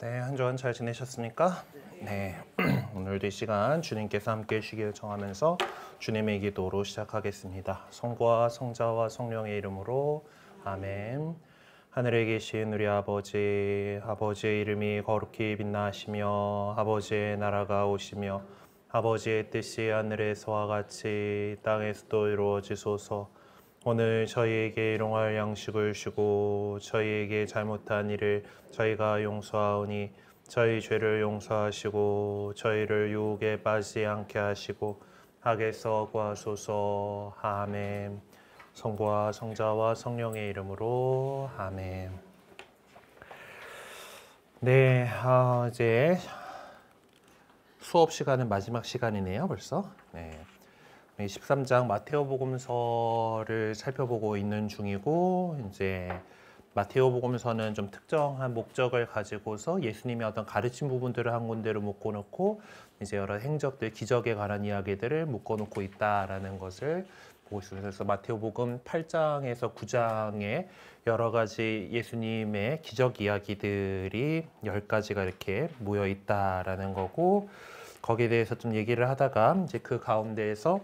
네, 한 주간 잘 지내셨습니까? 네, 오늘도 이 시간 주님께서 함께 해주시기를 정하면서 주님의 기도로 시작하겠습니다. 성과 성자와 성령의 이름으로 아멘. 하늘에 계신 우리 아버지, 아버지의 이름이 거룩히 빛나시며 아버지의 나라가 오시며 아버지의 뜻이 하늘에서와 같이 땅에서도 이루어지소서. 오늘 저희에게 일용할 양식을 주고 저희에게 잘못한 일을 저희가 용서하오니 저희 죄를 용서하시고 저희를 유혹에 빠지지 않게 하시고 악에서 구하소서 아멘 성부와 성자와 성령의 이름으로 아멘 네 아, 이제 수업 시간은 마지막 시간이네요 벌써 네. 13장 마테오복음서를 살펴보고 있는 중이고 이제 마테오복음서는 좀 특정한 목적을 가지고서 예수님이 어떤 가르친 부분들을 한 군데로 묶어놓고 이제 여러 행적들 기적에 관한 이야기들을 묶어놓고 있다라는 것을 보고 있습니다. 그래서 마테오복음 8장에서 9장에 여러 가지 예수님의 기적 이야기들이 1가지가 이렇게 모여 있다라는 거고 거기에 대해서 좀 얘기를 하다가 이제 그 가운데에서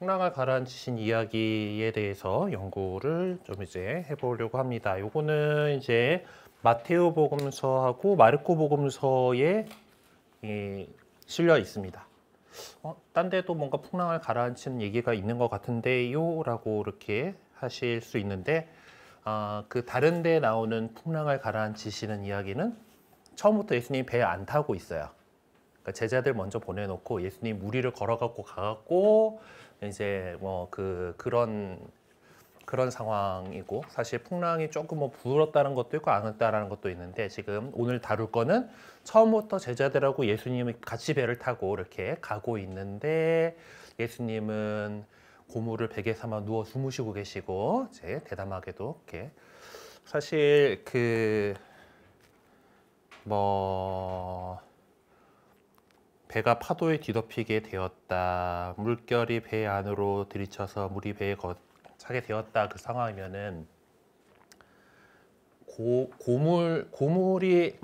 풍랑을 가라앉히신 이야기에 대해서 연구를 좀 이제 해보려고 합니다. 요거는 이제 마테오 복음서하고 마르코 복음서에 예, 실려 있습니다. 어, 딴 데도 뭔가 풍랑을 가라앉히는 얘기가 있는 것 같은데요? 라고 이렇게 하실 수 있는데 어, 그 다른 데 나오는 풍랑을 가라앉히시는 이야기는 처음부터 예수님 배 안 타고 있어요. 그러니까 제자들 먼저 보내놓고 예수님 무리를 걸어갖고 가갖고 이제 뭐 그 그런 그런 상황이고 사실 풍랑이 조금 뭐 불었다는 것도 있고 안 했다라는 것도 있는데 지금 오늘 다룰 거는 처음부터 제자들하고 예수님이 같이 배를 타고 이렇게 가고 있는데 예수님은 고무를 베개 삼아 누워 주무시고 계시고 이제 대담하게도 이렇게 사실 그뭐 배가 파도에 뒤덮이게 되었다. 물결이 배 안으로 들이쳐서 물이 배에 차게 되었다. 그 상황이면은 고, 고물 고물이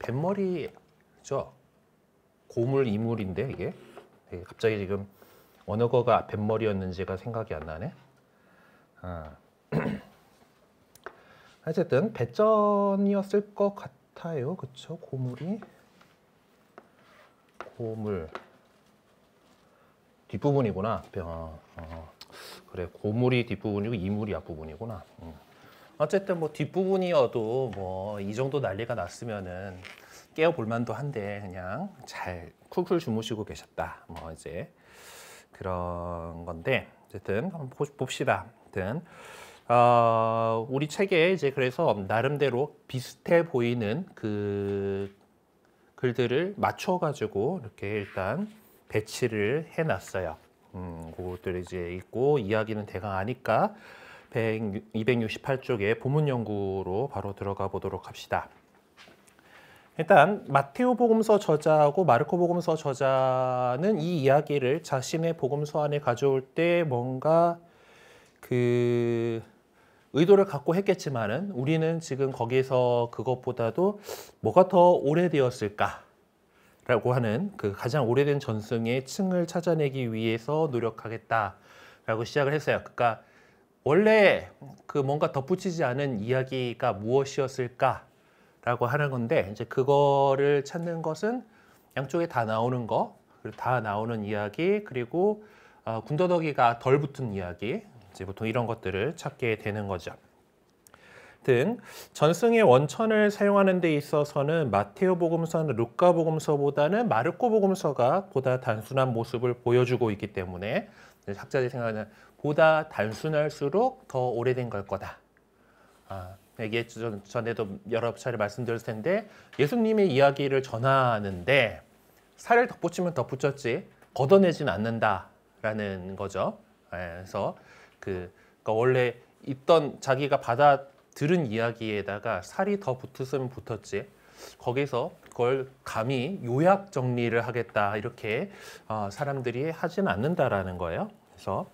뱃머리죠. 고물 이물인데 이게 예, 갑자기 지금 언어거가 뱃머리였는지가 생각이 안 나네. 아. 어쨌든 배전이었을 것 같아요. 그쵸? 고물이 소물 뒷부분이구나. 어, 어. 그래 고물이 뒷부분이고 이물이 앞부분이구나. 음. 어쨌든 뭐 뒷부분이어도 뭐 이 정도 난리가 났으면은 깨어 볼만도 한데 그냥 잘 쿨쿨 주무시고 계셨다. 뭐 이제 그런 건데 어쨌든 한번 봅시다. 어쨌든 어, 우리 책에 이제 그래서 나름대로 비슷해 보이는 그 글들을 맞춰가지고 이렇게 일단 배치를 해놨어요. 음, 그것들이 제 있고 이야기는 대강 아니까 268쪽에 본문 연구로 바로 들어가 보도록 합시다. 일단 마테오 복음서 저자하고 마르코 복음서 저자는 이 이야기를 자신의 복음서 안에 가져올 때 뭔가 그 의도를 갖고 했겠지만은 우리는 지금 거기에서 그것보다도 뭐가 더 오래되었을까? 라고 하는 그 가장 오래된 전승의 층을 찾아내기 위해서 노력하겠다라고 시작을 했어요. 그러니까 원래 그 뭔가 덧붙이지 않은 이야기가 무엇이었을까라고 하는 건데 이제 그거를 찾는 것은 양쪽에 다 나오는 거, 다 나오는 이야기 그리고 어, 군더더기가 덜 붙은 이야기 이제 보통 이런 것들을 찾게 되는 거죠. 등 전승의 원천을 사용하는 데 있어서는 마테오 복음서는 루카 복음서보다는 마르코 복음서가 보다 단순한 모습을 보여주고 있기 때문에 학자들이 생각하는 보다 단순할수록 더 오래된 걸 거다. 아, 이게 전에도 여러 차례 말씀드렸을 텐데 예수님의 이야기를 전하는데 살을 덧붙이면 덧붙였지 걷어내진 않는다라는 거죠. 예, 그래서 그 그러니까 원래 있던 자기가 받아들은 이야기에다가 살이 더 붙었으면 붙었지 거기서 그걸 감히 요약 정리를 하겠다 이렇게 어, 사람들이 하진 않는다라는 거예요. 그래서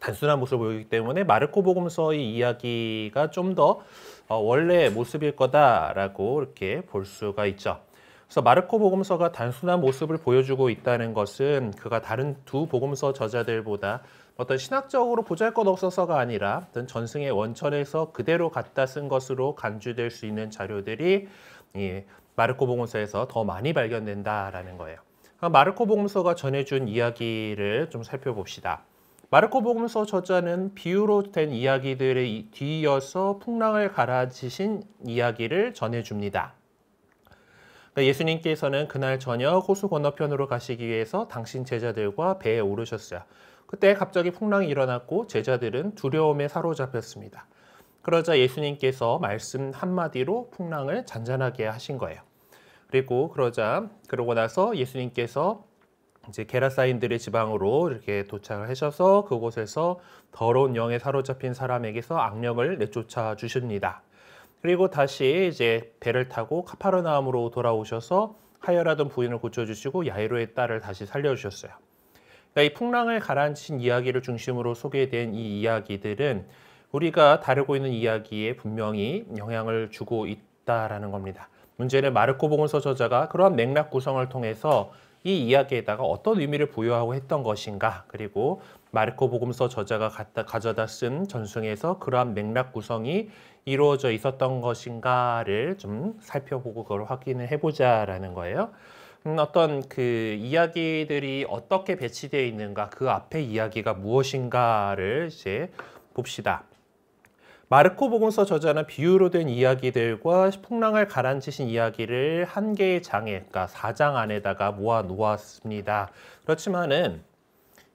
단순한 모습을 보이기 때문에 마르코 복음서의 이야기가 좀더 어, 원래 모습일 거다라고 이렇게 볼 수가 있죠. 그래서 마르코 복음서가 단순한 모습을 보여주고 있다는 것은 그가 다른 두 복음서 저자들보다 어떤 신학적으로 보잘것없어서가 아니라 어떤 전승의 원천에서 그대로 갖다 쓴 것으로 간주될 수 있는 자료들이 이 마르코 복음서에서 더 많이 발견된다라는 거예요. 마르코 복음서가 전해준 이야기를 좀 살펴봅시다. 마르코 복음서 저자는 비유로 된 이야기들에 뒤이어서 풍랑을 가라지신 이야기를 전해줍니다. 그러니까 예수님께서는 그날 저녁 호수 건너편으로 가시기 위해서 당신 제자들과 배에 오르셨어요. 그때 갑자기 풍랑이 일어났고 제자들은 두려움에 사로잡혔습니다. 그러자 예수님께서 말씀 한마디로 풍랑을 잔잔하게 하신 거예요. 그리고 그러자 그러고 나서 예수님께서 이제 게라사인들의 지방으로 이렇게 도착을 하셔서 그곳에서 더러운 영에 사로잡힌 사람에게서 악령을 내쫓아 주십니다. 그리고 다시 이제 배를 타고 카파르나움으로 돌아오셔서 하열하던 부인을 고쳐주시고 야이로의 딸을 다시 살려주셨어요. 그러니까 이 풍랑을 가라앉힌 이야기를 중심으로 소개된 이 이야기들은 우리가 다루고 있는 이야기에 분명히 영향을 주고 있다라는 겁니다. 문제는 마르코 복음서 저자가 그러한 맥락 구성을 통해서 이 이야기에다가 어떤 의미를 부여하고 했던 것인가 그리고 마르코 복음서 저자가 갖다, 가져다 쓴 전승에서 그러한 맥락 구성이 이루어져 있었던 것인가를 좀 살펴보고 그걸 확인을 해보자라는 거예요. 음, 어떤 그 이야기들이 어떻게 배치되어 있는가 그 앞에 이야기가 무엇인가를 이제 봅시다. 마르코 복음서 저자는 비유로 된 이야기들과 풍랑을 가라앉히신 이야기를 한 개의 장에, 그러니까 사장 안에다가 모아 놓았습니다. 그렇지만은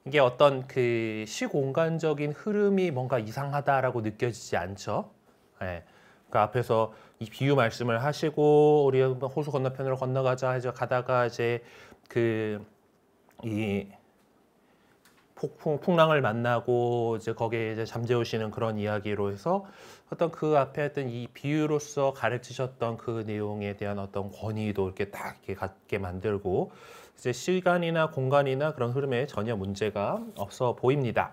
이게 어떤 그 시공간적인 흐름이 뭔가 이상하다라고 느껴지지 않죠. 예. 네. 그 앞에서 이 비유 말씀을 하시고 우리 호수 건너편으로 건너가자 해서 가다가 이제 그 이 폭풍 풍랑을 만나고 이제 거기에 이제 잠재우시는 그런 이야기로 해서 어떤 그 앞에 어떤 이 비유로서 가르치셨던 그 내용에 대한 어떤 권위도 이렇게 딱 이렇게 갖게 만들고 이제 시간이나 공간이나 그런 흐름에 전혀 문제가 없어 보입니다.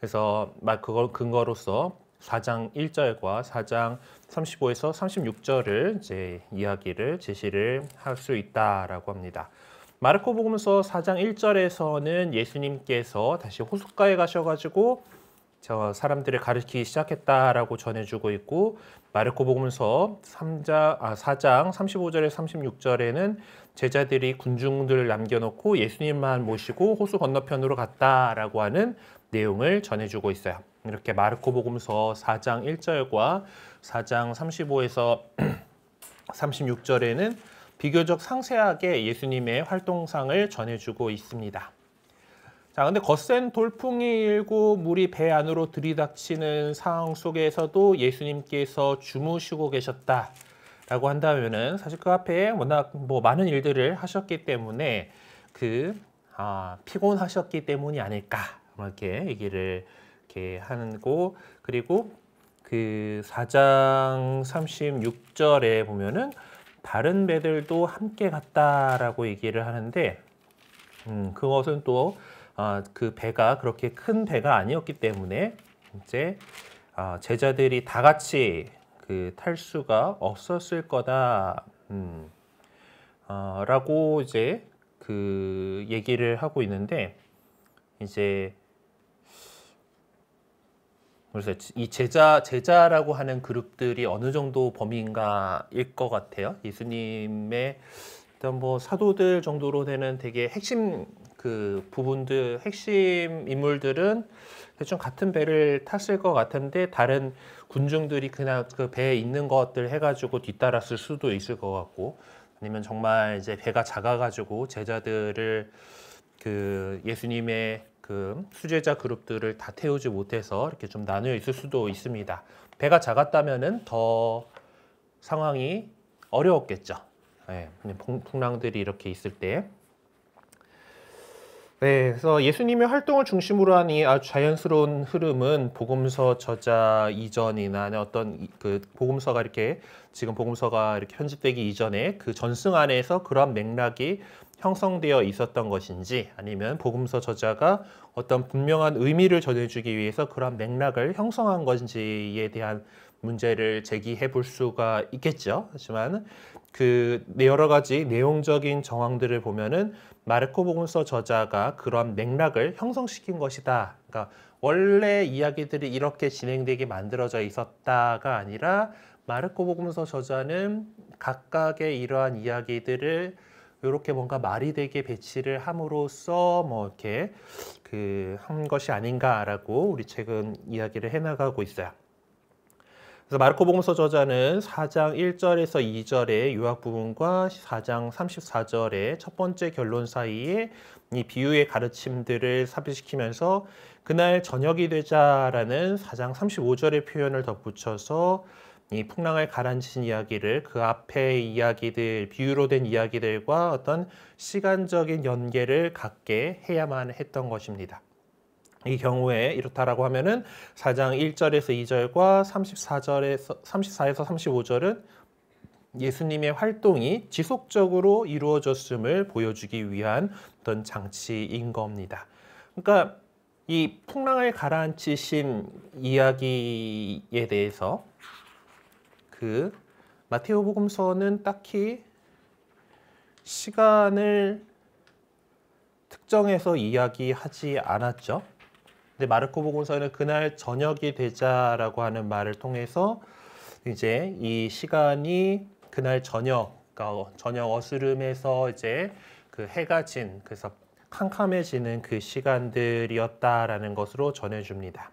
그래서 막 그걸 근거로서 4장 1절과 4장 35에서 36절을 이제 이야기를 제시를 할 수 있다라고 합니다. 마르코복음서 4장 1절에서는 예수님께서 다시 호숫가에 가셔가지고 저 사람들을 가르치기 시작했다라고 전해주고 있고 마르코복음서 아 4장 35절에 36절에는 제자들이 군중들을 남겨놓고 예수님만 모시고 호수 건너편으로 갔다라고 하는 내용을 전해주고 있어요. 이렇게 마르코 복음서 4장 1절과 4장 35에서 36절에는 비교적 상세하게 예수님의 활동상을 전해주고 있습니다. 자, 근데 거센 돌풍이 일고 물이 배 안으로 들이닥치는 상황 속에서도 예수님께서 주무시고 계셨다. 라고 한다면은 사실 그 앞에 워낙 뭐 많은 일들을 하셨기 때문에 그 아, 피곤하셨기 때문이 아닐까 이렇게 얘기를 이렇게 하는 고 그리고 그 4장 36절에 보면은 다른 배들도 함께 갔다라고 얘기를 하는데 음, 그것은 또그 아, 어, 배가 그렇게 큰 배가 아니었기 때문에 이제 어, 제자들이 다 같이 그 탈수가 없었을 거다 음, 어, 라고 이제 그 얘기를 하고 있는데 이제 그래서 이 제자 제자라고 하는 그룹들이 어느 정도 범인가일것 같아요. 예수님의 일단 뭐 사도들 정도로 되는 되게 핵심 그 부분들 핵심 인물들은 좀 같은 배를 탔을 것 같은데 다른 군중들이 그냥 그 배에 있는 것들 해가지고 뒤따랐을 수도 있을 것 같고 아니면 정말 이제 배가 작아가지고 제자들을 그 예수님의 그 수제자 그룹들을 다 태우지 못해서 이렇게 좀나누어 있을 수도 있습니다. 배가 작았다면은 더 상황이 어려웠겠죠. 네, 풍랑들이 이렇게 있을 때. 네, 그래서 예수님의 활동을 중심으로 한이 자연스러운 흐름은 복음서 저자 이전이나 어떤 그 복음서가 이렇게 지금 복음서가 이렇게 편집되기 이전에 그 전승 안에서 그러한 맥락이 형성되어 있었던 것인지 아니면 복음서 저자가 어떤 분명한 의미를 전해주기 위해서 그런 맥락을 형성한 것인지에 대한 문제를 제기해 볼 수가 있겠죠. 하지만 그 여러 가지 내용적인 정황들을 보면은 마르코 복음서 저자가 그런 맥락을 형성시킨 것이다. 그러니까 원래 이야기들이 이렇게 진행되게 만들어져 있었다가 아니라 마르코 복음서 저자는 각각의 이러한 이야기들을 이렇게 뭔가 말이 되게 배치를 함으로써 뭐 이렇게 그 한 것이 아닌가라고 우리 책은 이야기를 해나가고 있어요. 그래서 마르코복서 저자는 4장 1절에서 2절의 요약 부분과 4장 34절의 첫 번째 결론 사이에 이 비유의 가르침들을 삽입시키면서 그날 저녁이 되자라는 4장 35절의 표현을 덧붙여서 이 풍랑을 가라앉힌 이야기를 그앞에 이야기들, 비유로 된 이야기들과 어떤 시간적인 연계를 갖게 해야만 했던 것입니다. 이 경우에 이렇다라고 하면은 4장 1절에서 2절과 34절에서 34에서 35절은 예수님의 활동이 지속적으로 이루어졌음을 보여주기 위한 어떤 장치인 겁니다. 그러니까 이 풍랑을 가라앉히신 이야기에 대해서 그 마테오복음서는 딱히 시간을 특정해서 이야기하지 않았죠. 근데 마르코복음서는 그날 저녁이 되자라고 하는 말을 통해서 이제 이 시간이 그날 저녁, 그러니까 어, 저녁 어스름에서 이제 그 해가 진, 그래서 캄캄해지는 그 시간들이었다라는 것으로 전해줍니다.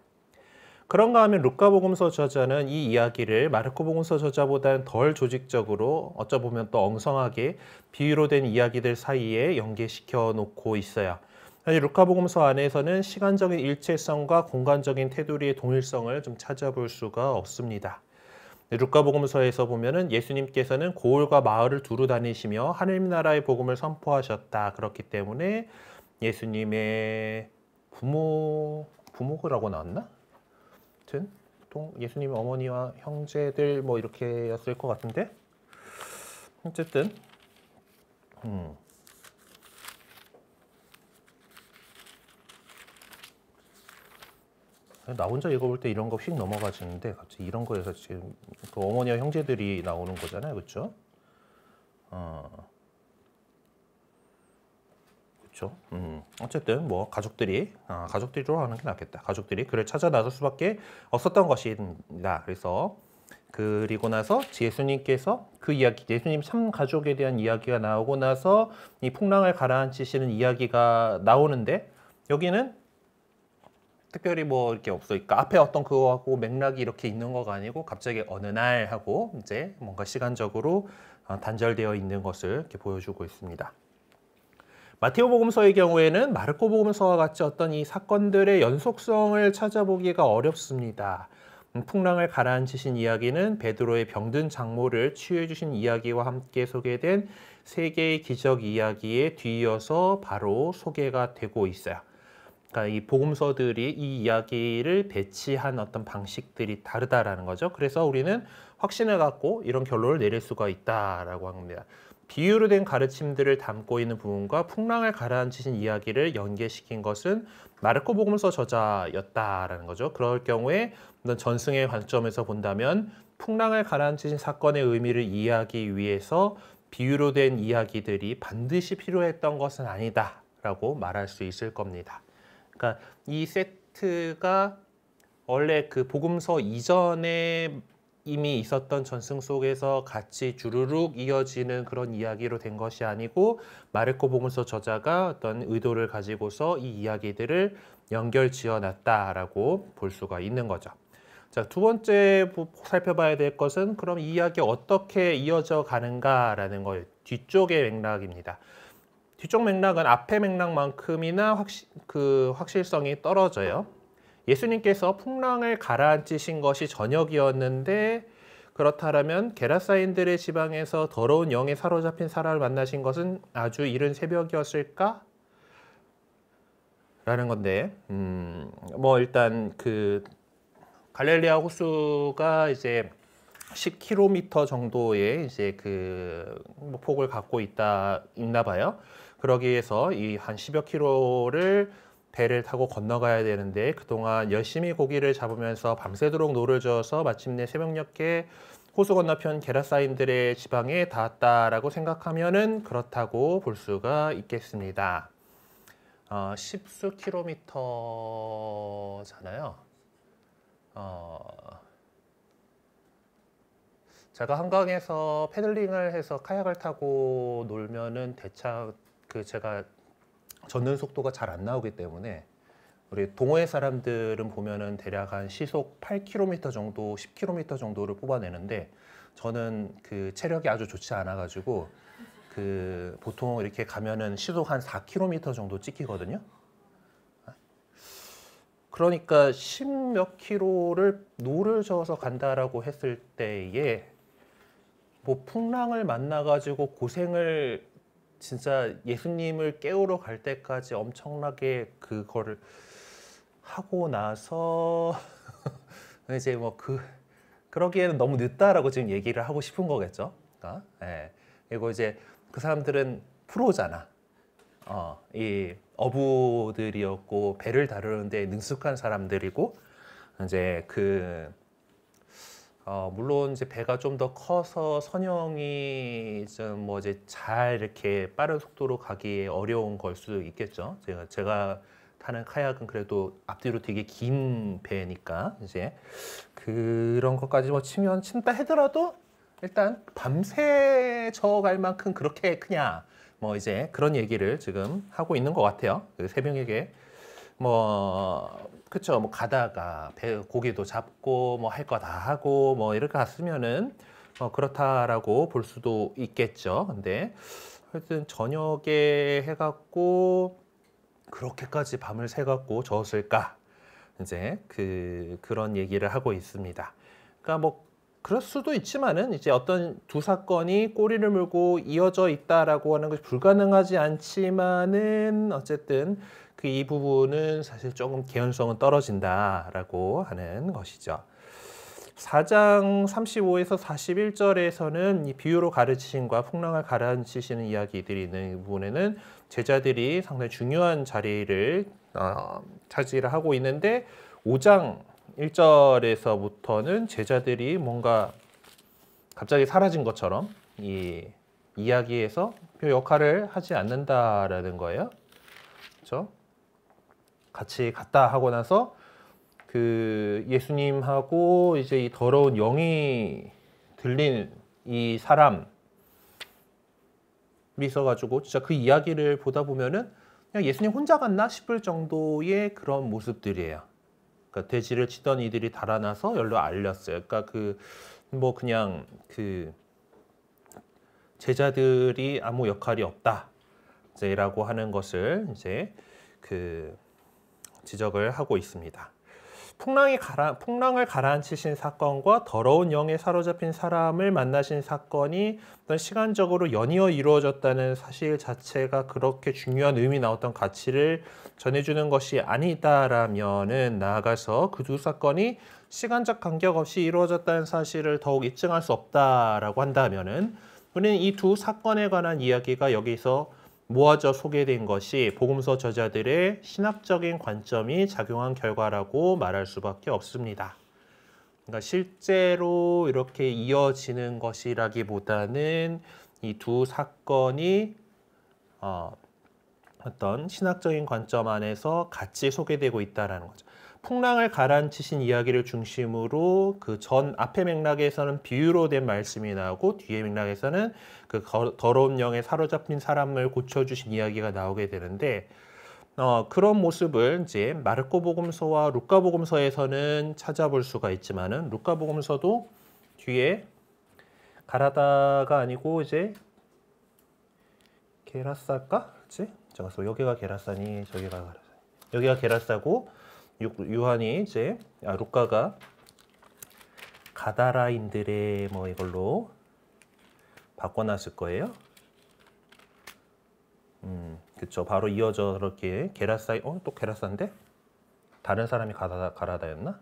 그런가 하면 루카복음서 저자는 이 이야기를 마르코복음서 저자보다는 덜 조직적으로 어쩌보면 또 엉성하게 비유로 된 이야기들 사이에 연계시켜 놓고 있어요. 사실 루카복음서 안에서는 시간적인 일체성과 공간적인 테두리의 동일성을 좀 찾아볼 수가 없습니다. 루카복음서에서 보면은 예수님께서는 고을과 마을을 두루 다니시며 하나님 나라의 복음을 선포하셨다. 그렇기 때문에 예수님의 부모 부모라고 나왔나? 보통 예수님 의 어머니와 형제들 뭐 이렇게였을 것 같은데 어쨌든 음. 나 혼자 읽어볼 때 이런 거 휙 넘어가지는데 갑자기 이런 거에서 지금 그 어머니와 형제들이 나오는 거잖아요, 그렇죠? 어. 있죠. 그렇죠. 음, 어쨌든 뭐 가족들이 아, 가족들이 좋아하는 게 낫겠다. 가족들이 그를 찾아 나설 수밖에 없었던 것입니다 그래서 그리고 나서 예수님께서 그 이야기, 예수님 참 가족에 대한 이야기가 나오고 나서 이 풍랑을 가라앉히시는 이야기가 나오는데 여기는 특별히 뭐 이렇게 없으니까 앞에 어떤 그거하고 맥락이 이렇게 있는 거가 아니고 갑자기 어느 날 하고 이제 뭔가 시간적으로 어, 단절되어 있는 것을 이렇게 보여주고 있습니다. 마테오복음서의 경우에는 마르코복음서와 같이 어떤 이 사건들의 연속성을 찾아보기가 어렵습니다. 음, 풍랑을 가라앉히신 이야기는 베드로의 병든 장모를 치유해 주신 이야기와 함께 소개된 세 개의 기적 이야기에 뒤이어서 바로 소개가 되고 있어요. 그러니까 이 복음서들이 이 이야기를 배치한 어떤 방식들이 다르다라는 거죠. 그래서 우리는 확신을 갖고 이런 결론을 내릴 수가 있다라고 합니다. 비유로 된 가르침들을 담고 있는 부분과 풍랑을 가라앉히신 이야기를 연계시킨 것은 마르코 복음서 저자였다라는 거죠. 그럴 경우에 어떤 전승의 관점에서 본다면 풍랑을 가라앉히신 사건의 의미를 이해하기 위해서 비유로 된 이야기들이 반드시 필요했던 것은 아니다라고 말할 수 있을 겁니다. 그러니까 이 세트가 원래 그 복음서 이전에 이미 있었던 전승 속에서 같이 주르륵 이어지는 그런 이야기로 된 것이 아니고 마르코 보문서 저자가 어떤 의도를 가지고서 이 이야기들을 연결 지어 놨다라고 볼 수가 있는 거죠. 자, 두 번째 살펴봐야 될 것은 그럼 이 이야기 어떻게 이어져 가는가라는 거 뒤쪽의 맥락입니다. 뒤쪽 맥락은 앞의 맥락만큼이나 확시, 그 확실성이 떨어져요. 예수님께서 풍랑을 가라앉히신 것이 저녁이었는데 그렇다면 게라사인들의 지방에서 더러운 영에 사로잡힌 사람을 만나신 것은 아주 이른 새벽이었을까? 라는 건데 음, 뭐 일단 그 갈릴리아 호수가 이제 10km 정도의 이제 그 폭을 갖고 있다 있나 봐요. 그러기 위해서 이 한 10여 킬로를 배를 타고 건너가야 되는데 그동안 열심히 고기를 잡으면서 밤새도록 노를 저어서 마침내 새벽녘에 호수 건너편 게라사인들의 지방에 닿았다라고 생각하면은 그렇다고 볼 수가 있겠습니다. 어, 1수 킬로미터잖아요. 어, 제가 한강에서 패들링을 해서 카약을 타고 놀면은 대차 그 제가 젖는 속도가 잘 안 나오기 때문에 우리 동호회 사람들은 보면은 대략 한 시속 8km 정도, 10km 정도를 뽑아내는데 저는 그 체력이 아주 좋지 않아 가지고 그 보통 이렇게 가면은 시속 한 4km 정도 찍히거든요. 그러니까 10몇 킬로를 노를 저어서 간다라고 했을 때에 뭐 풍랑을 만나 가지고 고생을 진짜 예수님을 깨우러 갈 때까지 엄청나게 그거를 하고 나서 이제 뭐 그 그러기에는 너무 늦다라고 지금 얘기를 하고 싶은 거겠죠. 그러니까 예. 그리고 이제 그 사람들은 프로잖아. 어, 이 어부들이었고 배를 다루는데 능숙한 사람들이고 이제 그 어, 물론 이제 배가 좀 더 커서 선형이 좀 뭐 이제 잘 이렇게 빠른 속도로 가기 어려운 걸 수도 있겠죠. 제가 제가 타는 카약은 그래도 앞뒤로 되게 긴 배니까 이제 그런 것까지 뭐 치면 친다 해더라도 일단 밤새 저갈 만큼 그렇게 크냐 뭐 이제 그런 얘기를 지금 하고 있는 것 같아요. 그 세 명에게 뭐 그렇죠뭐 가다가 배, 고기도 잡고 뭐 할 거 다 하고 뭐 이렇게 갔으면은 어, 그렇다라고 볼 수도 있겠죠. 근데 하여튼 저녁에 해갖고 그렇게까지 밤을 새갖고 저었을까? 이제 그 그런 얘기를 하고 있습니다. 그러니까 뭐 그럴 수도 있지만은 이제 어떤 두 사건이 꼬리를 물고 이어져 있다라고 하는 것이 불가능하지 않지만은 어쨌든 그이 부분은 사실 조금 개연성은 떨어진다라고 하는 것이죠. 4장 35에서 41절에서는 이 비유로 가르치신과 풍랑을 가라앉히시는 이야기들이 있는 부분에는 제자들이 상당히 중요한 자리를 어, 차지를 하고 있는데 5장 1절에서부터는 제자들이 뭔가 갑자기 사라진 것처럼 이 이야기에서 그 역할을 하지 않는다라는 거예요. 같이 갔다 하고 나서 그 예수님하고 이제 이 더러운 영이 들린 이 사람 있어가지고 진짜 그 이야기를 보다 보면은 그냥 예수님 혼자 갔나 싶을 정도의 그런 모습들이에요. 그러니까 돼지를 치던 이들이 달아나서 열로 알렸어요. 그러니까 그 뭐 그냥 그 제자들이 아무 역할이 없다. 이제라고 하는 것을 이제 그 지적을 하고 있습니다. 풍랑이 가라, 풍랑을 가라앉히신 사건과 더러운 영에 사로잡힌 사람을 만나신 사건이 어떤 시간적으로 연이어 이루어졌다는 사실 자체가 그렇게 중요한 의미나 어떤 가치를 전해주는 것이 아니다라면은 나아가서 그 두 사건이 시간적 간격 없이 이루어졌다는 사실을 더욱 입증할 수 없다라고 한다면은 우리는 이 두 사건에 관한 이야기가 여기서 모아져 소개된 것이 복음서 저자들의 신학적인 관점이 작용한 결과라고 말할 수밖에 없습니다. 그러니까 실제로 이렇게 이어지는 것이라기보다는 이 두 사건이 어, 어떤 신학적인 관점 안에서 같이 소개되고 있다라는 거죠. 풍랑을 가라앉히신 이야기를 중심으로 그 전 앞의 맥락에서는 비유로 된 말씀이 나오고 뒤의 맥락에서는 그 더러운 영에 사로잡힌 사람을 고쳐주신 이야기가 나오게 되는데 어, 그런 모습을 이제 마르코복음서와 루카복음서에서는 찾아볼 수가 있지만은 루카복음서도 뒤에 가라다가 아니고 이제 게라사까 그렇지? 잠깐만 여기가 게라사니 저기가 가라사 여기가 게라사고 유한이 이제 아, 루카가 가다라인들의 뭐 이걸로 바꿔놨을 거예요. 음, 그쵸. 바로 이어져 이렇게 게라사이, 어, 또 게라사인데? 다른 사람이 가다, 가라다였나?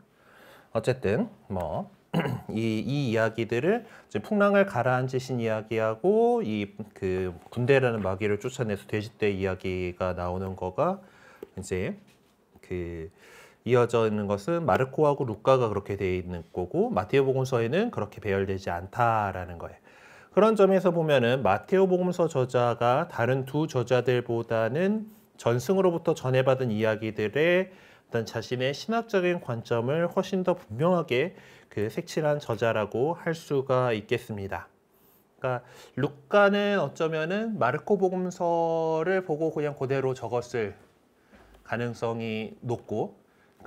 어쨌든, 뭐, 이, 이 이야기들을 지금 풍랑을 가라앉으신 이야기하고 이 그 군대라는 마귀를 쫓아내서 돼지떼 이야기가 나오는 거가 이제 그 이어져 있는 것은 마르코하고 루카가 그렇게 되어 있는 거고 마테오 복음서에는 그렇게 배열되지 않다라는 거예요. 그런 점에서 보면은 마테오 복음서 저자가 다른 두 저자들보다는 전승으로부터 전해받은 이야기들의 어떤 자신의 신학적인 관점을 훨씬 더 분명하게 그 색칠한 저자라고 할 수가 있겠습니다. 그러니까 루카는 어쩌면은 마르코 복음서를 보고 그냥 그대로 적었을 가능성이 높고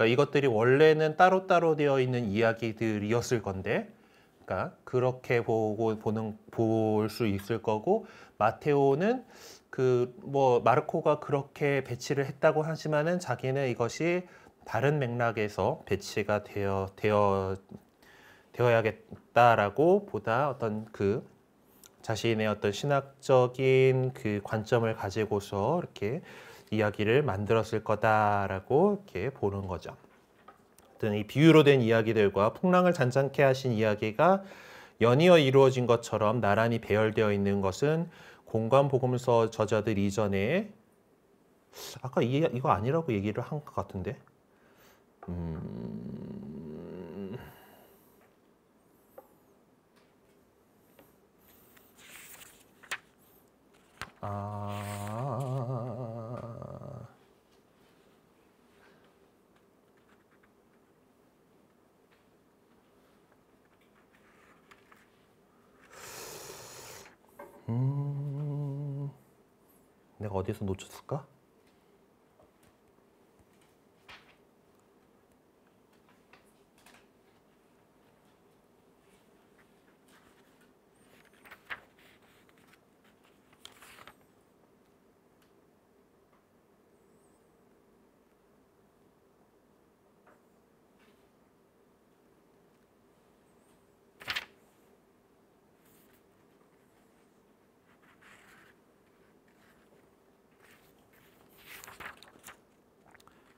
그러니까 이것들이 원래는 따로따로 되어 있는 이야기들이었을 건데 그러니까 그렇게 보고 보는 볼 수 있을 거고 마테오는 그 뭐 마르코가 그렇게 배치를 했다고 하지만은 자기는 이것이 다른 맥락에서 배치가 되어 되어 되어야겠다라고 보다 어떤 그 자신의 어떤 신학적인 그 관점을 가지고서 이렇게 이야기를 만들었을 거다라고 이렇게 보는 거죠. 이 비유로 된 이야기들과 풍랑을 잔잔케 하신 이야기가 연이어 이루어진 것처럼 나란히 배열되어 있는 것은 공관복음서 저자들 이전에 아까 이, 이거 아니라고 얘기를 한 것 같은데 음... 아... 음... 내가 어디서 놓쳤을까?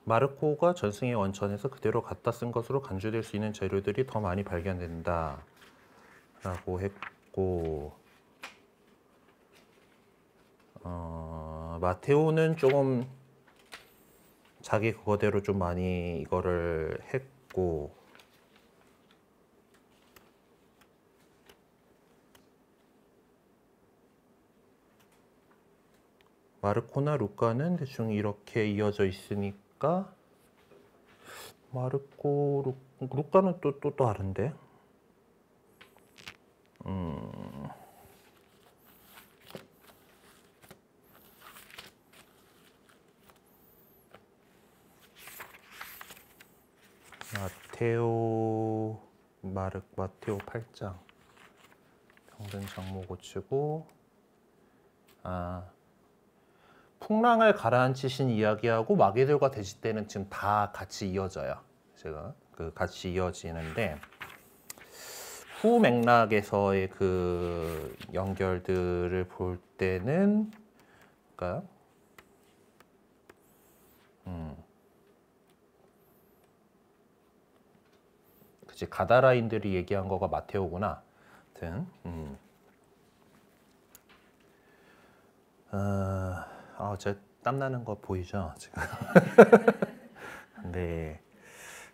마르코가 전승의 원천에서 그대로 갖다 쓴 것으로 간주될 수 있는 재료들이 더 많이 발견된다. 라고 했고, 어, 마테오는 조금 자기 그거대로 좀 많이 이거를 했고, 마르코나 루카는 대충 이렇게 이어져 있으니까 루카 마르코 루, 루카는 또또또 다른데 음 마테오 마르 마테오 8장 평균 장모 고치고 아 풍랑을 가라앉히신 이야기하고 마귀들과 돼지때는 지금 다 같이 이어져요. 제가 그 같이 이어지는데 후 맥락에서의 그 연결들을 볼 때는 그러니까 음. 그치 가다라인들이 얘기한 거가 마테오구나. 등. 음. 어... 아, 어, 제 땀나는 거 보이죠? 지금. 네.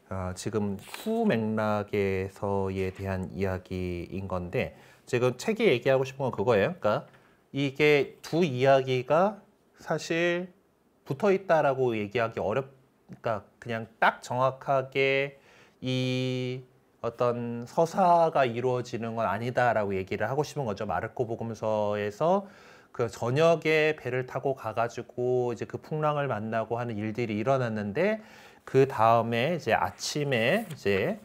아, 지금 후 맥락에서에 대한 이야기인 건데 지금 책이 얘기하고 싶은 건 그거예요. 그러니까 이게 두 이야기가 사실 붙어 있다라고 얘기하기 어렵 그러니까 그냥 딱 정확하게 이 어떤 서사가 이루어지는 건 아니다라고 얘기를 하고 싶은 거죠. 마르코 복음서에서 그 저녁에 배를 타고 가가지고 이제 그 풍랑을 만나고 하는 일들이 일어났는데 그 다음에 이제 아침에 이제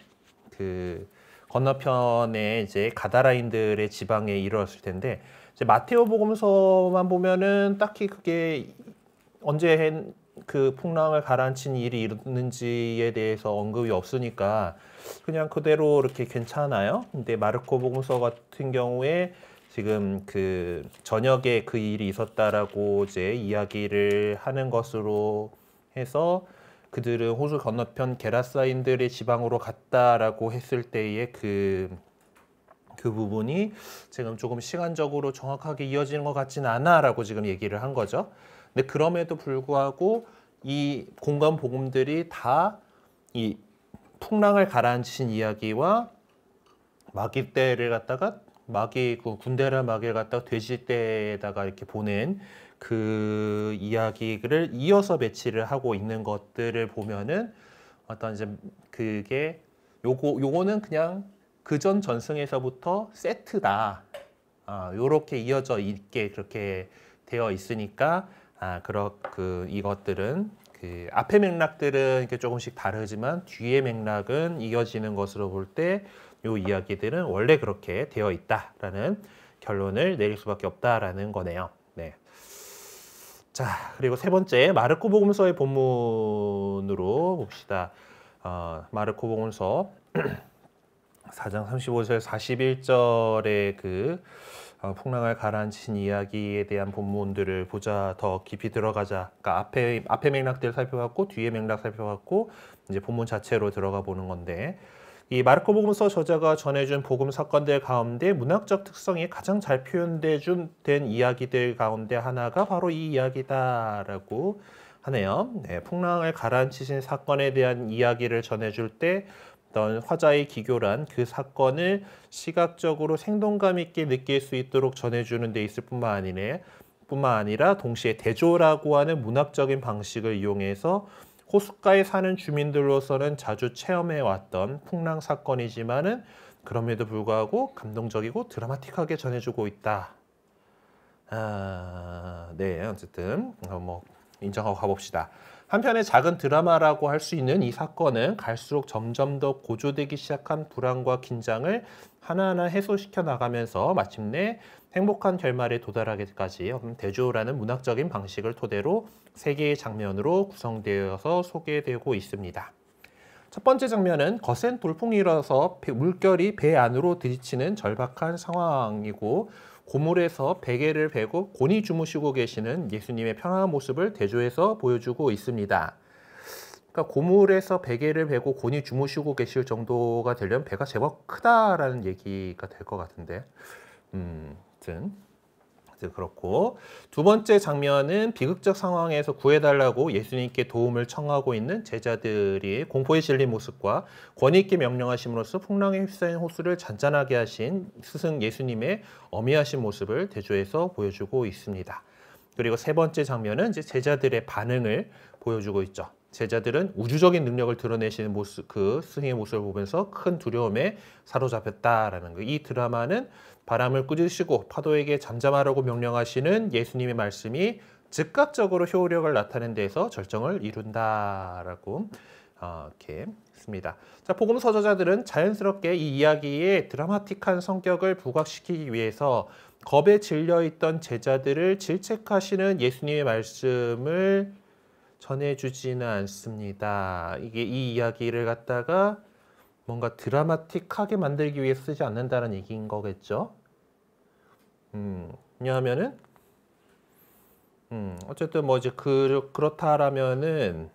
그 건너편에 이제 가다라인들의 지방에 이르렀을 텐데 이제 마테오 복음서만 보면은 딱히 그게 언제 그 풍랑을 가라앉힌 일이 있는지에 대해서 언급이 없으니까 그냥 그대로 이렇게 괜찮아요. 근데 마르코 복음서 같은 경우에 지금 그 저녁에 그 일이 있었다라고 이제 이야기를 하는 것으로 해서 그들은 호수 건너편 게라사인들의 지방으로 갔다라고 했을 때의 그, 그 부분이 지금 조금 시간적으로 정확하게 이어지는 것 같진 않아라고 지금 얘기를 한 거죠. 근데 그럼에도 불구하고 이 공간 복음들이 다 이 풍랑을 가라앉힌 이야기와 마귀 때를 갖다가 마귀 그 군대라 마귀를 갖다가 돼지떼에다가 이렇게 보낸 그 이야기를 이어서 배치를 하고 있는 것들을 보면은 어떤 이제 그게 요거 요거는 그냥 그 전 전승에서부터 세트다. 아, 요렇게 이어져 있게 그렇게 되어 있으니까 아, 그렇 그 이것들은 그 앞의 맥락들은 이렇게 조금씩 다르지만 뒤의 맥락은 이어지는 것으로 볼때 이 이야기들은 원래 그렇게 되어 있다라는 결론을 내릴 수밖에 없다라는 거네요. 네. 자, 그리고 세 번째 마르코 복음서의 본문으로 봅시다. 어, 마르코 복음서 4장 35절 41절의 그 어, 풍랑을 가라앉힌 이야기에 대한 본문들을 보자 더 깊이 들어가자. 그러니까 앞에 앞에 맥락들 살펴봤고 뒤에 맥락 살펴봤고 이제 본문 자체로 들어가 보는 건데 이 마르코복음서 저자가 전해준 복음 사건들 가운데 문학적 특성이 가장 잘 표현된 이야기들 가운데 하나가 바로 이 이야기다라고 하네요. 네, 풍랑을 가라앉히신 사건에 대한 이야기를 전해줄 때 어떤 화자의 기교란 그 사건을 시각적으로 생동감 있게 느낄 수 있도록 전해주는 데 있을 뿐만 아니네 뿐만 아니라 동시에 대조라고 하는 문학적인 방식을 이용해서 호숫가에 사는 주민들로서는 자주 체험해왔던 풍랑 사건이지만은 그럼에도 불구하고 감동적이고 드라마틱하게 전해주고 있다. 아, 네, 어쨌든 어, 뭐 인정하고 가봅시다. 한편의 작은 드라마라고 할 수 있는 이 사건은 갈수록 점점 더 고조되기 시작한 불안과 긴장을 하나하나 해소시켜 나가면서 마침내 행복한 결말에 도달하기까지 대조라는 문학적인 방식을 토대로 세 개의 장면으로 구성되어서 소개되고 있습니다. 첫 번째 장면은 거센 돌풍이 일서 물결이 배 안으로 들이치는 절박한 상황이고 고물에서 베개를 베고 곤히 주무시고 계시는 예수님의 편안한 모습을 대조해서 보여주고 있습니다. 그러니까 고물에서 베개를 베고 곤히 주무시고 계실 정도가 되려면 배가 제법 크다라는 얘기가 될 것 같은데 음, 같은 그렇고 두 번째 장면은 비극적 상황에서 구해달라고 예수님께 도움을 청하고 있는 제자들이 공포에 실린 모습과 권위 있게 명령하심으로써 풍랑에 휩싸인 호수를 잔잔하게 하신 스승 예수님의 어미하신 모습을 대조해서 보여주고 있습니다. 그리고 세 번째 장면은 이제 제자들의 반응을 보여주고 있죠. 제자들은 우주적인 능력을 드러내시는 모습, 그 스승의 모습을 보면서 큰 두려움에 사로잡혔다라는 거. 이 드라마는 바람을 꾸짖으시고 파도에게 잠잠하라고 명령하시는 예수님의 말씀이 즉각적으로 효력을 나타낸 데에서 절정을 이룬다라고 어, 이렇게 씁니다. 자, 복음 서저자들은 자연스럽게 이 이야기의 드라마틱한 성격을 부각시키기 위해서 겁에 질려 있던 제자들을 질책하시는 예수님의 말씀을 전해주지는 않습니다. 이게 이 이야기를 갖다가 뭔가 드라마틱하게 만들기 위해 쓰지 않는다는 얘기인 거겠죠. 음, 왜냐하면은 음, 어쨌든 뭐 이제 그, 그렇다라면은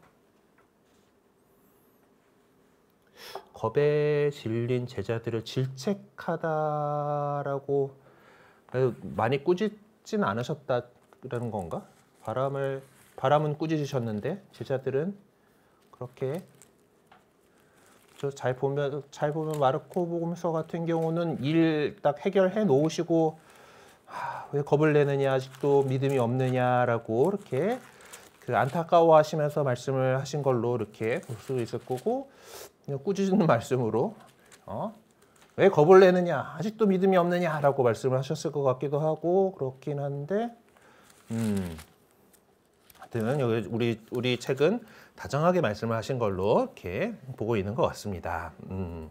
겁에 질린 제자들을 질책하다라고 많이 꾸짖진 않으셨다라는 건가? 바람을 바람은 꾸짖으셨는데 제자들은 그렇게 잘 보면 잘 보면 마르코 복음서 같은 경우는 일 딱 해결해 놓으시고 하, 아, 왜 겁을 내느냐 아직도 믿음이 없느냐라고 이렇게 그 안타까워하시면서 말씀을 하신 걸로 이렇게 볼 수도 있을 거고 꾸짖는 말씀으로 어? 왜 겁을 내느냐 아직도 믿음이 없느냐라고 말씀을 하셨을 것 같기도 하고 그렇긴 한데 음. 하여튼 여기 우리 우리 책은 다정하게 말씀을 하신 걸로 이렇게 보고 있는 것 같습니다. 음.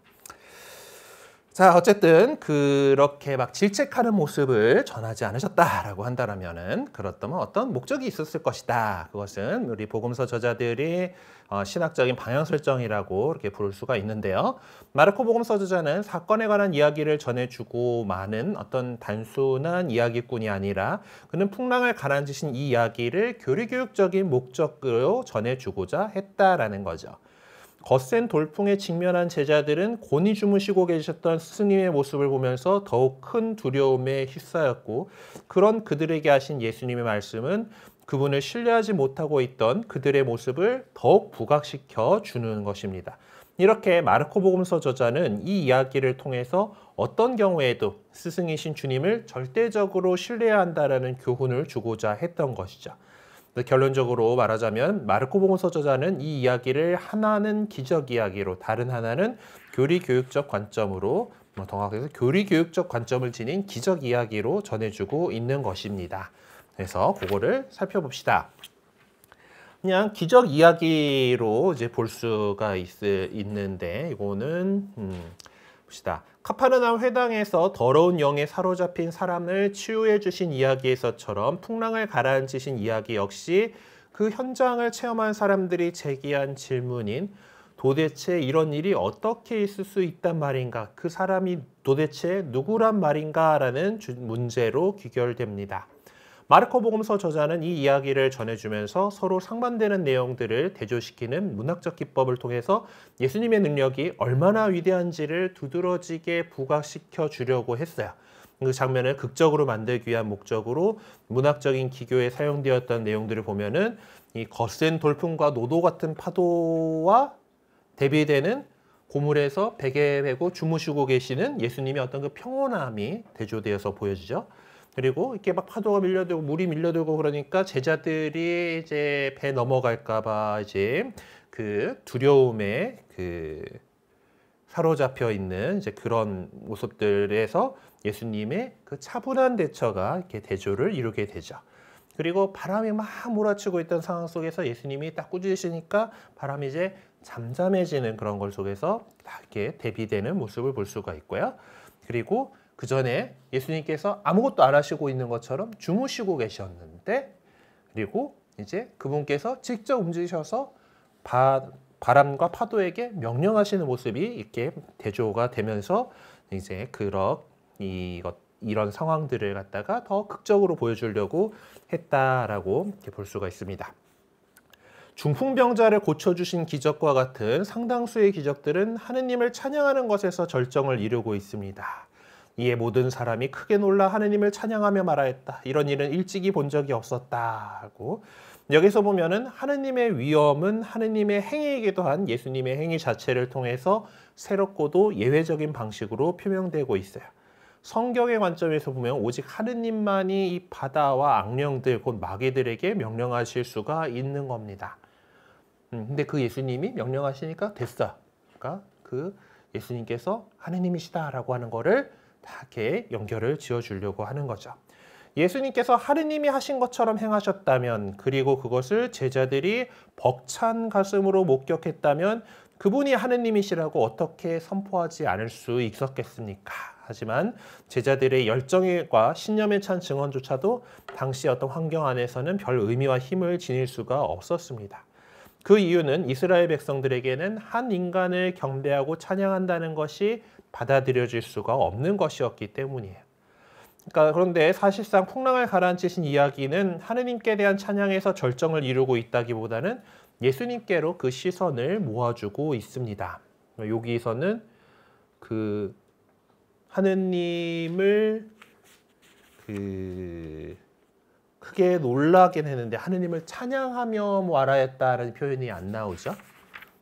자, 어쨌든 그렇게 막 질책하는 모습을 전하지 않으셨다라고 한다면은 그렇다면 어떤 목적이 있었을 것이다. 그것은 우리 복음서 저자들이 어, 신학적인 방향 설정이라고 이렇게 부를 수가 있는데요. 마르코 복음서 저자는 사건에 관한 이야기를 전해주고 많은 어떤 단순한 이야기꾼이 아니라 그는 풍랑을 가라앉으신이 이야기를 교리교육적인 목적으로 전해주고자 했다라는 거죠. 거센 돌풍에 직면한 제자들은 곤히 주무시고 계셨던 스님의 모습을 보면서 더욱 큰 두려움에 휩싸였고 그런 그들에게 하신 예수님의 말씀은 그분을 신뢰하지 못하고 있던 그들의 모습을 더욱 부각시켜 주는 것입니다. 이렇게 마르코복음서 저자는 이 이야기를 통해서 어떤 경우에도 스승이신 주님을 절대적으로 신뢰해야 한다라는 교훈을 주고자 했던 것이죠. 네, 결론적으로 말하자면 마르코 보건소 저자는 이 이야기를 하나는 기적 이야기로 다른 하나는 교리 교육적 관점으로 뭐 정확해서 교리 교육적 관점을 지닌 기적 이야기로 전해주고 있는 것입니다. 그래서 그거를 살펴봅시다. 그냥 기적 이야기로 이제 볼 수가 있, 있는데 이거는 음, 봅시다. 카파르나 회당에서 더러운 영에 사로잡힌 사람을 치유해 주신 이야기에서처럼 풍랑을 가라앉히신 이야기 역시 그 현장을 체험한 사람들이 제기한 질문인 도대체 이런 일이 어떻게 있을 수 있단 말인가? 그 사람이 도대체 누구란 말인가? 라는 문제로 귀결됩니다. 마르코 복음서 저자는 이 이야기를 전해주면서 서로 상반되는 내용들을 대조시키는 문학적 기법을 통해서 예수님의 능력이 얼마나 위대한지를 두드러지게 부각시켜 주려고 했어요. 그 장면을 극적으로 만들기 위한 목적으로 문학적인 기교에 사용되었던 내용들을 보면은 이 거센 돌풍과 노도 같은 파도와 대비되는 고물에서 베개 베고 주무시고 계시는 예수님의 어떤 그 평온함이 대조되어서 보여지죠. 그리고 이렇게 막 파도가 밀려들고 물이 밀려들고 그러니까 제자들이 이제 배 넘어갈까봐 이제 그 두려움에 그 사로잡혀 있는 이제 그런 모습들에서 예수님의 그 차분한 대처가 이렇게 대조를 이루게 되죠. 그리고 바람이 막 몰아치고 있던 상황 속에서 예수님이 딱 꾸짖으시니까 바람이 이제 잠잠해지는 그런 걸 속에서 다 이렇게 대비되는 모습을 볼 수가 있고요. 그리고 그 전에 예수님께서 아무것도 안 하시고 있는 것처럼 주무시고 계셨는데 그리고 이제 그분께서 직접 움직이셔서 바, 바람과 파도에게 명령하시는 모습이 이렇게 대조가 되면서 이제 그런 이것 이런 상황들을 갖다가 더 극적으로 보여주려고 했다라고 이렇게 볼 수가 있습니다. 중풍병자를 고쳐주신 기적과 같은 상당수의 기적들은 하느님을 찬양하는 것에서 절정을 이루고 있습니다. 이에 모든 사람이 크게 놀라 하느님을 찬양하며 말하였다. 이런 일은 일찍이 본 적이 없었다고. 여기서 보면은 하느님의 위엄은 하느님의 행위이기도 한 예수님의 행위 자체를 통해서 새롭고도 예외적인 방식으로 표명되고 있어요. 성경의 관점에서 보면 오직 하느님만이 이 바다와 악령들 곧 마귀들에게 명령하실 수가 있는 겁니다. 음, 근데 그 예수님이 명령하시니까 됐어. 그러니까 그 예수님께서 하느님이시다라고 하는 거를 이렇게 연결을 지어주려고 하는 거죠. 예수님께서 하느님이 하신 것처럼 행하셨다면 그리고 그것을 제자들이 벅찬 가슴으로 목격했다면 그분이 하느님이시라고 어떻게 선포하지 않을 수 있었겠습니까? 하지만 제자들의 열정과 신념에 찬 증언조차도 당시 어떤 환경 안에서는 별 의미와 힘을 지닐 수가 없었습니다. 그 이유는 이스라엘 백성들에게는 한 인간을 경배하고 찬양한다는 것이 받아들여질 수가 없는 것이었기 때문이에요. 그러니까 그런데 사실상 풍랑을 가라앉히신 이야기는 하느님께 대한 찬양에서 절정을 이루고 있다기보다는 예수님께로 그 시선을 모아주고 있습니다. 여기서는 그 하느님을 그 크게 놀라긴 했는데 하느님을 찬양하며 와라 했다라는 표현이 안 나오죠.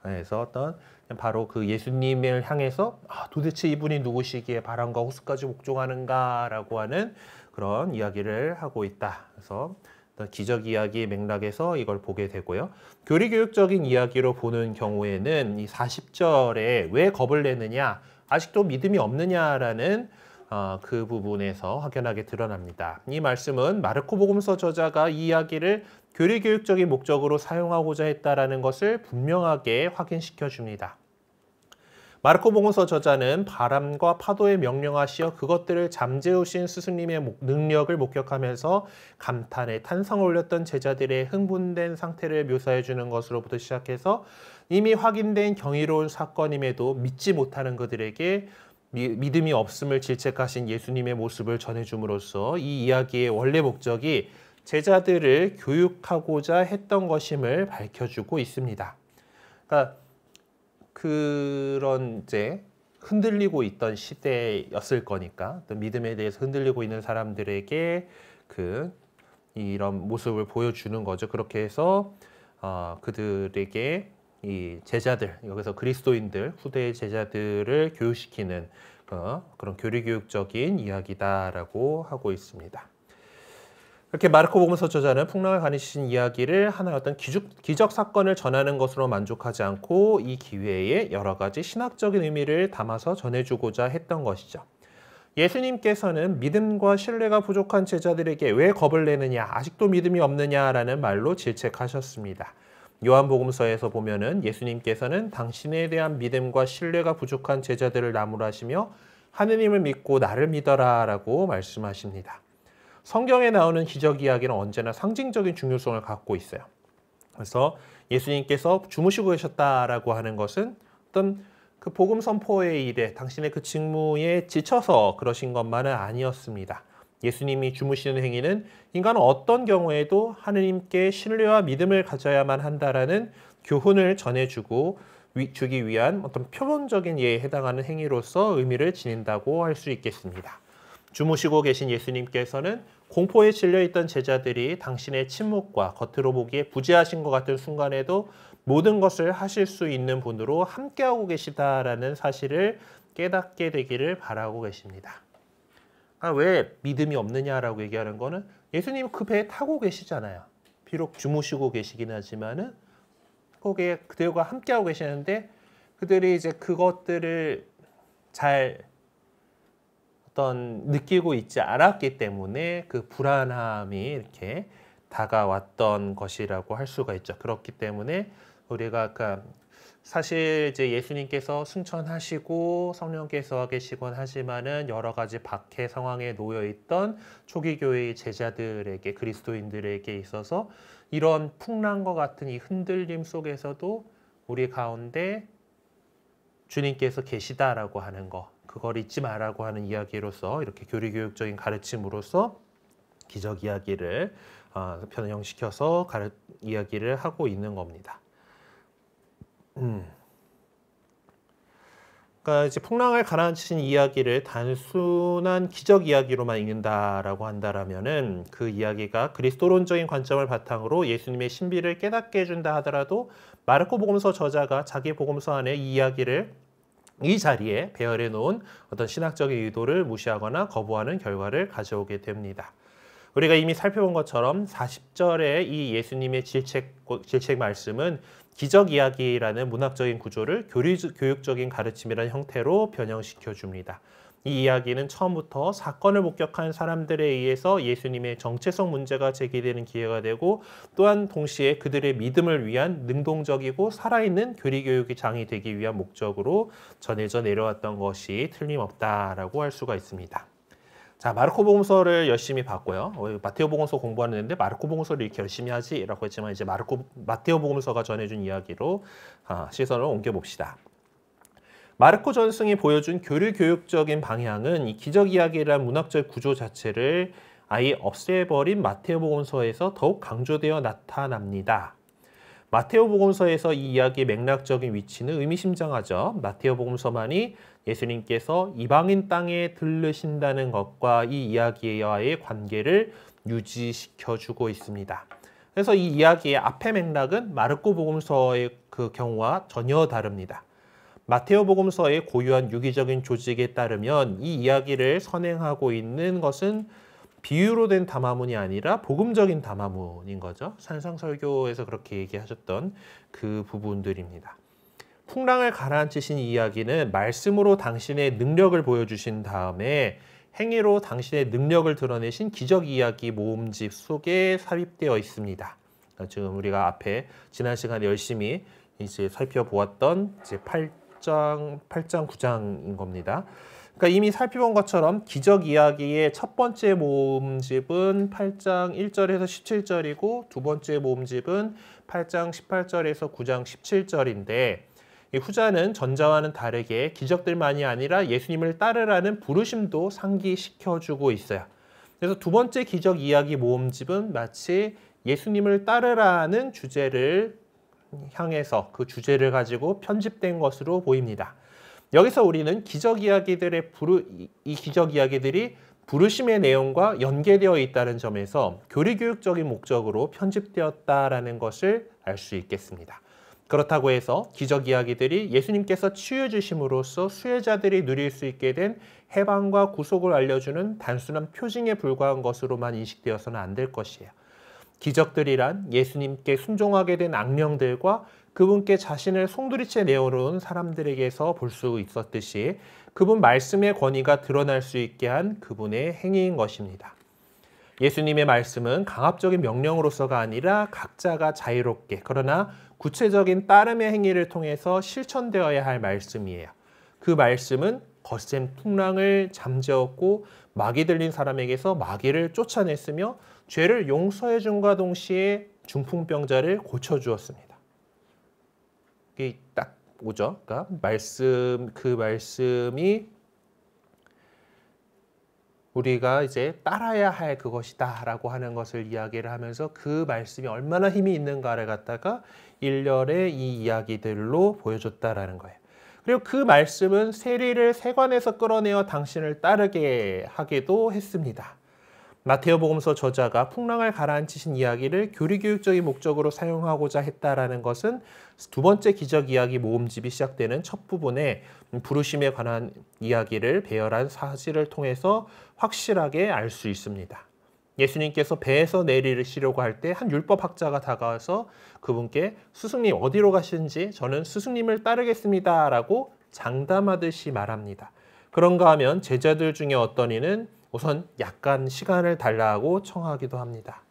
그래서 어떤 바로 그 예수님을 향해서 아, 도대체 이분이 누구시기에 바람과 호수까지 복종하는가라고 하는 그런 이야기를 하고 있다. 그래서 기적 이야기 맥락에서 이걸 보게 되고요. 교리교육적인 이야기로 보는 경우에는 이 40절에 왜 겁을 내느냐, 아직도 믿음이 없느냐라는 어, 그 부분에서 확연하게 드러납니다. 이 말씀은 마르코복음서 저자가 이 이야기를 교리 교육적인 목적으로 사용하고자 했다라는 것을 분명하게 확인시켜 줍니다. 마르코 복음서 저자는 바람과 파도에 명령하시어 그것들을 잠재우신 스승님의 능력을 목격하면서 감탄에 탄성을 올렸던 제자들의 흥분된 상태를 묘사해 주는 것으로부터 시작해서 이미 확인된 경이로운 사건임에도 믿지 못하는 그들에게 믿음이 없음을 질책하신 예수님의 모습을 전해줌으로써 이 이야기의 원래 목적이 제자들을 교육하고자 했던 것임을 밝혀주고 있습니다. 그러니까 그런 이제 흔들리고 있던 시대였을 거니까 또 믿음에 대해서 흔들리고 있는 사람들에게 그 이런 모습을 보여주는 거죠. 그렇게 해서 어, 그들에게 이 제자들 여기서 그리스도인들 후대의 제자들을 교육시키는 어, 그런 교리교육적인 이야기다라고 하고 있습니다. 이렇게 마르코보음서 저자는 풍랑을 가니신 이야기를 하나의 어떤 기적, 기적 사건을 전하는 것으로 만족하지 않고 이 기회에 여러 가지 신학적인 의미를 담아서 전해주고자 했던 것이죠. 예수님께서는 믿음과 신뢰가 부족한 제자들에게 왜 겁을 내느냐, 아직도 믿음이 없느냐라는 말로 질책하셨습니다. 요한복음서에서 보면은 예수님께서는 당신에 대한 믿음과 신뢰가 부족한 제자들을 나무라시며 하느님을 믿고 나를 믿어라라고 말씀하십니다. 성경에 나오는 기적 이야기는 언제나 상징적인 중요성을 갖고 있어요. 그래서 예수님께서 주무시고 계셨다라고 하는 것은 어떤 그 복음 선포의 일에 당신의 그 직무에 지쳐서 그러신 것만은 아니었습니다. 예수님이 주무시는 행위는 인간은 어떤 경우에도 하느님께 신뢰와 믿음을 가져야만 한다라는 교훈을 전해주고 주기 위한 어떤 표본적인 예에 해당하는 행위로서 의미를 지닌다고 할 수 있겠습니다. 주무시고 계신 예수님께서는 공포에 질려있던 제자들이 당신의 침묵과 겉으로 보기에 부재하신 것 같은 순간에도 모든 것을 하실 수 있는 분으로 함께하고 계시다라는 사실을 깨닫게 되기를 바라고 계십니다. 아, 왜 믿음이 없느냐라고 얘기하는 거는 예수님 그 배에 타고 계시잖아요. 비록 주무시고 계시긴 하지만은 거기에 그들과 함께하고 계시는데 그들이 이제 그것들을 잘 어떤 느끼고 있지 않았기 때문에 그 불안함이 이렇게 다가왔던 것이라고 할 수가 있죠. 그렇기 때문에 우리가 아까 그 사실 이제 예수님께서 승천하시고 성령께서 계시곤 하지만은 여러 가지 박해 상황에 놓여 있던 초기 교회의 제자들에게 그리스도인들에게 있어서 이런 풍랑과 같은 이 흔들림 속에서도 우리 가운데 주님께서 계시다라고 하는 거 그걸 잊지 말라고 하는 이야기로서 이렇게 교리 교육적인 가르침으로서 기적 이야기를 어, 변형시켜서 가르, 이야기를 하고 있는 겁니다. 음. 그러니까 이제 풍랑을 가라앉힌 이야기를 단순한 기적 이야기로만 읽는다라고 한다라면은 그 이야기가 그리스도론적인 관점을 바탕으로 예수님의 신비를 깨닫게 해준다 하더라도 마르코 복음서 저자가 자기 복음서 안에 이 이야기를 이 자리에 배열해 놓은 어떤 신학적인 의도를 무시하거나 거부하는 결과를 가져오게 됩니다. 우리가 이미 살펴본 것처럼 40절의 이 예수님의 질책, 질책 말씀은 기적 이야기라는 문학적인 구조를 교리, 교육적인 가르침이라는 형태로 변형시켜 줍니다. 이 이야기는 처음부터 사건을 목격한 사람들에 의해서 예수님의 정체성 문제가 제기되는 기회가 되고 또한 동시에 그들의 믿음을 위한 능동적이고 살아있는 교리교육의 장이 되기 위한 목적으로 전해져 내려왔던 것이 틀림없다라고 할 수가 있습니다. 자, 마르코 복음서를 열심히 봤고요. 어, 마테오 복음서 공부하는데 마르코 복음서를 이렇게 열심히 하지라고 했지만 이제 마르코 마테오 복음서가 전해준 이야기로 아, 시선을 옮겨 봅시다. 마르코 전승이 보여준 교류 교육적인 방향은 이 기적 이야기란 문학적 구조 자체를 아예 없애버린 마테오 복음서에서 더욱 강조되어 나타납니다. 마테오 복음서에서 이 이야기의 맥락적인 위치는 의미심장하죠. 마테오 복음서만이 예수님께서 이방인 땅에 들르신다는 것과 이 이야기와의 관계를 유지시켜주고 있습니다. 그래서 이 이야기의 앞의 맥락은 마르코 복음서의 그 경우와 전혀 다릅니다. 마테오복음서의 고유한 유기적인 조직에 따르면 이 이야기를 선행하고 있는 것은 비유로 된 담화문이 아니라 복음적인 담화문인 거죠. 산상설교에서 그렇게 얘기하셨던 그 부분들입니다. 풍랑을 가라앉히신 이야기는 말씀으로 당신의 능력을 보여주신 다음에 행위로 당신의 능력을 드러내신 기적 이야기 모음집 속에 삽입되어 있습니다. 지금 우리가 앞에 지난 시간에 열심히 이제 살펴보았던 이제 8 8장, 8장, 9장인 겁니다. 그러니까 이미 살펴본 것처럼 기적 이야기의 첫 번째 모음집은 8장 1절에서 17절이고 두 번째 모음집은 8장 18절에서 9장 17절인데 후자는 전자와는 다르게 기적들만이 아니라 예수님을 따르라는 부르심도 상기시켜주고 있어요. 그래서 두 번째 기적 이야기 모음집은 마치 예수님을 따르라는 주제를 향해서 그 주제를 가지고 편집된 것으로 보입니다. 여기서 우리는 기적 이야기들의 부르, 이 기적 이야기들이 부르심의 내용과 연계되어 있다는 점에서 교리교육적인 목적으로 편집되었다라는 것을 알 수 있겠습니다. 그렇다고 해서 기적 이야기들이 예수님께서 치유 주심으로써 수혜자들이 누릴 수 있게 된 해방과 구속을 알려주는 단순한 표징에 불과한 것으로만 인식되어서는 안 될 것이에요. 기적들이란 예수님께 순종하게 된 악령들과 그분께 자신을 송두리째 내어놓은 사람들에게서 볼 수 있었듯이 그분 말씀의 권위가 드러날 수 있게 한 그분의 행위인 것입니다. 예수님의 말씀은 강압적인 명령으로서가 아니라 각자가 자유롭게 그러나 구체적인 따름의 행위를 통해서 실천되어야 할 말씀이에요. 그 말씀은 거센 풍랑을 잠재웠고 마귀 들린 사람에게서 마귀를 쫓아냈으며 죄를 용서해 준과 동시에 중풍병자를 고쳐 주었습니다. 이게 딱 오죠. 그러니까 말씀 그 말씀이 우리가 이제 따라야 할 그것이다라고 하는 것을 이야기를 하면서 그 말씀이 얼마나 힘이 있는가를 갖다가 일렬의이 이야기들로 보여줬다라는 거예요. 그리고 그 말씀은 세리를 세관에서 끌어내어 당신을 따르게 하기도 했습니다. 마테오복음서 저자가 풍랑을 가라앉히신 이야기를 교리교육적인 목적으로 사용하고자 했다라는 것은 두 번째 기적 이야기 모음집이 시작되는 첫 부분에 부르심에 관한 이야기를 배열한 사실을 통해서 확실하게 알 수 있습니다. 예수님께서 배에서 내리시려고 할 때 한 율법학자가 다가와서 그분께 스승님 어디로 가시는지 저는 스승님을 따르겠습니다 라고 장담하듯이 말합니다. 그런가 하면 제자들 중에 어떤 이는 우선 약간 시간을 달라고 청하기도 합니다.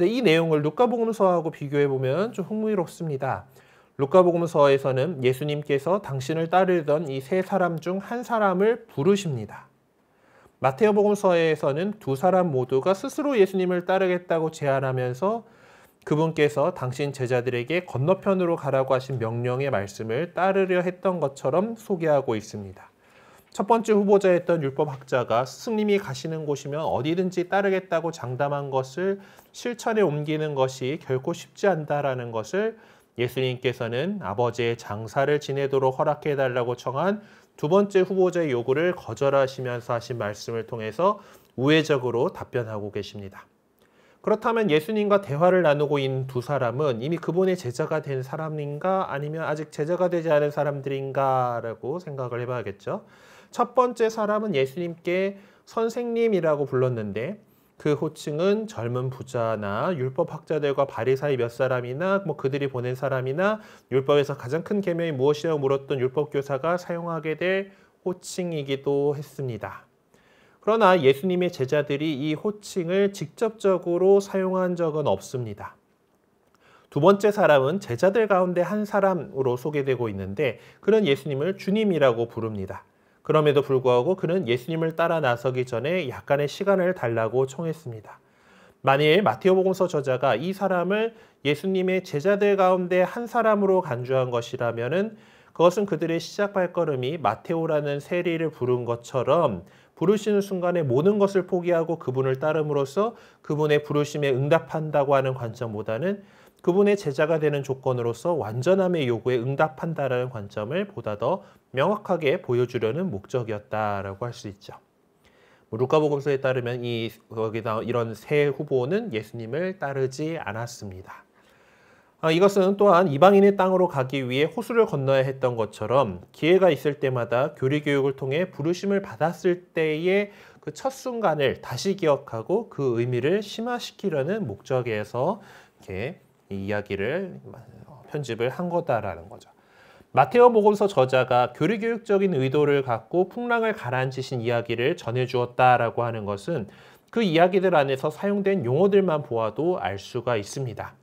이 내용을 루카복음서하고 비교해 보면 좀 흥미롭습니다. 루카복음서에서는 예수님께서 당신을 따르던 이 세 사람 중 한 사람을 부르십니다. 마테복음서에서는두 사람 모두가 스스로 예수님을 따르겠다고 제안하면서 그분께서 당신 제자들에게 건너편으로 가라고 하신 명령의 말씀을 따르려 했던 것처럼 소개하고 있습니다. 첫 번째 후보자였던 율법학자가 스님이 가시는 곳이면 어디든지 따르겠다고 장담한 것을 실천에 옮기는 것이 결코 쉽지 않다라는 것을 예수님께서는 아버지의 장사를 지내도록 허락해 달라고 청한 두 번째 후보자의 요구를 거절하시면서 하신 말씀을 통해서 우회적으로 답변하고 계십니다. 그렇다면 예수님과 대화를 나누고 있는 두 사람은 이미 그분의 제자가 된 사람인가 아니면 아직 제자가 되지 않은 사람들인가라고 생각을 해봐야겠죠. 첫 번째 사람은 예수님께 선생님이라고 불렀는데 그 호칭은 젊은 부자나 율법 학자들과 바리사이 몇 사람이나 뭐 그들이 보낸 사람이나 율법에서 가장 큰 계명이 무엇이냐고 물었던 율법 교사가 사용하게 될 호칭이기도 했습니다. 그러나 예수님의 제자들이 이 호칭을 직접적으로 사용한 적은 없습니다. 두 번째 사람은 제자들 가운데 한 사람으로 소개되고 있는데 그런 예수님을 주님이라고 부릅니다. 그럼에도 불구하고 그는 예수님을 따라 나서기 전에 약간의 시간을 달라고 청했습니다. 만일 마테오복음서 저자가 이 사람을 예수님의 제자들 가운데 한 사람으로 간주한 것이라면 그것은 그들의 시작 발걸음이 마테오라는 세리를 부른 것처럼 부르시는 순간에 모든 것을 포기하고 그분을 따름으로써 그분의 부르심에 응답한다고 하는 관점보다는 그분의 제자가 되는 조건으로서 완전함의 요구에 응답한다라는 관점을 보다 더 명확하게 보여주려는 목적이었다라고 할 수 있죠. 루카복음서에 따르면 이 거기다 이런 세 후보는 예수님을 따르지 않았습니다. 아, 이것은 또한 이방인의 땅으로 가기 위해 호수를 건너야 했던 것처럼 기회가 있을 때마다 교리 교육을 통해 부르심을 받았을 때의 그첫 순간을 다시 기억하고 그 의미를 심화시키려는 목적에서 이렇게 이야기를 어, 편집을 한 거다라는 거죠. 마테오보건서 저자가 교리 교육적인 의도를 갖고 풍랑을 가라앉히신 이야기를 전해 주었다라고 하는 것은 그 이야기들 안에서 사용된 용어들만 보아도 알 수가 있습니다.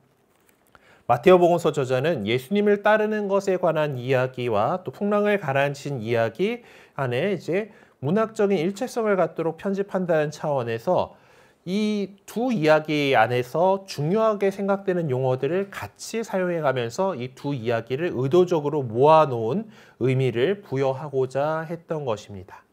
마테오복음서 저자는 예수님을 따르는 것에 관한 이야기와 또 풍랑을 가라앉힌 이야기 안에 이제 문학적인 일체성을 갖도록 편집한다는 차원에서 이두 이야기 안에서 중요하게 생각되는 용어들을 같이 사용해 가면서 이 두 이야기를 의도적으로 모아놓은 의미를 부여하고자 했던 것입니다.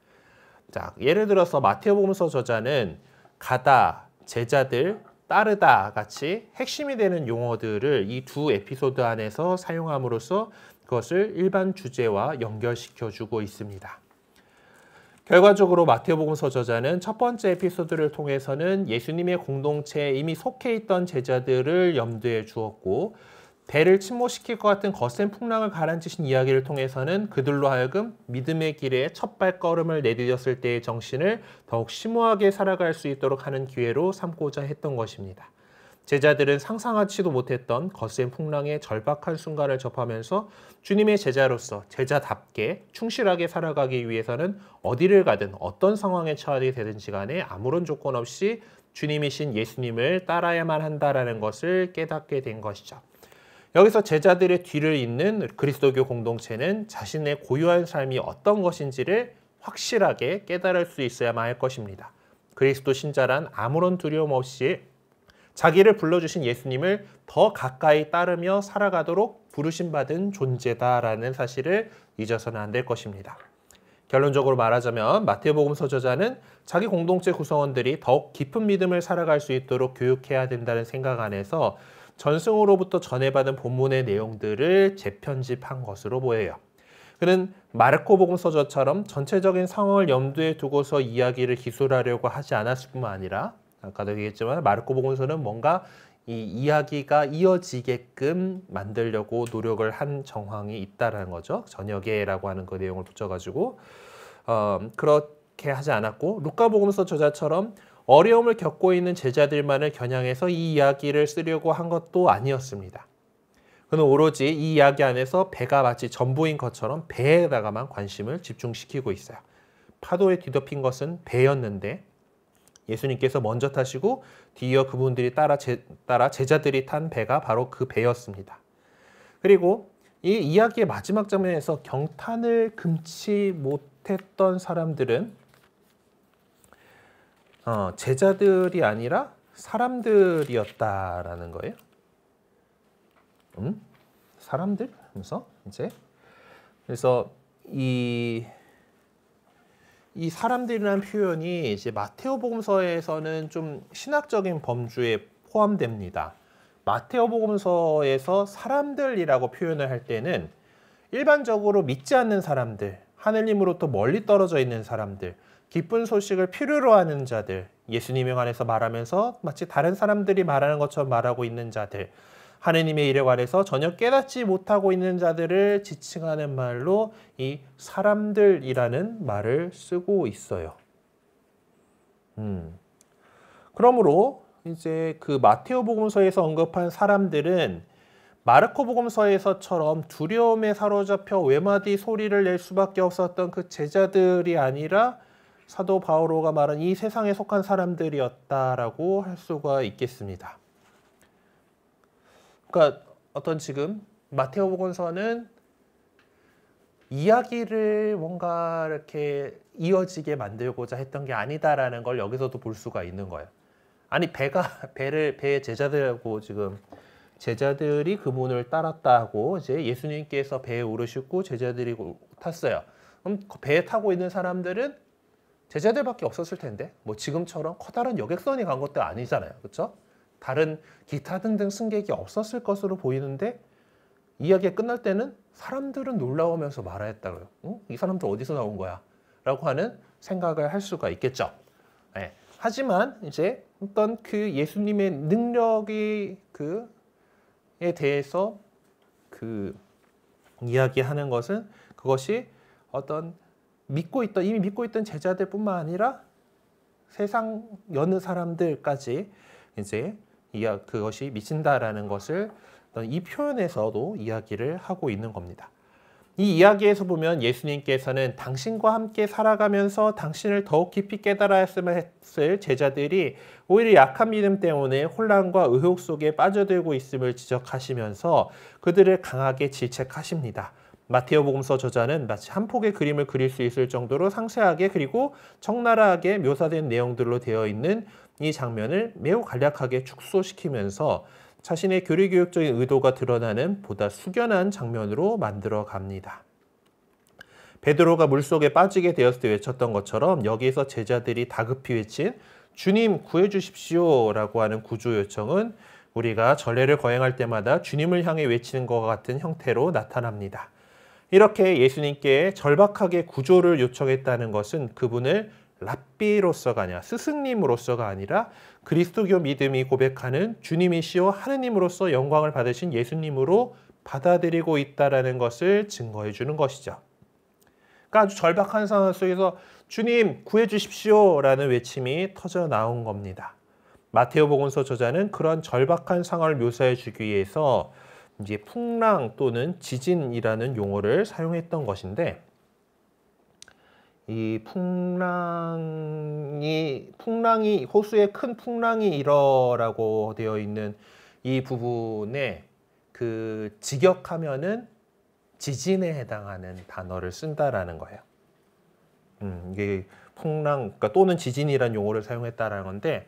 자, 예를 들어서 마태복음서 저자는 가다, 제자들, 따르다 같이 핵심이 되는 용어들을 이 두 에피소드 안에서 사용함으로써 그것을 일반 주제와 연결시켜 주고 있습니다. 결과적으로 마태복음서 저자는 첫 번째 에피소드를 통해서는 예수님의 공동체에 이미 속해 있던 제자들을 염두에 주었고 배를 침몰시킬 것 같은 거센 풍랑을 가라앉히신 이야기를 통해서는 그들로 하여금 믿음의 길에 첫 발걸음을 내디뎠을 때의 정신을 더욱 심오하게 살아갈 수 있도록 하는 기회로 삼고자 했던 것입니다. 제자들은 상상하지도 못했던 거센 풍랑의 절박한 순간을 접하면서 주님의 제자로서 제자답게 충실하게 살아가기 위해서는 어디를 가든 어떤 상황에 처하게 되든지 간에 아무런 조건 없이 주님이신 예수님을 따라야만 한다라는 것을 깨닫게 된 것이죠. 여기서 제자들의 뒤를 잇는 그리스도교 공동체는 자신의 고유한 삶이 어떤 것인지를 확실하게 깨달을 수 있어야만 할 것입니다. 그리스도 신자란 아무런 두려움 없이 자기를 불러주신 예수님을 더 가까이 따르며 살아가도록 부르심받은 존재다라는 사실을 잊어서는 안 될 것입니다. 결론적으로 말하자면 마태복음서 저자는 자기 공동체 구성원들이 더욱 깊은 믿음을 살아갈 수 있도록 교육해야 된다는 생각 안에서 전승으로부터 전해받은 본문의 내용들을 재편집한 것으로 보여요. 그는 마르코복음서 저처럼 전체적인 상황을 염두에 두고서 이야기를 기술하려고 하지 않았을 뿐만 아니라 아까도 얘기했지만 마르코 복음서는 뭔가 이 이야기가 이어지게끔 만들려고 노력을 한 정황이 있다라는 거죠. 저녁에라고 하는 그 내용을 붙여가지고 어, 그렇게 하지 않았고 루카복음서 저자처럼 어려움을 겪고 있는 제자들만을 겨냥해서 이 이야기를 쓰려고 한 것도 아니었습니다. 그는 오로지 이 이야기 안에서 배가 마치 전부인 것처럼 배에다가만 관심을 집중시키고 있어요. 파도에 뒤덮인 것은 배였는데 예수님께서 먼저 타시고 뒤이어 그분들이 따라, 제, 따라 제자들이 탄 배가 바로 그 배였습니다. 그리고 이 이야기의 마지막 장면에서 경탄을 금치 못했던 사람들은 어, 제자들이 아니라 사람들이었다라는 거예요. 음? 사람들? 하면서 이제 그래서 이이 사람들이라는 표현이 이제 마테오복음서에서는 좀 신학적인 범주에 포함됩니다. 마테오복음서에서 사람들이라고 표현을 할 때는 일반적으로 믿지 않는 사람들, 하늘님으로부터 멀리 떨어져 있는 사람들, 기쁜 소식을 필요로 하는 자들, 예수님의 관해서 말하면서 마치 다른 사람들이 말하는 것처럼 말하고 있는 자들, 하느님의 일에 관해서 전혀 깨닫지 못하고 있는 자들을 지칭하는 말로 이 사람들이라는 말을 쓰고 있어요. 음. 그러므로 이제 그 마테오복음서에서 언급한 사람들은 마르코복음서에서처럼 두려움에 사로잡혀 외마디 소리를 낼 수밖에 없었던 그 제자들이 아니라 사도 바오로가 말한 이 세상에 속한 사람들이었다라고 할 수가 있겠습니다. 그러니까 어떤 지금 마테오 보건서는 이야기를 뭔가 이렇게 이어지게 만들고자 했던 게 아니다라는 걸 여기서도 볼 수가 있는 거예요. 아니 배가 배를 배의 제자들하고 지금 제자들이 그 문을 따랐다고 이제 예수님께서 배에 오르셨고 제자들이 탔어요. 그럼 배에 타고 있는 사람들은 제자들밖에 없었을 텐데 뭐 지금처럼 커다란 여객선이 간 것도 아니잖아요, 그렇죠? 다른 기타 등등 승객이 없었을 것으로 보이는데 이야기가 끝날 때는 사람들은 놀라우면서 말하였다고요. 응? 이 사람들 어디서 나온 거야? 라고 하는 생각을 할 수가 있겠죠. 네. 하지만 이제 어떤 그 예수님의 능력이 그에 대해서 그 이야기하는 것은 그것이 어떤 믿고 있던 이미 믿고 있던 제자들뿐만 아니라 세상 여느 사람들까지 이제 이야 그것이 미친다라는 것을 이 표현에서도 이야기를 하고 있는 겁니다. 이 이야기에서 보면 예수님께서는 당신과 함께 살아가면서 당신을 더욱 깊이 깨달아 했을 제자들이 오히려 약한 믿음 때문에 혼란과 의혹 속에 빠져들고 있음을 지적하시면서 그들을 강하게 질책하십니다. 마테오복음서 저자는 마치 한 폭의 그림을 그릴 수 있을 정도로 상세하게 그리고 적나라하게 묘사된 내용들로 되어 있는 이 장면을 매우 간략하게 축소시키면서 자신의 교리 교육적인 의도가 드러나는 보다 숙연한 장면으로 만들어 갑니다. 베드로가 물속에 빠지게 되었을 때 외쳤던 것처럼 여기에서 제자들이 다급히 외친 주님 구해 주십시오라고 하는 구조 요청은 우리가 전례를 거행할 때마다 주님을 향해 외치는 것 같은 형태로 나타납니다. 이렇게 예수님께 절박하게 구조를 요청했다는 것은 그분을 랍비로서가 아니라 스승님으로서가 아니라 그리스도교 믿음이 고백하는 주님이시오 하느님으로서 영광을 받으신 예수님으로 받아들이고 있다라는 것을 증거해 주는 것이죠. 그러니까 아주 절박한 상황 속에서 주님 구해 주십시오라는 외침이 터져 나온 겁니다. 마테오복음서 저자는 그런 절박한 상황을 묘사해 주기 위해서 이제 풍랑 또는 지진이라는 용어를 사용했던 것인데 이 풍랑이 풍랑이 호수에 큰 풍랑이 일어라고 되어 있는 이 부분에 그 직역하면은 지진에 해당하는 단어를 쓴다라는 거예요. 음, 이게 풍랑 그러니까 또는 지진이란 용어를 사용했다라는 건데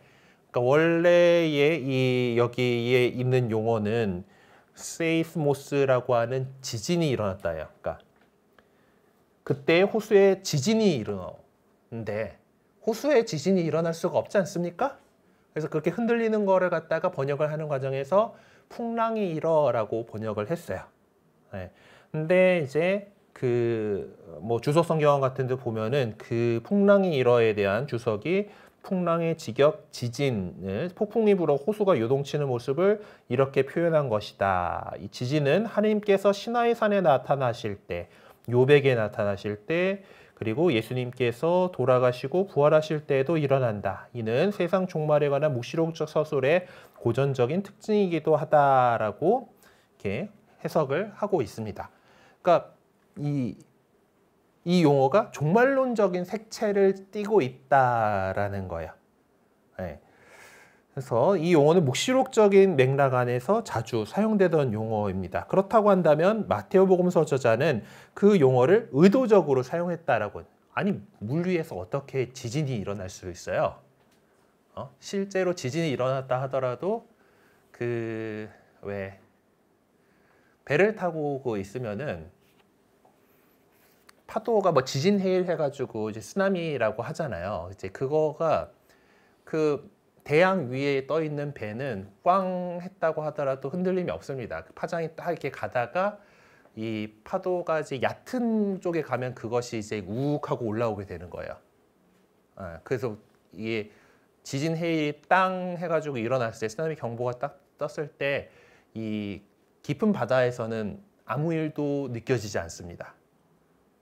그러니까 원래의 이 여기에 있는 용어는 세이스모스라고 하는 지진이 일어났다예요. 그러니까 그때 호수에 지진이 일어나는데 호수에 지진이 일어날 수가 없지 않습니까? 그래서 그렇게 흔들리는 거를 갖다가 번역을 하는 과정에서 풍랑이 일어라고 번역을 했어요. 네. 근데 이제 그 뭐 주석 성경 같은 데 보면은 그 풍랑이 일어에 대한 주석이 풍랑의 직역, 지진, 폭풍이 불어 호수가 요동치는 모습을 이렇게 표현한 것이다. 이 지진은 하나님께서 신하의 산에 나타나실 때 요백에 나타나실 때 그리고 예수님께서 돌아가시고 부활하실 때에도 일어난다. 이는 세상 종말에 관한 묵시록적 서술의 고전적인 특징이기도 하다라고 이렇게 해석을 하고 있습니다. 그러니까 이, 이 용어가 종말론적인 색채를 띠고 있다라는 거예요. 네. 그래서 이 용어는 묵시록적인 맥락 안에서 자주 사용되던 용어입니다. 그렇다고 한다면 마테오복음서 저자는 그 용어를 의도적으로 사용했다라고 아니 물 위에서 어떻게 지진이 일어날 수 있어요? 어? 실제로 지진이 일어났다 하더라도 그 왜 배를 타고 그 있으면은 파도가 뭐 지진 해일 해가지고 이제 쓰나미라고 하잖아요. 이제 그거가 그 대양 위에 떠 있는 배는 꽝 했다고 하더라도 흔들림이 없습니다. 그 파장이 딱 이렇게 가다가 이 파도가 이제 얕은 쪽에 가면 그것이 이제 우욱하고 올라오게 되는 거예요. 아, 그래서 이게 지진 해일이 땅 해가지고 일어났을 때 쓰나미 경보가 딱 떴을 때 이 깊은 바다에서는 아무 일도 느껴지지 않습니다.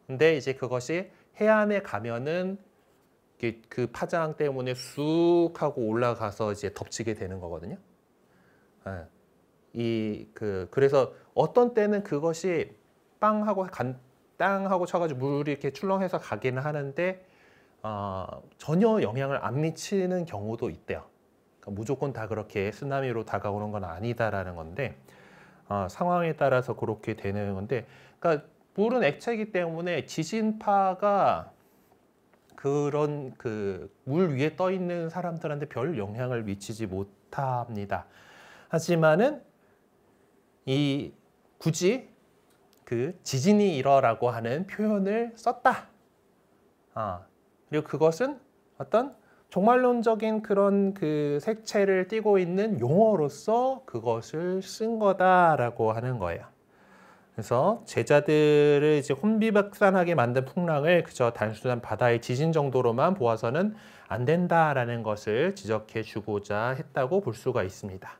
근데 이제 그것이 해안에 가면은 그 파장 때문에 쑥 하고 올라가서 이제 덮치게 되는 거거든요. 네. 예. 이그 그래서 어떤 때는 그것이 빵하고 간, 땅하고 쳐가지고 물 이렇게 출렁해서 가기는 하는데 어, 전혀 영향을 안 미치는 경우도 있대요. 그러니까 무조건 다 그렇게 쓰나미로 다가오는 건 아니다라는 건데 어, 상황에 따라서 그렇게 되는 건데, 그러니까 물은 액체이기 때문에 지진파가 그런 그 물 위에 떠 있는 사람들한테 별 영향을 미치지 못합니다. 하지만은 이 굳이 그 지진이 일어라고 하는 표현을 썼다. 아, 그리고 그것은 어떤 종말론적인 그런 그 색채를 띠고 있는 용어로서 그것을 쓴 거다라고 하는 거예요. 그래서 제자들을 이제 혼비박산하게 만든 풍랑을 그저 단순한 바다의 지진 정도로만 보아서는 안 된다라는 것을 지적해 주고자 했다고 볼 수가 있습니다.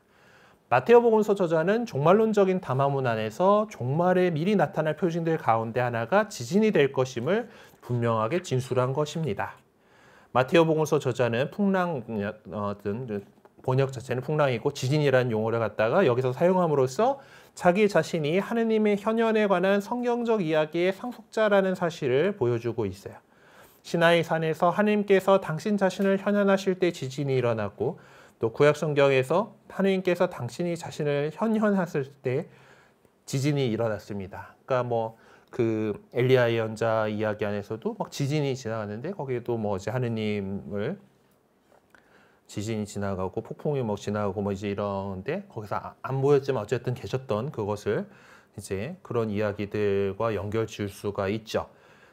마테오복음서 저자는 종말론적인 담화문 안에서 종말에 미리 나타날 표징들 가운데 하나가 지진이 될 것임을 분명하게 진술한 것입니다. 마테오복음서 저자는 풍랑 어, 번역 그, 자체는 풍랑이고 지진이라는 용어를 갖다가 여기서 사용함으로써 자기 자신이 하느님의 현현에 관한 성경적 이야기의 상속자라는 사실을 보여주고 있어요. 시나이 산에서 하느님께서 당신 자신을 현현하실 때 지진이 일어났고 또 구약 성경에서 하느님께서 당신이 자신을 현현하실 때 지진이 일어났습니다. 그러니까 뭐 그 엘리야 예언자 이야기 안에서도 막 지진이 지나갔는데 거기에도 뭐 이제 하느님을 지진이 지나가고 폭풍이 막 지나가고 뭐 이제 이런데 거기서 아, 안 보였지만 어쨌든 계셨던 그것을 이제 그런 이야기들과 연결 지을 수가 있죠.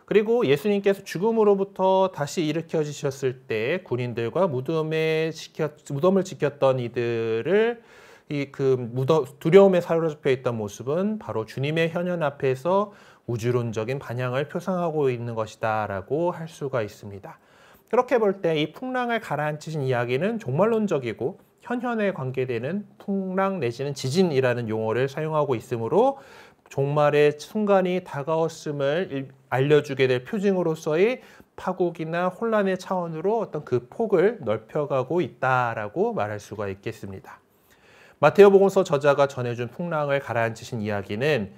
그리고 예수님께서 죽음으로부터 다시 일으켜지셨을 때 군인들과 무덤에 지켰, 무덤을 지켰던 이들을 이 그 무덤 두려움에 사로잡혀 있던 모습은 바로 주님의 현현 앞에서 우주론적인 반향을 표상하고 있는 것이다라고 할 수가 있습니다. 그렇게 볼 때 이 풍랑을 가라앉히신 이야기는 종말론적이고 현현에 관계되는 풍랑 내지는 지진이라는 용어를 사용하고 있으므로 종말의 순간이 다가왔음을 알려주게 될 표징으로서의 파국이나 혼란의 차원으로 어떤 그 폭을 넓혀가고 있다라고 말할 수가 있겠습니다. 마테오복음서 저자가 전해준 풍랑을 가라앉히신 이야기는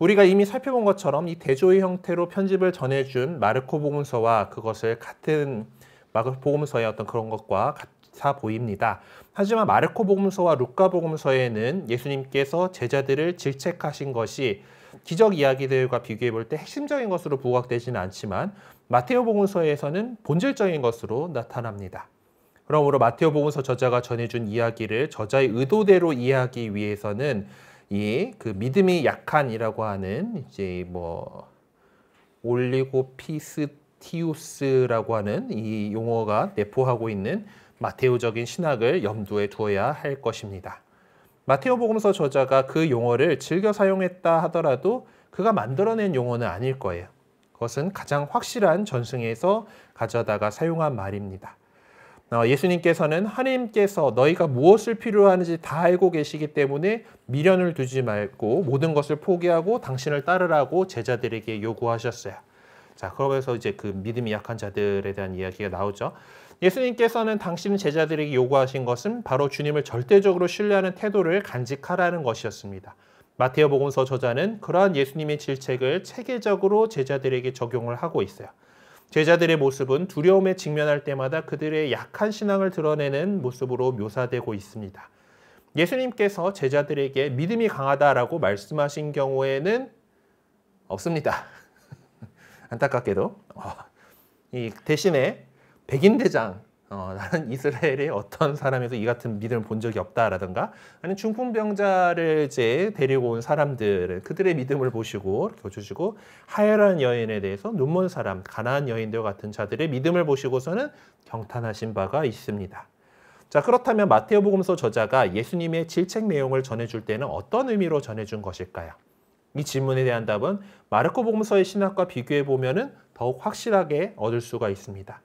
우리가 이미 살펴본 것처럼 이 대조의 형태로 편집을 전해준 마르코 복음서와 그것을 같은 마르코 복음서의 어떤 그런 것과 같아 보입니다. 하지만 마르코 복음서와 루카 복음서에는 예수님께서 제자들을 질책하신 것이 기적 이야기들과 비교해 볼 때 핵심적인 것으로 부각되지는 않지만 마테오 복음서에서는 본질적인 것으로 나타납니다. 그러므로 마테오 복음서 저자가 전해준 이야기를 저자의 의도대로 이해하기 위해서는 이그 믿음이 약한이라고 하는 이제 뭐 올리고피스티우스라고 하는 이 용어가 내포하고 있는 마테오적인 신학을 염두에 두어야 할 것입니다. 마테오복음서 저자가 그 용어를 즐겨 사용했다 하더라도 그가 만들어낸 용어는 아닐 거예요. 그것은 가장 확실한 전승에서 가져다가 사용한 말입니다. 어, 예수님께서는 하나님께서 너희가 무엇을 필요하는지 다 알고 계시기 때문에 미련을 두지 말고 모든 것을 포기하고 당신을 따르라고 제자들에게 요구하셨어요. 자, 그러면서 이제 그 믿음이 약한 자들에 대한 이야기가 나오죠. 예수님께서는 당신 제자들에게 요구하신 것은 바로 주님을 절대적으로 신뢰하는 태도를 간직하라는 것이었습니다. 마태어복음서 저자는 그러한 예수님의 질책을 체계적으로 제자들에게 적용을 하고 있어요. 제자들의 모습은 두려움에 직면할 때마다 그들의 약한 신앙을 드러내는 모습으로 묘사되고 있습니다. 예수님께서 제자들에게 믿음이 강하다라고 말씀하신 경우에는 없습니다. 안타깝게도. 어, 대신에 백인대장 어, 나는 이스라엘의 어떤 사람에서 이 같은 믿음을 본 적이 없다라든가 아니면 중풍병자를 이제 데리고 온 사람들 그들의 믿음을 보시고 교주시고 하열한 여인에 대해서 눈먼 사람 가난한 여인들 같은 자들의 믿음을 보시고서는 경탄하신 바가 있습니다. 자 그렇다면 마태오복음서 저자가 예수님의 질책 내용을 전해줄 때는 어떤 의미로 전해준 것일까요? 이 질문에 대한 답은 마르코복음서의 신학과 비교해 보면은 더욱 확실하게 얻을 수가 있습니다.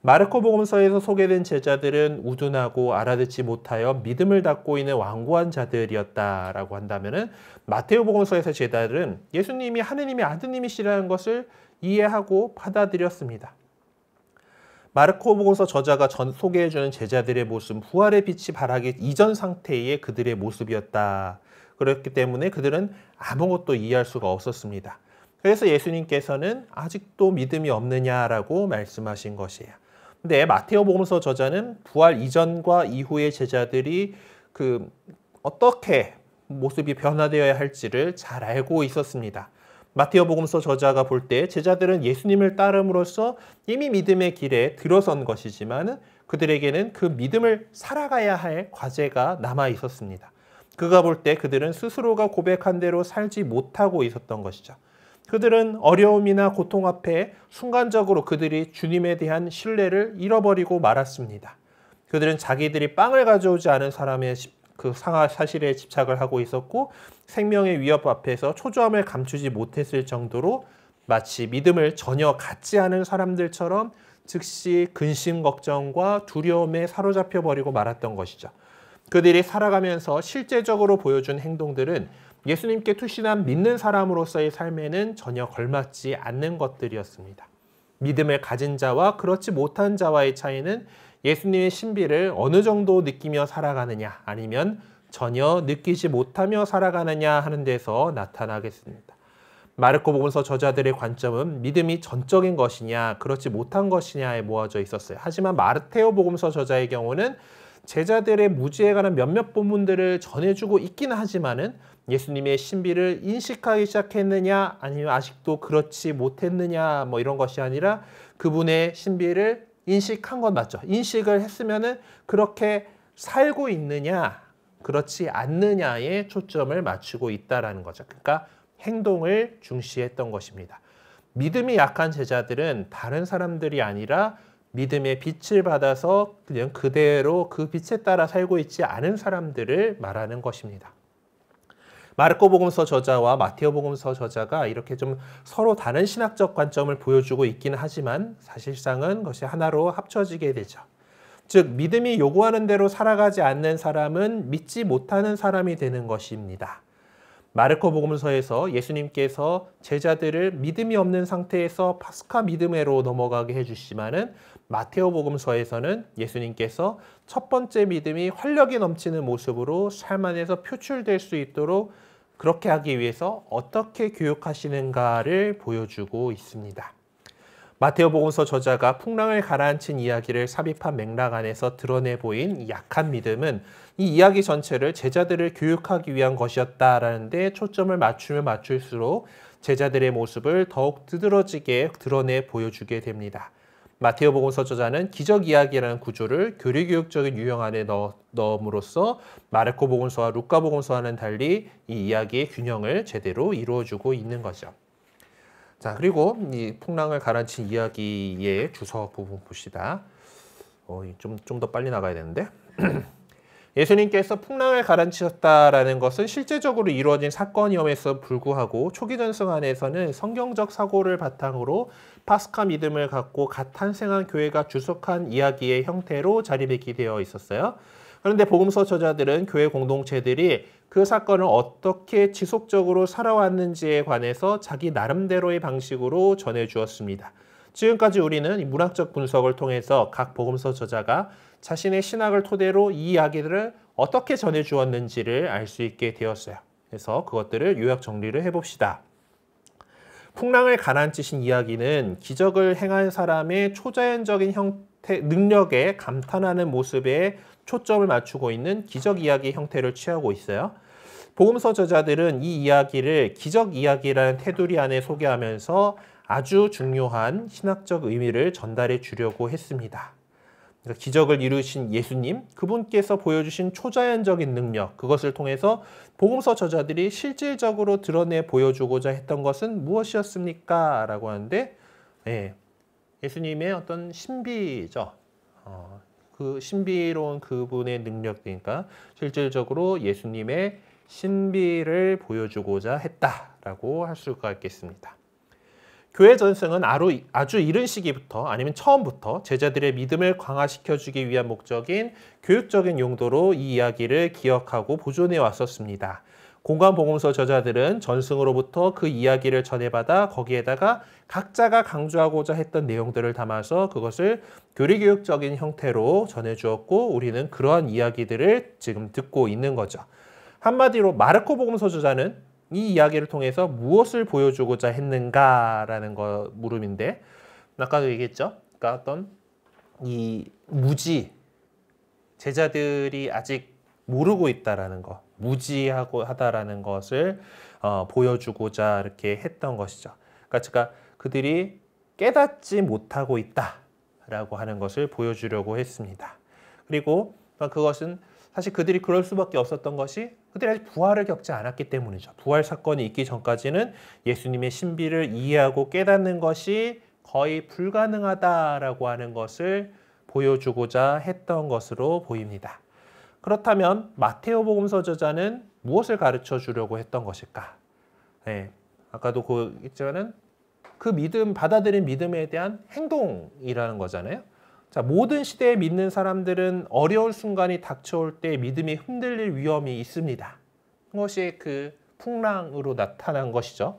마르코복음서에서 소개된 제자들은 우둔하고 알아듣지 못하여 믿음을 닫고 있는 완고한 자들이었다라고 한다면은 마테오복음서에서 제자들은 예수님이 하느님의 아드님이시라는 것을 이해하고 받아들였습니다. 마르코복음서 저자가 전 소개해주는 제자들의 모습, 부활의 빛이 바라기 이전 상태의 그들의 모습이었다. 그렇기 때문에 그들은 아무것도 이해할 수가 없었습니다. 그래서 예수님께서는 아직도 믿음이 없느냐라고 말씀하신 것이에요. 근데 마테오복음서 저자는 부활 이전과 이후의 제자들이 그 어떻게 모습이 변화되어야 할지를 잘 알고 있었습니다. 마테오복음서 저자가 볼 때 제자들은 예수님을 따름으로써 이미 믿음의 길에 들어선 것이지만 그들에게는 그 믿음을 살아가야 할 과제가 남아 있었습니다. 그가 볼 때 그들은 스스로가 고백한 대로 살지 못하고 있었던 것이죠. 그들은 어려움이나 고통 앞에 순간적으로 그들이 주님에 대한 신뢰를 잃어버리고 말았습니다. 그들은 자기들이 빵을 가져오지 않은 사람의 그 상하 사실에 집착을 하고 있었고 생명의 위협 앞에서 초조함을 감추지 못했을 정도로 마치 믿음을 전혀 갖지 않은 사람들처럼 즉시 근심 걱정과 두려움에 사로잡혀 버리고 말았던 것이죠. 그들이 살아가면서 실제적으로 보여준 행동들은 예수님께 투신한 믿는 사람으로서의 삶에는 전혀 걸맞지 않는 것들이었습니다. 믿음을 가진 자와 그렇지 못한 자와의 차이는 예수님의 신비를 어느 정도 느끼며 살아가느냐 아니면 전혀 느끼지 못하며 살아가느냐 하는 데서 나타나겠습니다. 마르코복음서 저자들의 관점은 믿음이 전적인 것이냐 그렇지 못한 것이냐에 모아져 있었어요. 하지만 마르테오복음서 저자의 경우는 제자들의 무지에 관한 몇몇 본문들을 전해주고 있긴 하지만은 예수님의 신비를 인식하기 시작했느냐 아니면 아직도 그렇지 못했느냐 뭐 이런 것이 아니라 그분의 신비를 인식한 건 맞죠. 인식을 했으면은 그렇게 살고 있느냐 그렇지 않느냐에 초점을 맞추고 있다라는 거죠. 그러니까 행동을 중시했던 것입니다. 믿음이 약한 제자들은 다른 사람들이 아니라 믿음의 빛을 받아서 그냥 그대로 그 빛에 따라 살고 있지 않은 사람들을 말하는 것입니다. 마르코복음서 저자와 마테오복음서 저자가 이렇게 좀 서로 다른 신학적 관점을 보여주고 있기는 하지만 사실상은 그것이 하나로 합쳐지게 되죠. 즉 믿음이 요구하는 대로 살아가지 않는 사람은 믿지 못하는 사람이 되는 것입니다. 마르코 복음서에서 예수님께서 제자들을 믿음이 없는 상태에서 파스카 믿음으로 넘어가게 해주시지만은 마테오 복음서에서는 예수님께서 첫 번째 믿음이 활력이 넘치는 모습으로 삶 안에서 표출될 수 있도록 그렇게 하기 위해서 어떻게 교육하시는가를 보여주고 있습니다. 마테오복음서 저자가 풍랑을 가라앉힌 이야기를 삽입한 맥락 안에서 드러내 보인 약한 믿음은 이 이야기 전체를 제자들을 교육하기 위한 것이었다라는 데 초점을 맞추면 맞출수록 제자들의 모습을 더욱 두드러지게 드러내 보여주게 됩니다. 마테오복음 서저자는 기적 이야기라는 구조를 교리 교육적인 유형 안에 넣, 넣음으로써 마르코복음서와 루카복음서와는 달리 이 이야기의 균형을 제대로 이루어주고 있는 거죠. 자 그리고 이 풍랑을 가라앉힌 이야기의 주석 부분 봅시다. 어, 좀좀 더 빨리 나가야 되는데. 예수님께서 풍랑을 가라앉히셨다라는 것은 실제적으로 이루어진 사건이음에서 불구하고 초기 전승 안에서는 성경적 사고를 바탕으로 파스카 믿음을 갖고 갓 탄생한 교회가 주석한 이야기의 형태로 자리매기 되어 있었어요. 그런데 복음서 저자들은 교회 공동체들이 그 사건을 어떻게 지속적으로 살아왔는지에 관해서 자기 나름대로의 방식으로 전해 주었습니다. 지금까지 우리는 문학적 분석을 통해서 각 복음서 저자가 자신의 신학을 토대로 이 이야기들을 어떻게 전해주었는지를 알 수 있게 되었어요. 그래서 그것들을 요약 정리를 해봅시다. 풍랑을 가라앉히신 이야기는 기적을 행한 사람의 초자연적인 형태, 능력에 감탄하는 모습에 초점을 맞추고 있는 기적 이야기 형태를 취하고 있어요. 복음서 저자들은 이 이야기를 기적 이야기라는 테두리 안에 소개하면서 아주 중요한 신학적 의미를 전달해 주려고 했습니다. 그러니 기적을 이루신 예수님, 그분께서 보여주신 초자연적인 능력, 그것을 통해서 복음서 저자들이 실질적으로 드러내 보여주고자 했던 것은 무엇이었습니까? 라고 하는데, 예, 예수님의 어떤 신비죠. 어, 그 신비로운 그분의 능력이니까 실질적으로 예수님의 신비를 보여주고자 했다라고 할 수가 있겠습니다. 교회 전승은 아주 이른 시기부터 아니면 처음부터 제자들의 믿음을 강화시켜주기 위한 목적인 교육적인 용도로 이 이야기를 기억하고 보존해 왔었습니다. 공간보험서 저자들은 전승으로부터 그 이야기를 전해받아 거기에다가 각자가 강조하고자 했던 내용들을 담아서 그것을 교리교육적인 형태로 전해주었고 우리는 그러한 이야기들을 지금 듣고 있는 거죠. 한마디로 마르코 보음서 저자는 이 이야기를 통해서 무엇을 보여주고자 했는가라는 거 물음인데 아까도 얘기했죠. 그러니까 어떤 이 무지 제자들이 아직 모르고 있다라는 거 무지하고 하다라는 것을 어, 보여주고자 이렇게 했던 것이죠. 그러니까 그들이 깨닫지 못하고 있다라고 하는 것을 보여주려고 했습니다. 그리고 그것은 사실 그들이 그럴 수밖에 없었던 것이 그들이 아직 부활을 겪지 않았기 때문이죠. 부활 사건이 있기 전까지는 예수님의 신비를 이해하고 깨닫는 것이 거의 불가능하다라고 하는 것을 보여주고자 했던 것으로 보입니다. 그렇다면 마테오복음서 저자는 무엇을 가르쳐 주려고 했던 것일까? 네, 아까도 그 있지만은 그 믿음 받아들인 믿음에 대한 행동이라는 거잖아요. 자, 모든 시대에 믿는 사람들은 어려운 순간이 닥쳐올 때 믿음이 흔들릴 위험이 있습니다. 그것이 그 풍랑으로 나타난 것이죠.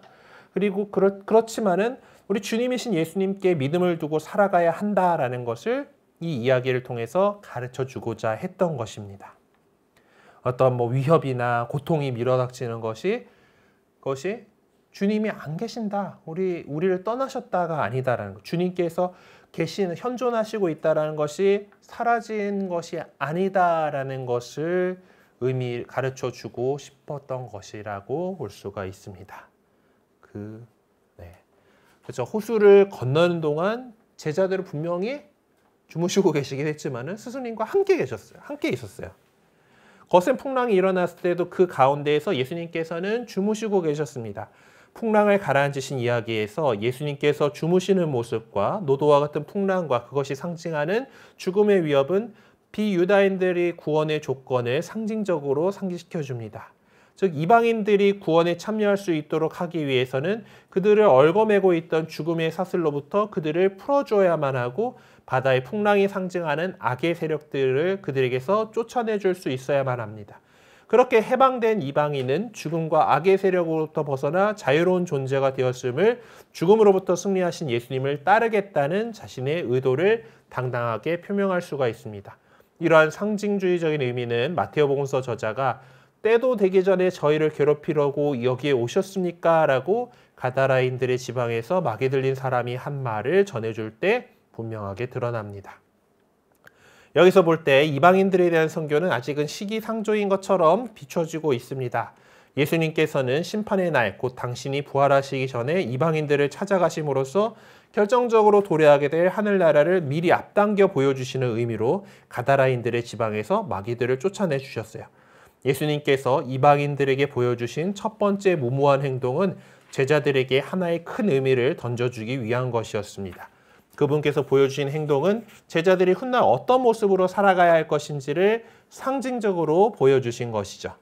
그리고 그렇, 그렇지만은 우리 주님이신 예수님께 믿음을 두고 살아가야 한다라는 것을 이 이야기를 통해서 가르쳐 주고자 했던 것입니다. 어떤 뭐 위협이나 고통이 밀어닥치는 것이 그것이 주님이 안 계신다. 우리 우리를 떠나셨다가 아니다라는 것. 주님께서 계신는 현존하시고 있다라는 것이 사라진 것이 아니다라는 것을 의미 가르쳐 주고 싶었던 것이라고 볼 수가 있습니다. 그 네. 그렇죠. 호수를 건너는 동안 제자들은 분명히 주무시고 계시긴 했지만은 스승님과 함께 계셨어요. 함께 있었어요. 거센 풍랑이 일어났을 때도 그 가운데에서 예수님께서는 주무시고 계셨습니다. 풍랑을 가라앉으신 이야기에서 예수님께서 주무시는 모습과 노도와 같은 풍랑과 그것이 상징하는 죽음의 위협은 비유다인들이 구원의 조건을 상징적으로 상기시켜 줍니다. 즉 이방인들이 구원에 참여할 수 있도록 하기 위해서는 그들을 얽어매고 있던 죽음의 사슬로부터 그들을 풀어줘야만 하고 바다의 풍랑이 상징하는 악의 세력들을 그들에게서 쫓아내줄 수 있어야만 합니다. 그렇게 해방된 이방인은 죽음과 악의 세력으로부터 벗어나 자유로운 존재가 되었음을 죽음으로부터 승리하신 예수님을 따르겠다는 자신의 의도를 당당하게 표명할 수가 있습니다. 이러한 상징주의적인 의미는 마테오복음서 저자가 때도 되기 전에 저희를 괴롭히려고 여기에 오셨습니까? 라고 가다라인들의 지방에서 막에 들린 사람이 한 말을 전해줄 때 분명하게 드러납니다. 여기서 볼 때 이방인들에 대한 선교는 아직은 시기상조인 것처럼 비춰지고 있습니다. 예수님께서는 심판의 날, 곧 당신이 부활하시기 전에 이방인들을 찾아가심으로써 결정적으로 도래하게 될 하늘나라를 미리 앞당겨 보여주시는 의미로 가다라인들의 지방에서 마귀들을 쫓아내 주셨어요. 예수님께서 이방인들에게 보여주신 첫 번째 무모한 행동은 제자들에게 하나의 큰 의미를 던져주기 위한 것이었습니다. 그분께서 보여주신 행동은 제자들이 훗날 어떤 모습으로 살아가야 할 것인지를 상징적으로 보여주신 것이죠.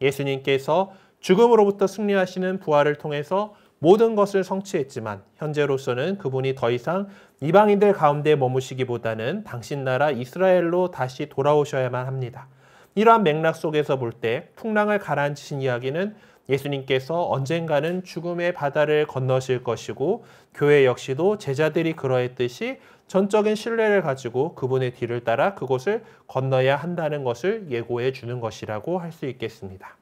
예수님께서 죽음으로부터 승리하시는 부활을 통해서 모든 것을 성취했지만 현재로서는 그분이 더 이상 이방인들 가운데 머무시기보다는 당신 나라 이스라엘로 다시 돌아오셔야만 합니다. 이러한 맥락 속에서 볼 때 풍랑을 가라앉히신 이야기는 예수님께서 언젠가는 죽음의 바다를 건너실 것이고 교회 역시도 제자들이 그러했듯이 전적인 신뢰를 가지고 그분의 뒤를 따라 그곳을 건너야 한다는 것을 예고해 주는 것이라고 할 수 있겠습니다.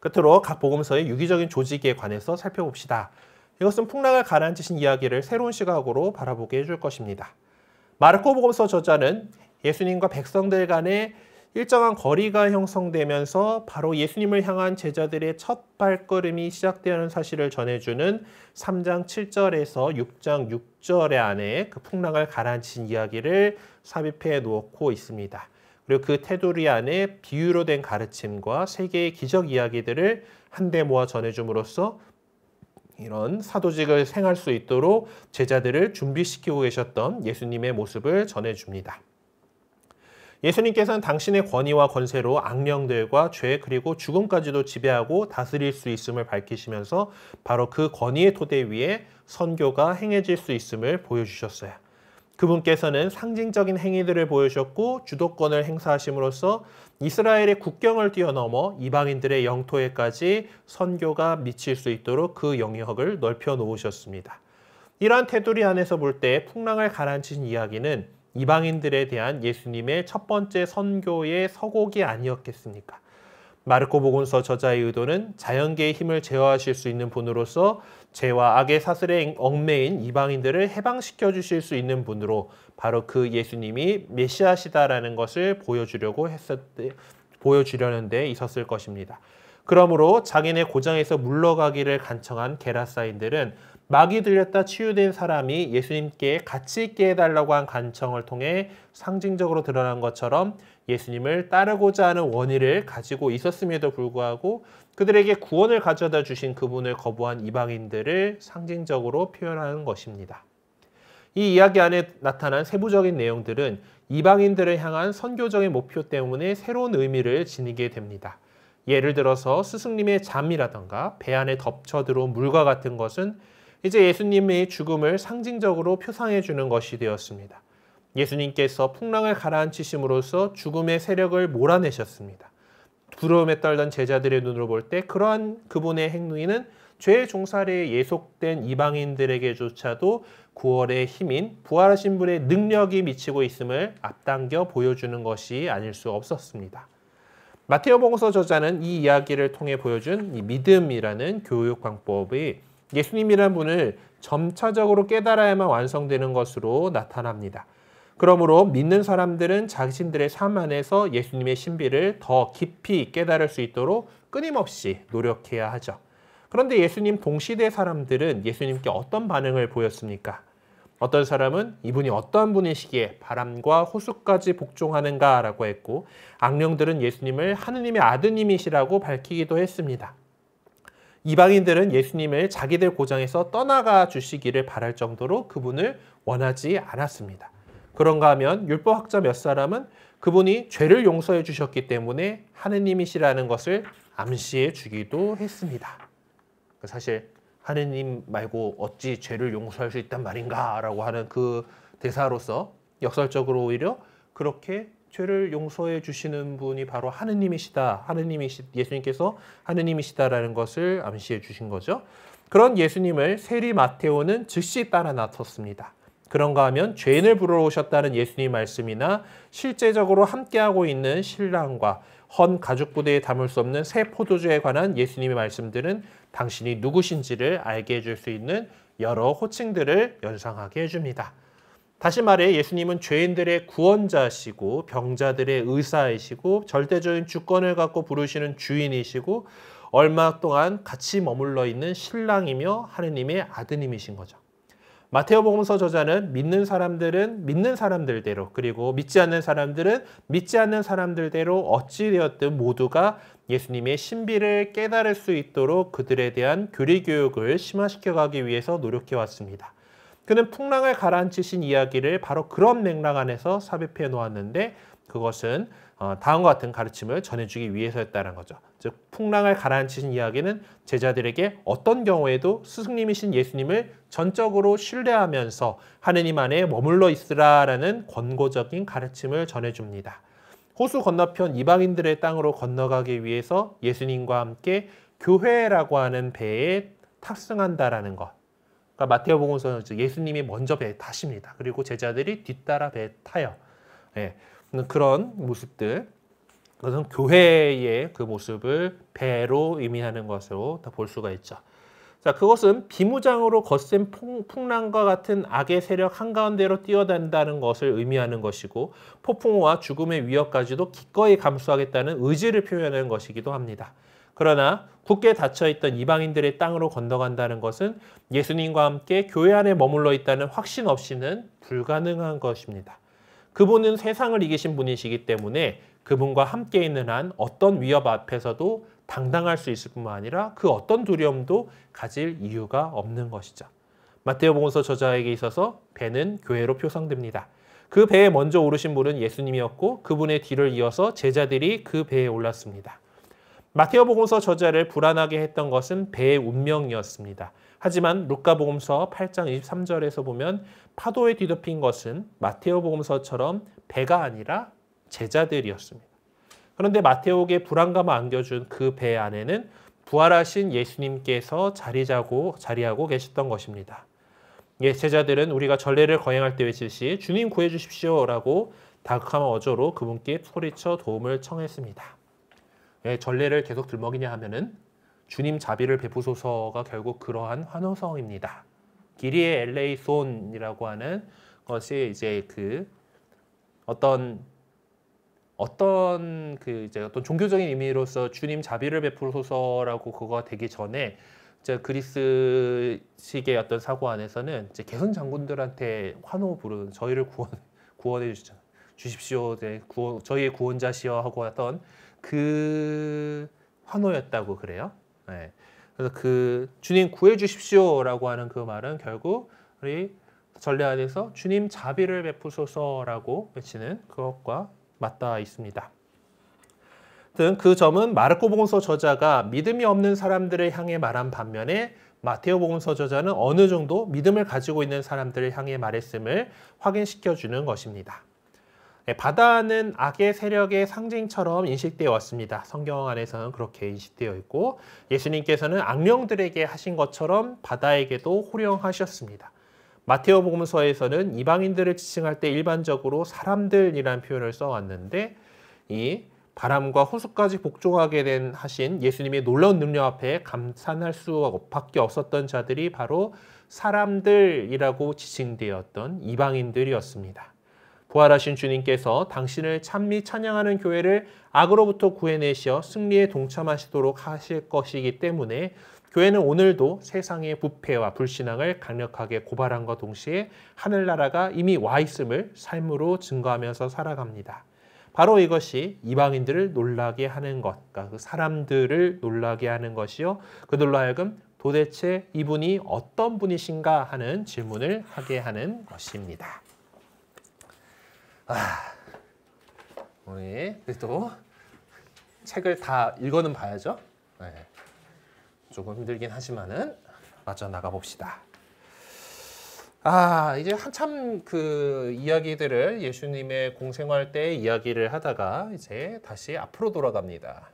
끝으로 각 복음서의 유기적인 조직에 관해서 살펴봅시다. 이것은 풍랑을 가라앉히신 이야기를 새로운 시각으로 바라보게 해줄 것입니다. 마르코 복음서 저자는 예수님과 백성들 간의 일정한 거리가 형성되면서 바로 예수님을 향한 제자들의 첫 발걸음이 시작되는 사실을 전해주는 3장 7절에서 6장 6절의 안에 그 풍랑을 가라앉힌 이야기를 삽입해 놓고 있습니다. 그리고 그 테두리 안에 비유로 된 가르침과 세계의 기적 이야기들을 한데 모아 전해줌으로써 이런 사도직을 생할 수 있도록 제자들을 준비시키고 계셨던 예수님의 모습을 전해줍니다. 예수님께서는 당신의 권위와 권세로 악령들과 죄 그리고 죽음까지도 지배하고 다스릴 수 있음을 밝히시면서 바로 그 권위의 토대 위에 선교가 행해질 수 있음을 보여주셨어요. 그분께서는 상징적인 행위들을 보여주셨고 주도권을 행사하심으로써 이스라엘의 국경을 뛰어넘어 이방인들의 영토에까지 선교가 미칠 수 있도록 그 영역을 넓혀 놓으셨습니다. 이러한 테두리 안에서 볼 때 풍랑을 가라앉힌 이야기는 이방인들에 대한 예수님의 첫 번째 선교의 서곡이 아니었겠습니까? 마르코 복음서 저자의 의도는 자연계의 힘을 제어하실 수 있는 분으로서 죄와 악의 사슬에 얽매인 이방인들을 해방시켜 주실 수 있는 분으로 바로 그 예수님이 메시아시다라는 것을 보여주려고 했었 보여주려는 데 있었을 것입니다. 그러므로 자기네 고장에서 물러가기를 간청한 게라사인들은 막이 들렸다 치유된 사람이 예수님께 같이 있게 해달라고 한 간청을 통해 상징적으로 드러난 것처럼 예수님을 따르고자 하는 원의를 가지고 있었음에도 불구하고 그들에게 구원을 가져다 주신 그분을 거부한 이방인들을 상징적으로 표현하는 것입니다. 이 이야기 안에 나타난 세부적인 내용들은 이방인들을 향한 선교적인 목표 때문에 새로운 의미를 지니게 됩니다. 예를 들어서 스승님의 잠이라던가 배 안에 덮쳐 들어온 물과 같은 것은 이제 예수님의 죽음을 상징적으로 표상해 주는 것이 되었습니다. 예수님께서 풍랑을 가라앉히심으로써 죽음의 세력을 몰아내셨습니다. 두려움에 떨던 제자들의 눈으로 볼 때 그러한 그분의 행위는 죄의 종살이에 예속된 이방인들에게조차도 구월의 힘인 부활하신 분의 능력이 미치고 있음을 앞당겨 보여주는 것이 아닐 수 없었습니다. 마테오복서 저자는 이 이야기를 통해 보여준 이 믿음이라는 교육 방법이 예수님이란 분을 점차적으로 깨달아야만 완성되는 것으로 나타납니다. 그러므로 믿는 사람들은 자신들의 삶 안에서 예수님의 신비를 더 깊이 깨달을 수 있도록 끊임없이 노력해야 하죠. 그런데 예수님 동시대 사람들은 예수님께 어떤 반응을 보였습니까? 어떤 사람은 이분이 어떠한 분이시기에 바람과 호수까지 복종하는가라고 했고 악령들은 예수님을 하느님의 아드님이시라고 밝히기도 했습니다. 이방인들은 예수님을 자기들 고장에서 떠나가 주시기를 바랄 정도로 그분을 원하지 않았습니다. 그런가 하면 율법학자 몇 사람은 그분이 죄를 용서해 주셨기 때문에 하느님이시라는 것을 암시해 주기도 했습니다. 사실 하느님 말고 어찌 죄를 용서할 수 있단 말인가라고 하는 그 대사로서 역설적으로 오히려 그렇게 죄를 용서해 주시는 분이 바로 하느님이시다. 하느님이 예수님께서 하느님이시다라는 것을 암시해 주신 거죠. 그런 예수님을 세리 마테오는 즉시 따라 나섰습니다. 그런가 하면 죄인을 부르러 오셨다는 예수님 말씀이나 실제적으로 함께하고 있는 신랑과 헌 가죽 부대에 담을 수 없는 새 포도주에 관한 예수님의 말씀들은 당신이 누구신지를 알게 해줄 수 있는 여러 호칭들을 연상하게 해줍니다. 다시 말해 예수님은 죄인들의 구원자시고 병자들의 의사이시고 절대적인 주권을 갖고 부르시는 주인이시고 얼마 동안 같이 머물러 있는 신랑이며 하느님의 아드님이신 거죠. 마테오복음서 저자는 믿는 사람들은 믿는 사람들대로 그리고 믿지 않는 사람들은 믿지 않는 사람들대로 어찌되었든 모두가 예수님의 신비를 깨달을 수 있도록 그들에 대한 교리 교육을 심화시켜 가기 위해서 노력해 왔습니다. 그는 풍랑을 가라앉히신 이야기를 바로 그런 맥락 안에서 삽입해 놓았는데 그것은 어, 다음과 같은 가르침을 전해주기 위해서였다는 거죠. 즉 풍랑을 가라앉히신 이야기는 제자들에게 어떤 경우에도 스승님이신 예수님을 전적으로 신뢰하면서 하느님 안에 머물러 있으라라는 권고적인 가르침을 전해줍니다. 호수 건너편 이방인들의 땅으로 건너가기 위해서 예수님과 함께 교회라고 하는 배에 탑승한다라는 것. 그러니까 마태복음서는 예수님이 먼저 배에 타십니다. 그리고 제자들이 뒤따라 배에 타요. 예, 그런 모습들. 그것은 교회의 그 모습을 배로 의미하는 것으로 다 볼 수가 있죠. 자, 그것은 비무장으로 거센 풍랑과 같은 악의 세력 한가운데로 뛰어단다는 것을 의미하는 것이고 폭풍과 죽음의 위협까지도 기꺼이 감수하겠다는 의지를 표현하는 것이기도 합니다. 그러나 굳게 닫혀있던 이방인들의 땅으로 건너간다는 것은 예수님과 함께 교회 안에 머물러 있다는 확신 없이는 불가능한 것입니다. 그분은 세상을 이기신 분이시기 때문에 그분과 함께 있는 한 어떤 위협 앞에서도 당당할 수 있을 뿐만 아니라 그 어떤 두려움도 가질 이유가 없는 것이죠. 마테오복음서 저자에게 있어서 배는 교회로 표상됩니다. 그 배에 먼저 오르신 분은 예수님이었고 그분의 뒤를 이어서 제자들이 그 배에 올랐습니다. 마테오복음서 저자를 불안하게 했던 것은 배의 운명이었습니다. 하지만 루카복음서 8장 23절에서 보면 파도에 뒤덮인 것은 마테오복음서처럼 배가 아니라 제자들이었습니다. 그런데 마테오에게 불안감을 안겨준 그 배 안에는 부활하신 예수님께서 자리 자고 자리하고 계셨던 것입니다. 예, 제자들은 우리가 전례를 거행할 때 외칠 시 주님 구해 주십시오라고 다급한 어조로 그분께 소리쳐 도움을 청했습니다. 예, 전례를 계속 들먹이냐 하면은 주님 자비를 베푸소서가 결국 그러한 환호성입니다. 길이의 엘레이손이라고 하는 것이 이제 그 어떤 어떤 그 이제 어떤 종교적인 의미로서 주님 자비를 베푸소서라고 그거 되기 전에 이제 그리스식의 어떤 사고 안에서는 이제 개선 장군들한테 환호 부르는 저희를 구원 구원해 주시죠. 주십시오. 네, 구원, 저희의 구원자시여 하고 하던 그 환호였다고 그래요. 네. 그래서 그 주님 구해 주십시오라고 하는 그 말은 결국 우리 전례 안에서 주님 자비를 베푸소서라고 외치는 그것과 맞닿아 있습니다. 그 점은 마르코복음서 저자가 믿음이 없는 사람들을 향해 말한 반면에 마테오복음서 저자는 어느 정도 믿음을 가지고 있는 사람들을 향해 말했음을 확인시켜 주는 것입니다. 네, 바다는 악의 세력의 상징처럼 인식되어 왔습니다. 성경 안에서는 그렇게 인식되어 있고 예수님께서는 악령들에게 하신 것처럼 바다에게도 호령하셨습니다. 마테오복음서에서는 이방인들을 지칭할 때 일반적으로 사람들이란 표현을 써왔는데 이 바람과 호수까지 복종하게 된 하신 예수님의 놀라운 능력 앞에 감탄할 수밖에 없었던 자들이 바로 사람들이라고 지칭되었던 이방인들이었습니다. 부활하신 주님께서 당신을 찬미 찬양하는 교회를 악으로부터 구해내시어 승리에 동참하시도록 하실 것이기 때문에 교회는 오늘도 세상의 부패와 불신앙을 강력하게 고발함과 동시에 하늘나라가 이미 와 있음을 삶으로 증거하면서 살아갑니다. 바로 이것이 이방인들을 놀라게 하는 것, 그러니까 그 사람들을 놀라게 하는 것이요. 그들로 하여금 도대체 이분이 어떤 분이신가 하는 질문을 하게 하는 것입니다. 아, 우리 또 책을 다 읽어는 봐야죠. 네. 조금 힘들긴 하지만은 맞춰 나가 봅시다. 아 이제 한참 그 이야기들을 예수님의 공생활 때 이야기를 하다가 이제 다시 앞으로 돌아갑니다.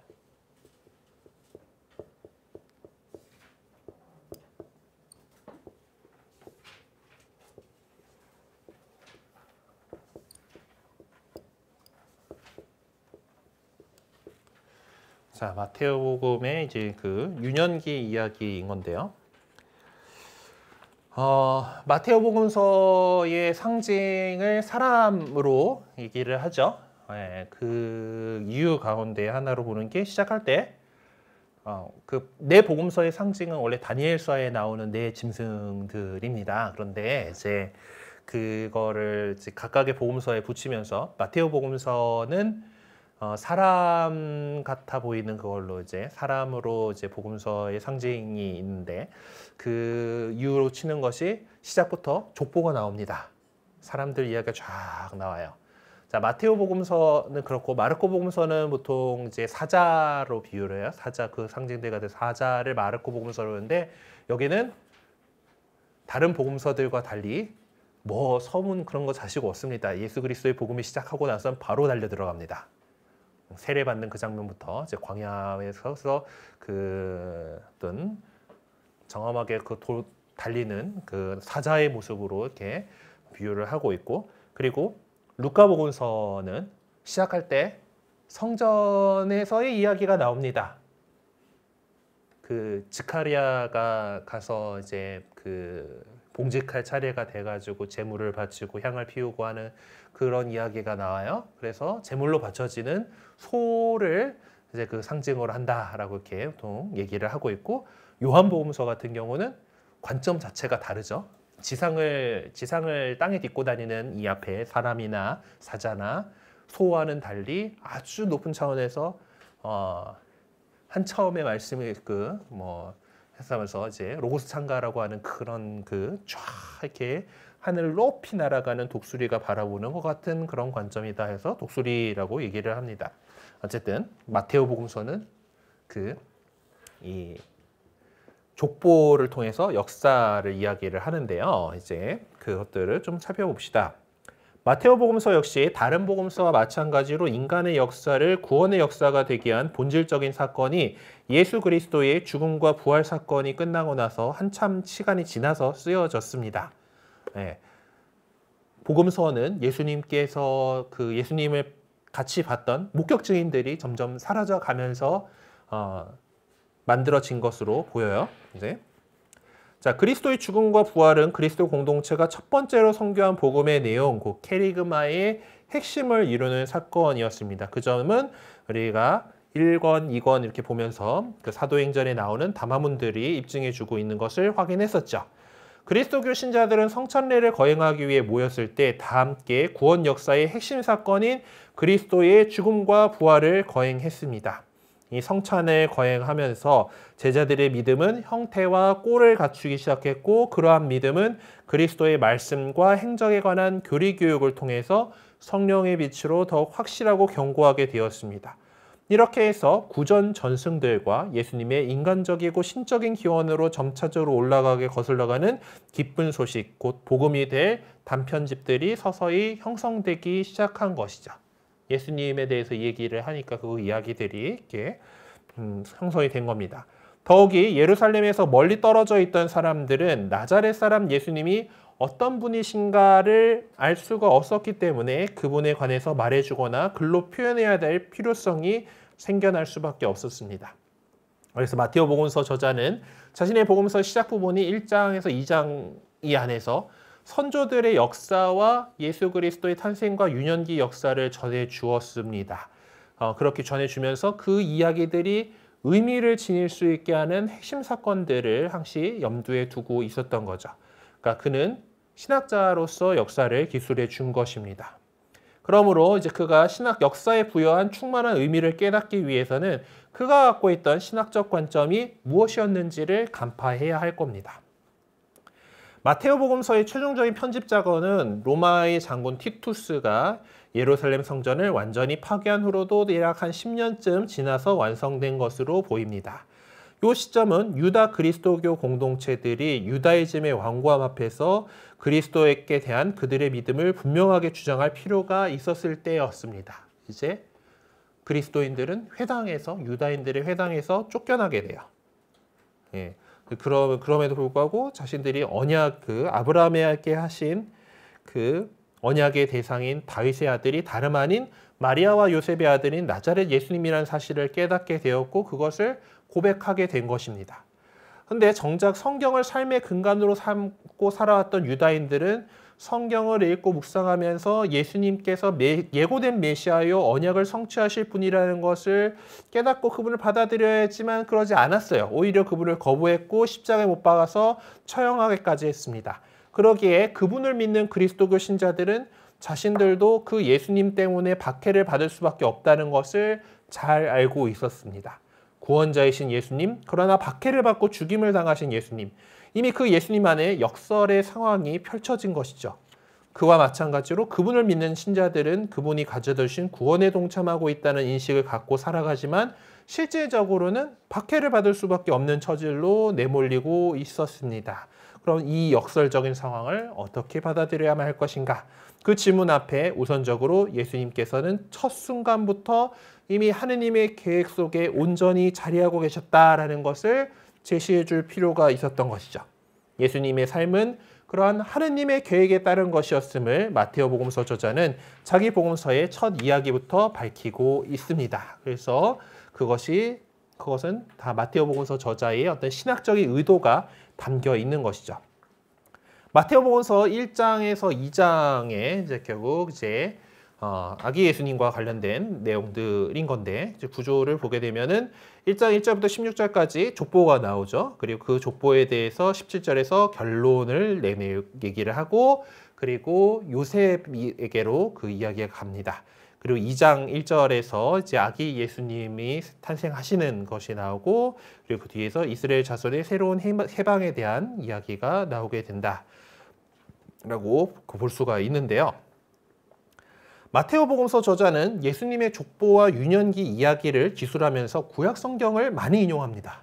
자, 마태복음의 이제 그 유년기 이야기인 건데요. 어, 마태복음서의 상징을 사람으로 얘기를 하죠. 예, 그 이유 가운데 하나로 보는 게 시작할 때, 어, 그내 복음서의 상징은 원래 다니엘서에 나오는 내 짐승들입니다. 그런데 이제 그거를 이제 각각의 복음서에 붙이면서 마태복음서는 어, 사람 같아 보이는 그걸로 이제 사람으로 이제 복음서의 상징이 있는데 그 이유로 치는 것이 시작부터 족보가 나옵니다. 사람들 이야기가 쫙 나와요. 자 마테오 복음서는 그렇고 마르코 복음서는 보통 이제 사자로 비유를 해요. 사자 그 상징대가 된 사자를 마르코 복음서로 하는데 여기는 다른 복음서들과 달리 뭐 서문 그런 거 자시고 없습니다. 예수 그리스도의 복음이 시작하고 나선 바로 달려 들어갑니다. 세례받는 그 장면부터 이제 광야에서서 그 어떤 정확하게 그 도, 달리는 그 사자의 모습으로 이렇게 비유를 하고 있고 그리고 루카복음서는 시작할 때 성전에서의 이야기가 나옵니다. 그 지카리아가 가서 이제 그 봉직할 차례가 돼가지고 제물을 바치고 향을 피우고 하는 그런 이야기가 나와요. 그래서 제물로 바쳐지는 소를 이제 그 상징으로 한다라고 이렇게 보통 얘기를 하고 있고 요한복음서 같은 경우는 관점 자체가 다르죠. 지상을 지상을 땅에 딛고 다니는 이 앞에 사람이나 사자나 소와는 달리 아주 높은 차원에서 어, 한처음에 말씀을 그뭐 했으면서 이제 로고스 창가라고 하는 그런 그쫙 이렇게 하늘 높이 날아가는 독수리가 바라보는 것 같은 그런 관점이다 해서 독수리라고 얘기를 합니다. 어쨌든 마테오복음서는 그 이 족보를 통해서 역사를 이야기를 하는데요. 이제 그것들을 좀 살펴봅시다. 마테오복음서 역시 다른 복음서와 마찬가지로 인간의 역사를 구원의 역사가 되게 한 본질적인 사건이 예수 그리스도의 죽음과 부활 사건이 끝나고 나서 한참 시간이 지나서 쓰여졌습니다. 예. 복음서는 예수님께서 그 예수님의 같이 봤던 목격증인들이 점점 사라져 가면서 어, 만들어진 것으로 보여요. 이제 자 그리스도의 죽음과 부활은 그리스도 공동체가 첫 번째로 선교한 복음의 내용, 그 캐리그마의 핵심을 이루는 사건이었습니다. 그 점은 우리가 1권, 2권 이렇게 보면서 그 사도행전에 나오는 담화문들이 입증해주고 있는 것을 확인했었죠. 그리스도교 신자들은 성찬례를 거행하기 위해 모였을 때 다 함께 구원 역사의 핵심 사건인 그리스도의 죽음과 부활을 거행했습니다. 이 성찬을 거행하면서 제자들의 믿음은 형태와 꼴을 갖추기 시작했고 그러한 믿음은 그리스도의 말씀과 행적에 관한 교리 교육을 통해서 성령의 빛으로 더욱 확실하고 견고하게 되었습니다. 이렇게 해서 구전 전승들과 예수님의 인간적이고 신적인 기원으로 점차적으로 올라가게 거슬러가는 기쁜 소식, 곧 복음이 될 단편집들이 서서히 형성되기 시작한 것이죠. 예수님에 대해서 얘기를 하니까 그 이야기들이 이렇게 음, 형성이 된 겁니다. 더욱이 예루살렘에서 멀리 떨어져 있던 사람들은 나자렛 사람 예수님이 어떤 분이신가를 알 수가 없었기 때문에 그분에 관해서 말해주거나 글로 표현해야 될 필요성이 생겨날 수밖에 없었습니다. 그래서 마테오 복음서 저자는 자신의 복음서 시작 부분이 1장에서 2장 이 안에서 선조들의 역사와 예수 그리스도의 탄생과 유년기 역사를 전해 주었습니다. 어, 그렇게 전해 주면서 그 이야기들이 의미를 지닐 수 있게 하는 핵심 사건들을 항시 염두에 두고 있었던 거죠. 그러니까 그는 신학자로서 역사를 기술해 준 것입니다. 그러므로 이제 그가 신학 역사에 부여한 충만한 의미를 깨닫기 위해서는 그가 갖고 있던 신학적 관점이 무엇이었는지를 간파해야 할 겁니다. 마테오복음서의 최종적인 편집 작업은 로마의 장군 티투스가 예루살렘 성전을 완전히 파괴한 후로도 대략 한 10년쯤 지나서 완성된 것으로 보입니다. 이 시점은 유다 그리스도교 공동체들이 유다이즘의 왕고함 앞에서 그리스도에게 대한 그들의 믿음을 분명하게 주장할 필요가 있었을 때였습니다. 이제 그리스도인들은 회당에서 유다인들의 회당에서 쫓겨나게 돼요. 예. 그럼 그럼에도 불구하고 자신들이 언약 그 아브라함에게 하신 그 언약의 대상인 다윗의 아들이 다름 아닌 마리아와 요셉의 아들인 나자렛 예수님이라는 사실을 깨닫게 되었고 그것을 고백하게 된 것입니다. 근데 정작 성경을 삶의 근간으로 삼고 살아왔던 유다인들은 성경을 읽고 묵상하면서 예수님께서 예고된 메시아요 언약을 성취하실 분이라는 것을 깨닫고 그분을 받아들여야 했지만 그러지 않았어요. 오히려 그분을 거부했고 십자가에 못 박아서 처형하게까지 했습니다. 그러기에 그분을 믿는 그리스도교 신자들은 자신들도 그 예수님 때문에 박해를 받을 수밖에 없다는 것을 잘 알고 있었습니다. 구원자이신 예수님, 그러나 박해를 받고 죽임을 당하신 예수님, 이미 그 예수님 안에 역설의 상황이 펼쳐진 것이죠. 그와 마찬가지로 그분을 믿는 신자들은 그분이 가져다주신 구원에 동참하고 있다는 인식을 갖고 살아가지만 실제적으로는 박해를 받을 수밖에 없는 처질로 내몰리고 있었습니다. 그럼 이 역설적인 상황을 어떻게 받아들여야만 할 것인가? 그 질문 앞에 우선적으로 예수님께서는 첫 순간부터 이미 하느님의 계획 속에 온전히 자리하고 계셨다라는 것을 제시해 줄 필요가 있었던 것이죠. 예수님의 삶은 그러한 하느님의 계획에 따른 것이었음을 마테오 복음서 저자는 자기 복음서의 첫 이야기부터 밝히고 있습니다. 그래서 그것이 그것은 다 마테오 복음서 저자의 어떤 신학적인 의도가 담겨 있는 것이죠. 마테 복음서 1장에서 2장에 이제 결국 이제 어, 아기 예수님과 관련된 내용들인 건데 구조를 보게 되면은 1장 1절부터 16절까지 족보가 나오죠. 그리고 그 족보에 대해서 17절에서 결론을 내내 얘기를 하고 그리고 요셉에게로 그 이야기가 갑니다. 그리고 2장 1절에서 이제 아기 예수님이 탄생하시는 것이 나오고 그리고 그 뒤에서 이스라엘 자손의 새로운 해방에 대한 이야기가 나오게 된다라고 볼 수가 있는데요. 마테오복음서 저자는 예수님의 족보와 유년기 이야기를 기술하면서 구약 성경을 많이 인용합니다.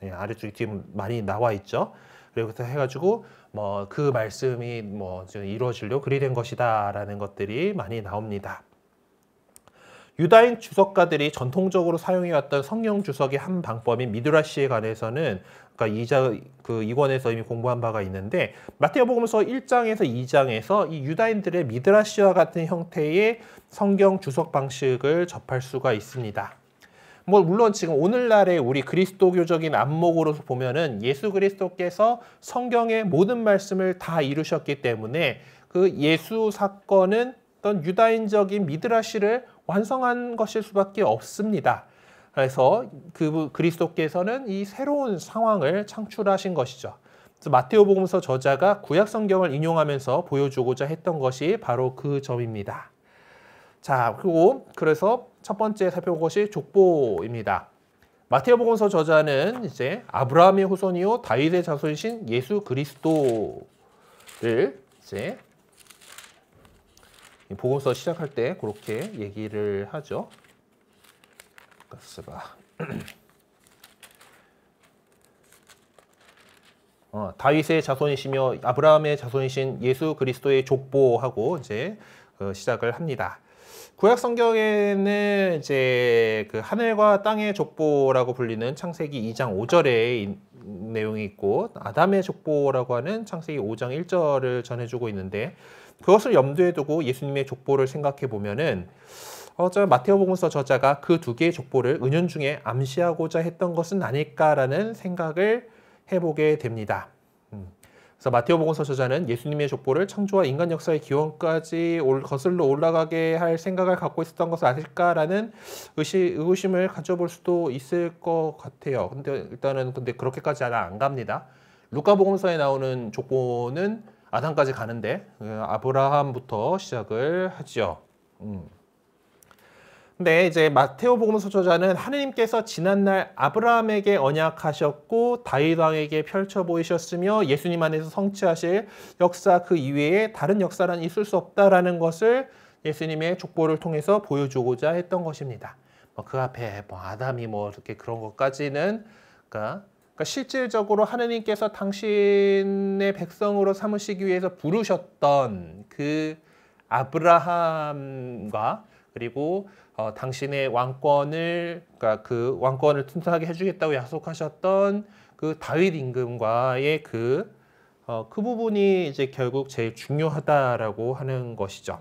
네, 아래쪽에 뒤에 많이 나와 있죠. 그래서 해가지고 뭐 그 말씀이 뭐 이루어지려 그리 된 것이다라는 것들이 많이 나옵니다. 유다인 주석가들이 전통적으로 사용해왔던 성경 주석의 한 방법인 미드라시에 관해서는 그러니까 이자 그 이권에서 이미 공부한 바가 있는데 마태복음서 1장에서 2장에서 이 유다인들의 미드라시와 같은 형태의 성경 주석 방식을 접할 수가 있습니다. 뭐 물론 지금 오늘날의 우리 그리스도교적인 안목으로 서 보면은 예수 그리스도께서 성경의 모든 말씀을 다 이루셨기 때문에 그 예수 사건은 어떤 유다인적인 미드라시를 완성한 것일 수밖에 없습니다. 그래서 그 그리스도께서는 이 새로운 상황을 창출하신 것이죠. 마테오복음서 저자가 구약 성경을 인용하면서 보여주고자 했던 것이 바로 그 점입니다. 자, 그리고 그래서 첫 번째 살펴볼 것이 족보입니다. 마테오복음서 저자는 이제 아브라함의 후손이요 다윗의 자손이신 예수 그리스도를 이제 복음서 시작할 때 그렇게 얘기를 하죠. 쓰라. 어, 다윗의 자손이시며 아브라함의 자손이신 예수 그리스도의 족보하고 이제 그 시작을 합니다. 구약 성경에는 이제 그 하늘과 땅의 족보라고 불리는 창세기 2장 5절의 내용이 있고 아담의 족보라고 하는 창세기 5장 1절을 전해주고 있는데 그것을 염두에 두고 예수님의 족보를 생각해 보면은 어쩌면 마테오복음서 저자가 그 두 개의 족보를 은연중에 암시하고자 했던 것은 아닐까라는 생각을 해보게 됩니다. 음. 그래서 마테오복음서 저자는 예수님의 족보를 창조와 인간 역사의 기원까지 올, 거슬러 올라가게 할 생각을 갖고 있었던 것은 아닐까라는 의 의구심을 가져볼 수도 있을 것 같아요. 근데 일단은 근데 그렇게까지 안 갑니다. 루카복음서에 나오는 족보는 아담까지 가는데 그 아브라함부터 시작을 하죠. 음. 근데 이제 마테오복음서 저자는 하느님께서 지난날 아브라함에게 언약하셨고 다윗 왕에게 펼쳐 보이셨으며 예수님 안에서 성취하실 역사 그 이외에 다른 역사란 있을 수 없다라는 것을 예수님의 족보를 통해서 보여주고자 했던 것입니다. 뭐 그 앞에 뭐 아담이 뭐 이렇게 그런 것까지는 그러니까, 그러니까 실질적으로 하느님께서 당신의 백성으로 삼으시기 위해서 부르셨던 그 아브라함과 그리고 어, 당신의 왕권을 그러니까 그 왕권을 튼튼하게 해주겠다고 약속하셨던 그 다윗 임금과의 그 어, 그 부분이 이제 결국 제일 중요하다라고 하는 것이죠.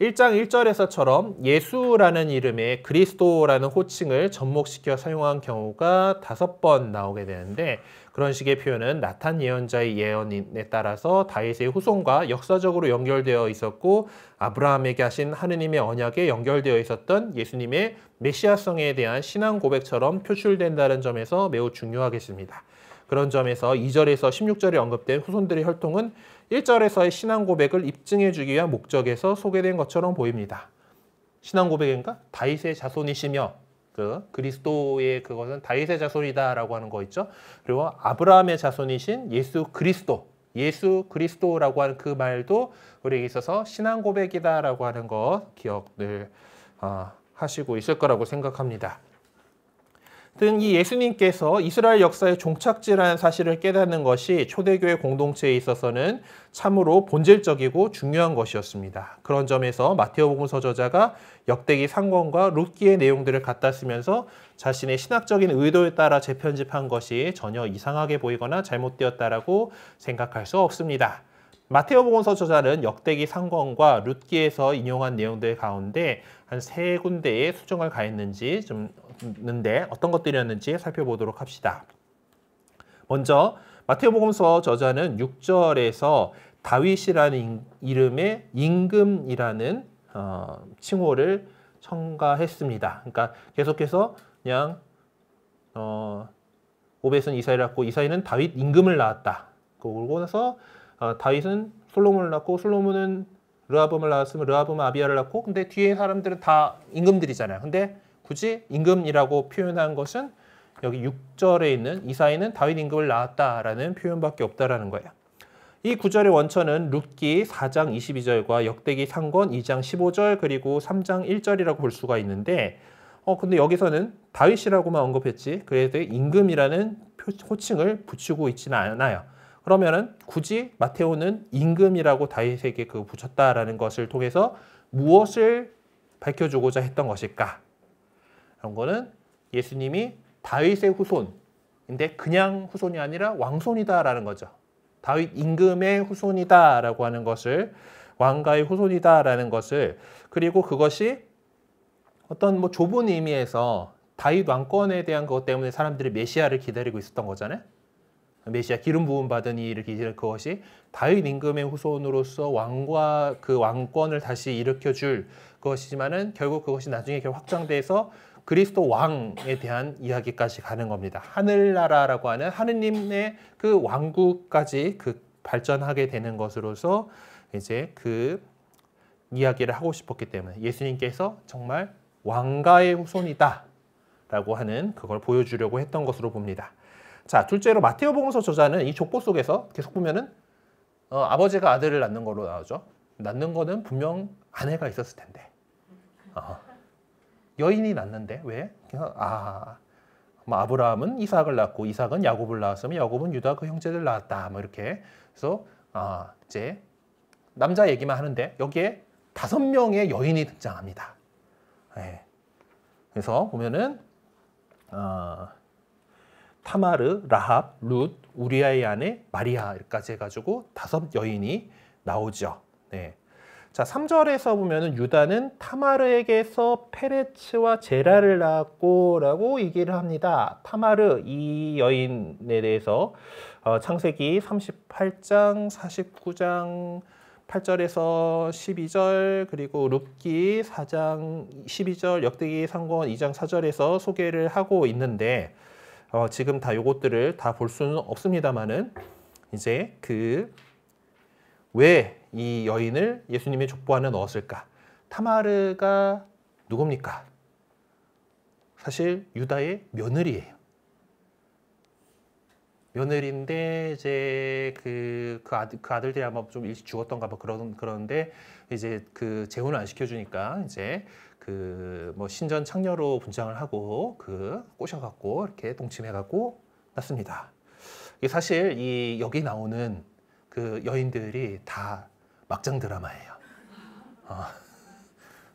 1장 1절에서처럼 예수라는 이름의 그리스도라는 호칭을 접목시켜 사용한 경우가 다섯 번 나오게 되는데 그런 식의 표현은 나탄 예언자의 예언에 따라서 다윗의 후손과 역사적으로 연결되어 있었고 아브라함에게 하신 하느님의 언약에 연결되어 있었던 예수님의 메시아성에 대한 신앙 고백처럼 표출된다는 점에서 매우 중요하겠습니다. 그런 점에서 2절에서 16절에 언급된 후손들의 혈통은 1절에서의 신앙 고백을 입증해 주기 위한 목적에서 소개된 것처럼 보입니다. 신앙 고백인가? 다윗의 자손이시며 그 그리스도의 그것은 다윗의 자손이다라고 하는 거 있죠. 그리고 아브라함의 자손이신 예수 그리스도, 예수 그리스도라고 하는 그 말도 우리에게 있어서 신앙 고백이다라고 하는 거 기억을 아, 하시고 있을 거라고 생각합니다. 이 예수님께서 이스라엘 역사의 종착지라는 사실을 깨닫는 것이 초대교회 공동체에 있어서는 참으로 본질적이고 중요한 것이었습니다. 그런 점에서 마테오복음서 저자가 역대기 상권과 룻기의 내용들을 갖다 쓰면서 자신의 신학적인 의도에 따라 재편집한 것이 전혀 이상하게 보이거나 잘못되었다라고 생각할 수 없습니다. 마테오 보건서 저자는 역대기 상권과 룻기에서 인용한 내용들 가운데 한 세 군데의 수정을 가했는지 좀 있는데 어떤 것들이었는지 살펴보도록 합시다. 먼저 마테오 복음서 저자는 6절에서 다윗이라는 이름의 임금이라는 어, 칭호를 첨가했습니다. 그러니까 계속해서 그냥 어, 오벳은 이사이를 낳고 이사이는 다윗 임금을 낳았다. 그러고 나서 아, 다윗은 솔로몬을 낳고 솔로몬은 르아범을 낳았으면 르아범은 아비아를 낳고 근데 뒤에 사람들은 다 임금들이잖아요. 근데 굳이 임금이라고 표현한 것은 여기 6절에 있는 이사이는 다윗 임금을 낳았다라는 표현밖에 없다라는 거예요. 이 구절의 원천은 룻기 4장 22절과 역대기 3권 2장 15절 그리고 3장 1절이라고 볼 수가 있는데 어 근데 여기서는 다윗이라고만 언급했지 그래도 임금이라는 호칭을 붙이고 있지는 않아요. 그러면은 굳이 마테오는 임금이라고 다윗에게 그 붙였다라는 것을 통해서 무엇을 밝혀주고자 했던 것일까? 그런 거는 예수님이 다윗의 후손인데 그냥 후손이 아니라 왕손이다라는 거죠. 다윗 임금의 후손이다라고 하는 것을 왕가의 후손이다라는 것을 그리고 그것이 어떤 뭐 좁은 의미에서 다윗 왕권에 대한 것 때문에 사람들이 메시아를 기다리고 있었던 거잖아요. 메시아 기름 부음 받은 이를 기질 그것이 다윗 임금의 후손으로서 왕과 그 왕권을 다시 일으켜 줄것이지만은 결국 그것이 나중에 확장돼서 그리스도 왕에 대한 이야기까지 가는 겁니다. 하늘나라라고 하는 하느님의 그 왕국까지 그 발전하게 되는 것으로서 이제 그 이야기를 하고 싶었기 때문에 예수님께서 정말 왕가의 후손이다라고 하는 그걸 보여주려고 했던 것으로 봅니다. 자, 둘째로 마테오복음서 저자는 이 족보 속에서 계속 보면은 어, 아버지가 아들을 낳는 걸로 나오죠. 낳는 거는 분명 아내가 있었을 텐데. 어. 여인이 낳는데 왜? 그냥 아, 뭐 아브라함은 이삭을 낳고 이삭은 야곱을 낳았으면 야곱은 유다 그 형제들 낳았다. 뭐 이렇게. 그래서 아, 이제 남자 얘기만 하는데 여기에 다섯 명의 여인이 등장합니다. 네. 그래서 보면은 어, 타마르, 라합, 룻, 우리아의 아내 마리아까지 해가지고 다섯 여인이 나오죠. 네. 자, 3절에서 보면은 유다는 타마르에게서 페레츠와 제라를 낳았고 라고 얘기를 합니다. 타마르 이 여인에 대해서 어, 창세기 38장, 49장, 8절에서 12절 그리고 룹기 4장 12절 역대기 상권 2장 4절에서 소개를 하고 있는데 어, 지금 다 요것들을 다 볼 수는 없습니다만은 이제 그 왜 이 여인을 예수님의 족보 안에 넣었을까? 타마르가 누굽니까? 사실 유다의 며느리예요. 며느리인데 이제 그, 그, 아들, 그 아들들이 아마 좀 일찍 죽었던가 뭐 그런, 그런데 이제 그 재혼을 안 시켜주니까 이제 그뭐 신전 창녀로 분장을 하고 그 꼬셔갖고 이렇게 동침해갖고 났습니다. 사실 이 여기 나오는 그 여인들이 다 막장 드라마예요. 어,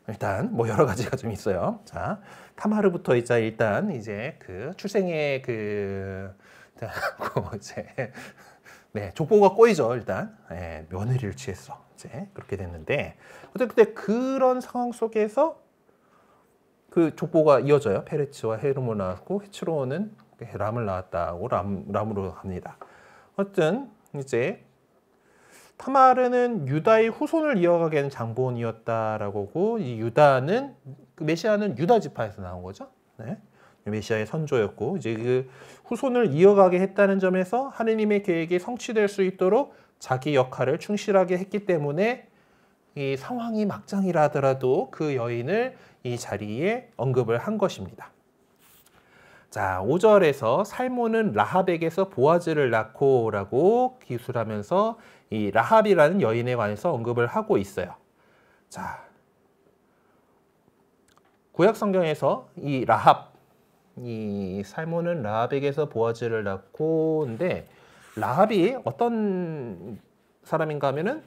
일단 뭐 여러 가지가 좀 있어요. 자 타마르부터 이제 일단 이제 그 출생의 그 뭐 이제 네, 족보가 꼬이죠, 일단. 네, 며느리를 취했어. 이제 그렇게 됐는데. 어쨌든 그런 상황 속에서 그 족보가 이어져요. 페레츠와 헤르몬 나왔고 헤츠로는 람을 낳았다고 람, 람으로 합니다. 어쨌든 이제 타마르는 유다의 후손을 이어가게 된 장본이었다라고 고이 유다는 그 메시아는 유다 지파에서 나온 거죠. 네. 메시아의 선조였고 이제 그 후손을 이어가게 했다는 점에서 하느님의 계획이 성취될 수 있도록 자기 역할을 충실하게 했기 때문에 이 상황이 막장이라 하더라도 그 여인을 이 자리에 언급을 한 것입니다. 자, 5절에서 살몬은 라합에게서 보아즈를 낳고 라고 기술하면서 이 라합이라는 여인에 관해서 언급을 하고 있어요. 자, 구약 성경에서 이 라합, 이 살몬은 라합에게서 보아즈를 낳고인데 라합이 어떤 사람인가 하면은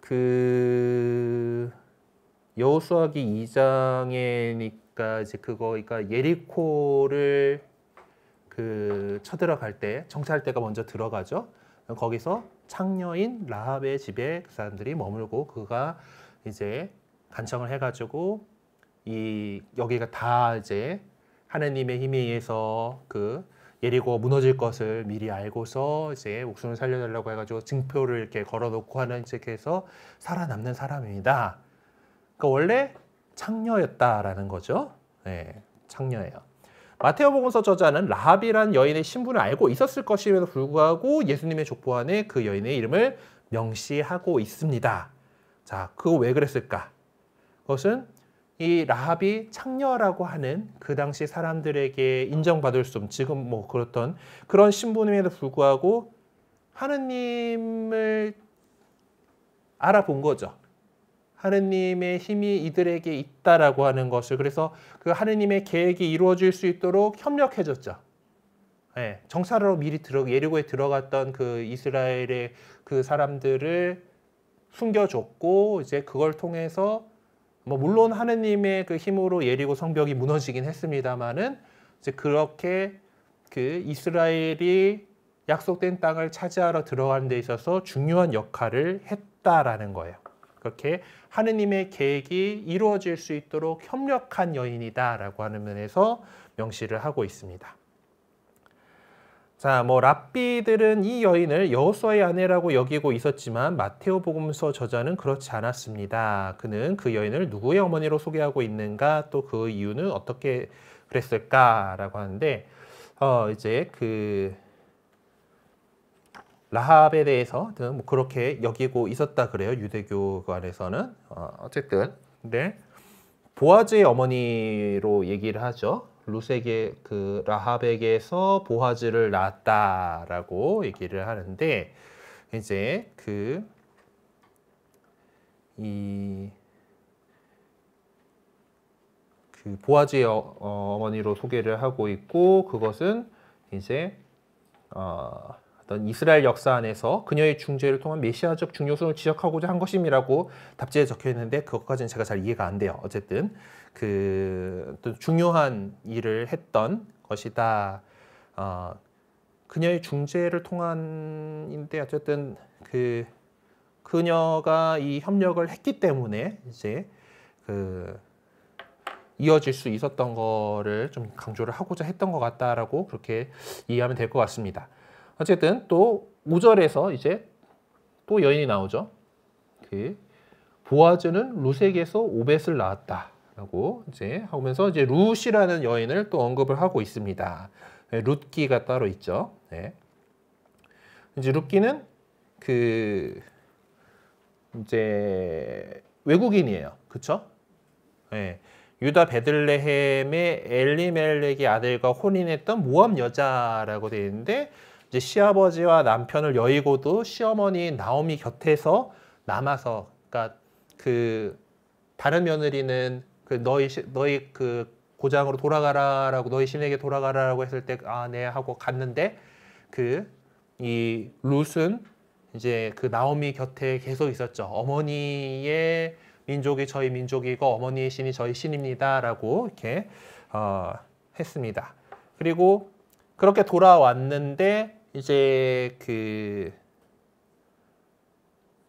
그 여호수아기 2장에니까 이제 그거 그러니까 예리코를 그 쳐들어갈 때정찰때가 먼저 들어가죠. 거기서 창녀인 라합의 집에 그 사람들이 머물고 그가 이제 간청을 해가지고 이 여기가 다 이제 하느님의 힘에 의해서 그 예리고 무너질 것을 미리 알고서 이제 목숨을 살려달라고 해가지고 증표를 이렇게 걸어놓고 하는 이렇 해서 살아남는 사람입니다. 그러니까 원래 창녀였다라는 거죠. 네, 창녀예요. 마테오복음서 저자는 라합이란 여인의 신분을 알고 있었을 것임에도 불구하고 예수님의 족보 안에 그 여인의 이름을 명시하고 있습니다. 자, 그거 왜 그랬을까? 그것은 이 라합이 창녀라고 하는 그 당시 사람들에게 인정받을 수없 지금 뭐 그렇던 그런 신분임에도 불구하고 하느님을 알아본 거죠. 하느님의 힘이 이들에게 있다라고 하는 것을 그래서 그 하느님의 계획이 이루어질 수 있도록 협력해줬죠. 예, 정사로 미리 들어 예리고에 들어갔던 그 이스라엘의 그 사람들을 숨겨줬고 이제 그걸 통해서 뭐 물론 하느님의 그 힘으로 예리고 성벽이 무너지긴 했습니다만은 이제 그렇게 그 이스라엘이 약속된 땅을 차지하러 들어간 데 있어서 중요한 역할을 했다라는 거예요. 그렇게 하느님의 계획이 이루어질 수 있도록 협력한 여인이다라고 하는 면에서 명시를 하고 있습니다. 자, 뭐 랍비들은 이 여인을 여호수아의 아내라고 여기고 있었지만 마테오 복음서 저자는 그렇지 않았습니다. 그는 그 여인을 누구의 어머니로 소개하고 있는가 또 그 이유는 어떻게 그랬을까라고 하는데 어 이제 그 라합에 대해서든 뭐 그렇게 여기고 있었다 그래요 유대교관에서는 어, 쨌든 근 네. 보아즈의 어머니로 얘기를 하죠 루세게 그 라합에게서 보아즈를 낳았다라고 얘기를 하는데 이제 그 이그 그 보아즈의 어, 어머니로 소개를 하고 있고 그것은 이제 어, 어떤 이스라엘 역사 안에서 그녀의 중재를 통한 메시아적 중요성을 지적하고자 한 것임이라고 답지에 적혀 있는데 그것까지는 제가 잘 이해가 안 돼요. 어쨌든 그 어떤 중요한 일을 했던 것이다. 어, 그녀의 중재를 통한인데 어쨌든 그 그녀가 이 협력을 했기 때문에 이제 그 이어질 수 있었던 거를 좀 강조를 하고자 했던 것 같다라고 그렇게 이해하면 될 것 같습니다. 어쨌든 또 5절에서 이제 또 여인이 나오죠. 그 보아즈는 루색에서 오벳을 낳았다라고 이제 하면서 이제 루시라는 여인을 또 언급을 하고 있습니다. 네, 룻기가 따로 있죠. 네. 이제 룻기는 그 이제 외국인이에요. 그렇죠? 네. 유다 베들레헴의 엘리멜렉의 아들과 혼인했던 모함 여자라고 되어 있는데 이제 시아버지와 남편을 여의고도 시어머니 나오미 곁에서 남아서 그러니까 그 다른 며느리는 그 너희 너희 그 고장으로 돌아가라라고 너희 신에게 돌아가라라고 했을 때 아 네 하고 갔는데 그 이 룻은 이제 그 나오미 곁에 계속 있었죠. 어머니의 민족이 저희 민족이고 어머니의 신이 저희 신입니다라고 이렇게 어, 했습니다. 그리고 그렇게 돌아왔는데 이제 그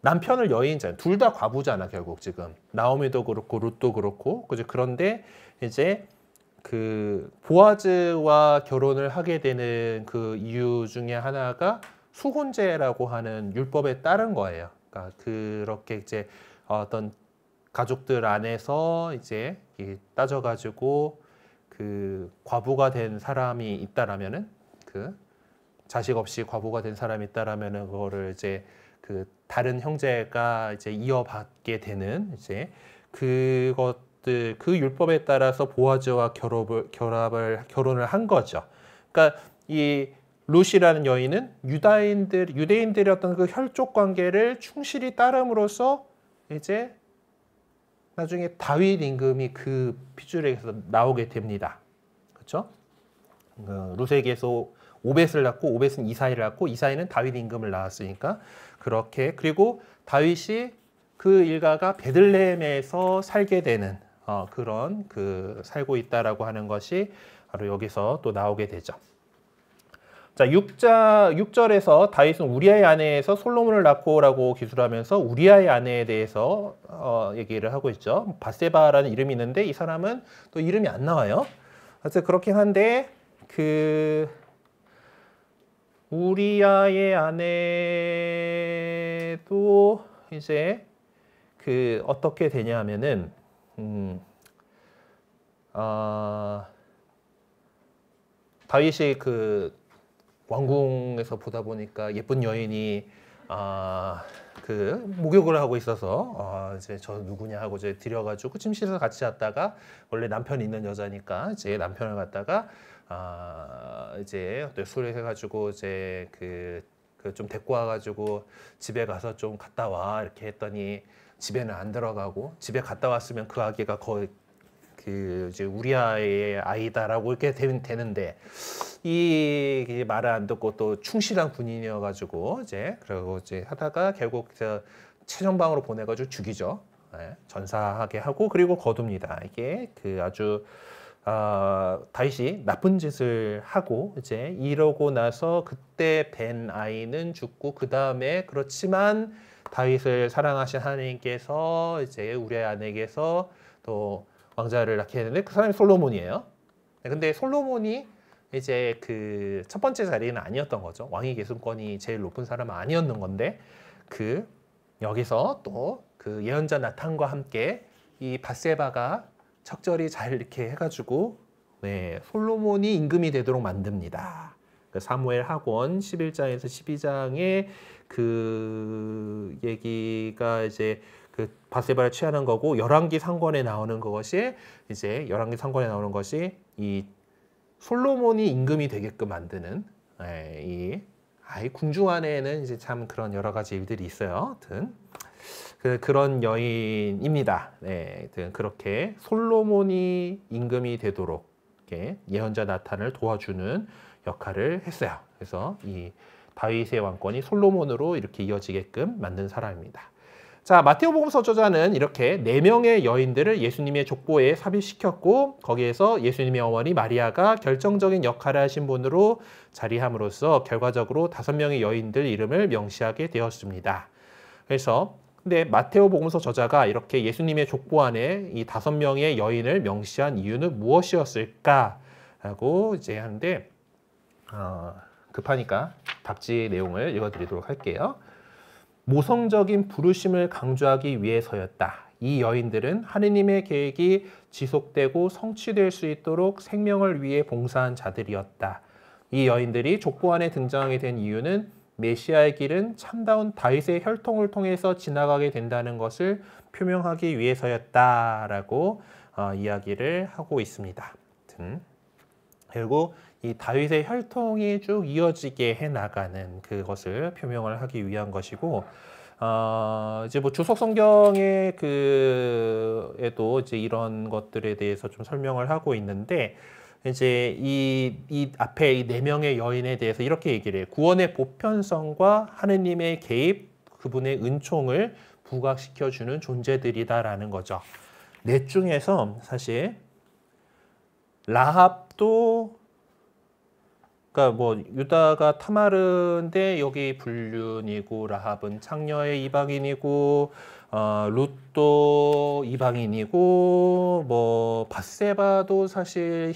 남편을 여인자 둘 다 과부잖아 결국 지금 나오미도 그렇고 룻도 그렇고 그죠 그런데 이제 그 보아즈와 결혼을 하게 되는 그 이유 중에 하나가 수혼제라고 하는 율법에 따른 거예요. 그러니까 그렇게 이제 어떤 가족들 안에서 이제 따져가지고 그 과부가 된 사람이 있다라면은 그 자식 없이 과부가 된 사람이 있다라면 그거를 이제 그 다른 형제가 이제 이어받게 되는 이제 그것들 그 율법에 따라서 보아즈와 결합을 결합을 결혼을 한 거죠. 그러니까 이 루시라는 여인은 유다인들 유대인들의 어떤 그 혈족 관계를 충실히 따름으로써 이제 나중에 다윗 임금이 그핏줄에서 나오게 됩니다. 그렇죠? 어, 루세에게서 계 오벳을 낳고 오벳은 이사이를 낳고 이사이는 다윗 임금을 낳았으니까 그렇게 그리고 다윗이 그 일가가 베들레헴에서 살게 되는 어, 그런 그 살고 있다라고 하는 것이 바로 여기서 또 나오게 되죠. 자, 6자, 6절에서 다윗은 우리아의 아내에서 솔로몬을 낳고라고 기술하면서 우리아의 아내에 대해서 어, 얘기를 하고 있죠. 바세바라는 이름이 있는데 이 사람은 또 이름이 안 나와요. 그래서 그렇긴 한데 그 우리아의 아내도 이제 그 어떻게 되냐 하면은 음, 아, 다윗이 그 왕궁에서 보다 보니까 예쁜 여인이 아, 그 목욕을 하고 있어서 아, 이제 저 누구냐 하고 이제 들여가지고 침실에서 같이 잤다가 원래 남편이 있는 여자니까 제 남편을 갖다가 아 이제 어떤 술을 해가지고 이제 그그좀 데리고 와가지고 집에 가서 좀 갔다 와 이렇게 했더니 집에는 안 들어가고 집에 갔다 왔으면 그 아기가 거의 그 이제 우리 아이의 아이다라고 이렇게 되는데 이 말을 안 듣고 또 충실한 군인이어가지고 이제 그러고 이제 하다가 결국 저 최전방으로 보내가지고 죽이죠. 네, 전사하게 하고 그리고 거둡니다. 이게 그 아주 어, 다윗이 나쁜 짓을 하고 이제 이러고 나서 그때 벤 아이는 죽고 그 다음에 그렇지만 다윗을 사랑하신 하나님께서 이제 우리 아내에게서 또 왕자를 낳게 했는데 그 사람이 솔로몬이에요. 네, 근데 솔로몬이 이제 그 첫 번째 자리는 아니었던 거죠. 왕의 계승권이 제일 높은 사람은 아니었는 건데 그 여기서 또 그 예언자 나탄과 함께 이 바세바가 적절히 잘 이렇게 해가지고 네, 솔로몬이 임금이 되도록 만듭니다. 그 사무엘 학원 11장에서 12장의 그 얘기가 이제 그 바세바를 취하는 거고 열왕기 상권에 나오는 것이 이제 열왕기 상권에 나오는 것이 이 솔로몬이 임금이 되게끔 만드는 네, 이 아이 궁중 안에는 이제 참 그런 여러 가지 일들이 있어요. 든 그, 그런 여인입니다. 네, 그렇게 솔로몬이 임금이 되도록 예언자 나탄을 도와주는 역할을 했어요. 그래서 이 다윗의 왕권이 솔로몬으로 이렇게 이어지게끔 만든 사람입니다. 자, 마태오복음 서저자는 이렇게 네 명의 여인들을 예수님의 족보에 삽입시켰고 거기에서 예수님의 어머니 마리아가 결정적인 역할을 하신 분으로 자리함으로써 결과적으로 다섯 명의 여인들 이름을 명시하게 되었습니다. 그래서 근데 네, 마테오복음서 저자가 이렇게 예수님의 족보 안에 이 다섯 명의 여인을 명시한 이유는 무엇이었을까라고 이제 하는데 어, 급하니까 답지 내용을 읽어드리도록 할게요. 모성적인 부르심을 강조하기 위해서였다. 이 여인들은 하느님의 계획이 지속되고 성취될 수 있도록 생명을 위해 봉사한 자들이었다. 이 여인들이 족보 안에 등장하게 된 이유는 메시아의 길은 참다운 다윗의 혈통을 통해서 지나가게 된다는 것을 표명하기 위해서였다라고 어, 이야기를 하고 있습니다. 결국 음. 이 다윗의 혈통이 쭉 이어지게 해 나가는 그것을 표명을 하기 위한 것이고 어, 이제 뭐 주석 성경의 그에도 이제 이런 것들에 대해서 좀 설명을 하고 있는데 이제 이, 이 앞에 이 네 명의 여인에 대해서 이렇게 얘기를 해요. 구원의 보편성과 하느님의 개입, 그분의 은총을 부각시켜주는 존재들이다라는 거죠. 넷 중에서 사실 라합도 그러니까 뭐 유다가 타마르인데 여기 불륜이고 라합은 창녀의 이방인이고 어, 룻도 이방인이고 뭐 바세바도 사실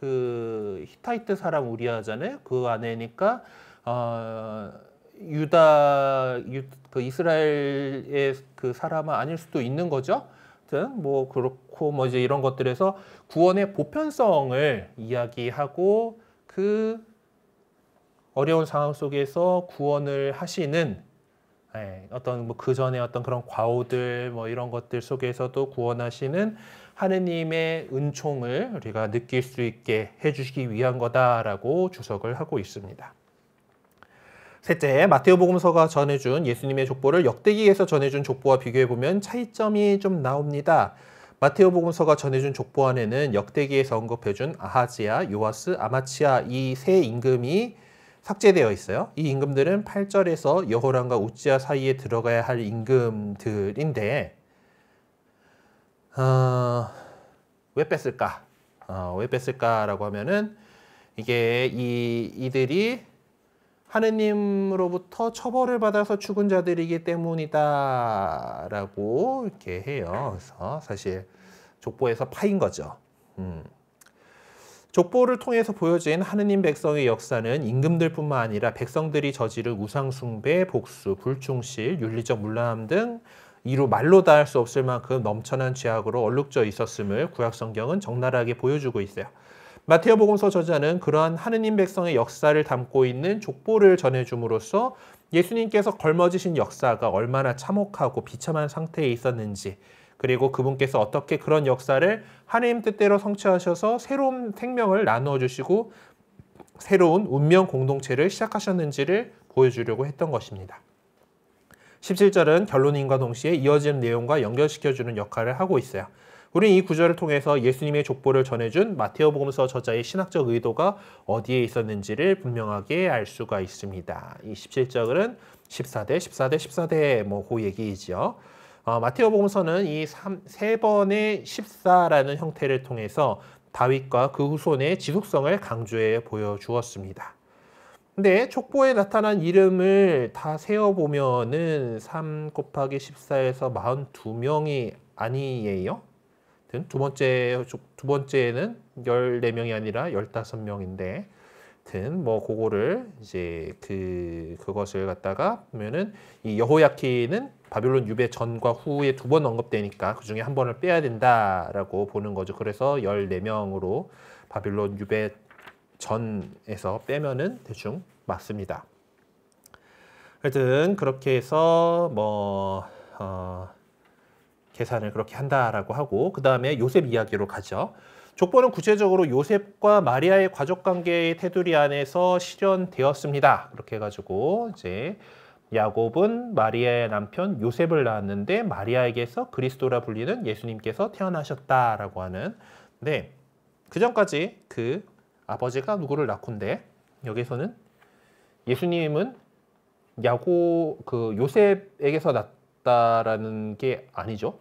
그 히타이트 사람 우리아잖아요. 그 아내니까 어, 유다 유, 그 이스라엘의 그 사람은 아닐 수도 있는 거죠. 뭐 그렇고 뭐 이제 이런 것들에서 구원의 보편성을 이야기하고 그 어려운 상황 속에서 구원을 하시는 예, 어떤 뭐그 전에 어떤 그런 과오들 뭐 이런 것들 속에서도 구원하시는 하느님의 은총을 우리가 느낄 수 있게 해주시기 위한 거다라고 주석을 하고 있습니다. 셋째, 마테오복음서가 전해준 예수님의 족보를 역대기에서 전해준 족보와 비교해보면 차이점이 좀 나옵니다. 마테오복음서가 전해준 족보 안에는 역대기에서 언급해준 아하지야, 요아스, 아마치아 이 세 임금이 삭제되어 있어요. 이 임금들은 8절에서 여호랑과 우찌아 사이에 들어가야 할 임금들인데 어, 왜 뺐을까? 어, 왜 뺐을까라고 하면은 이게 이 이들이 하느님으로부터 처벌을 받아서 죽은 자들이기 때문이다라고 이렇게 해요. 그래서 사실 족보에서 파인 거죠. 음. 족보를 통해서 보여진 하느님 백성의 역사는 임금들뿐만 아니라 백성들이 저지른 우상숭배, 복수, 불충실, 윤리적 물함 등 이루 말로 다 할 수 없을 만큼 넘쳐난 죄악으로 얼룩져 있었음을 구약 성경은 적나라하게 보여주고 있어요. 마태오복음서 저자는 그러한 하느님 백성의 역사를 담고 있는 족보를 전해줌으로써 예수님께서 걸머지신 역사가 얼마나 참혹하고 비참한 상태에 있었는지 그리고 그분께서 어떻게 그런 역사를 하느님 뜻대로 성취하셔서 새로운 생명을 나누어 주시고 새로운 운명 공동체를 시작하셨는지를 보여주려고 했던 것입니다. 17절은 결론인과 동시에 이어지는 내용과 연결시켜주는 역할을 하고 있어요. 우린이 구절을 통해서 예수님의 족보를 전해준 마테오복음서 저자의 신학적 의도가 어디에 있었는지를 분명하게 알 수가 있습니다. 이 17절은 14대, 14대, 14대 뭐 그 얘기이지요. 어, 마테오복음서는 이세 번의 14라는 형태를 통해서 다윗과 그 후손의 지속성을 강조해 보여주었습니다. 근데 촉보에 나타난 이름을 다 세어보면은 3 곱하기 14에서 42명이 아니에요. 두 번째, 두 번째는 14명이 아니라 15명인데, 뭐 그거를 이제 그 그것을 갖다가 보면은 이 여호야키는 바빌론 유배 전과 후에 두 번 언급되니까 그 중에 한 번을 빼야 된다라고 보는 거죠. 그래서 14명으로 바빌론 유배 전에서 빼면은 대충 맞습니다. 하여튼 그렇게 해서 뭐 어, 계산을 그렇게 한다라고 하고 그 다음에 요셉 이야기로 가죠. 족보는 구체적으로 요셉과 마리아의 가족 관계의 테두리 안에서 실현되었습니다. 그렇게 해가지고 이제 야곱은 마리아의 남편 요셉을 낳았는데 마리아에게서 그리스도라 불리는 예수님께서 태어나셨다라고 하는. 근데 네. 그 전까지 그 아버지가 누구를 낳고인데 여기서는 예수님은 야고 그 요셉에게서 났다라는 게 아니죠.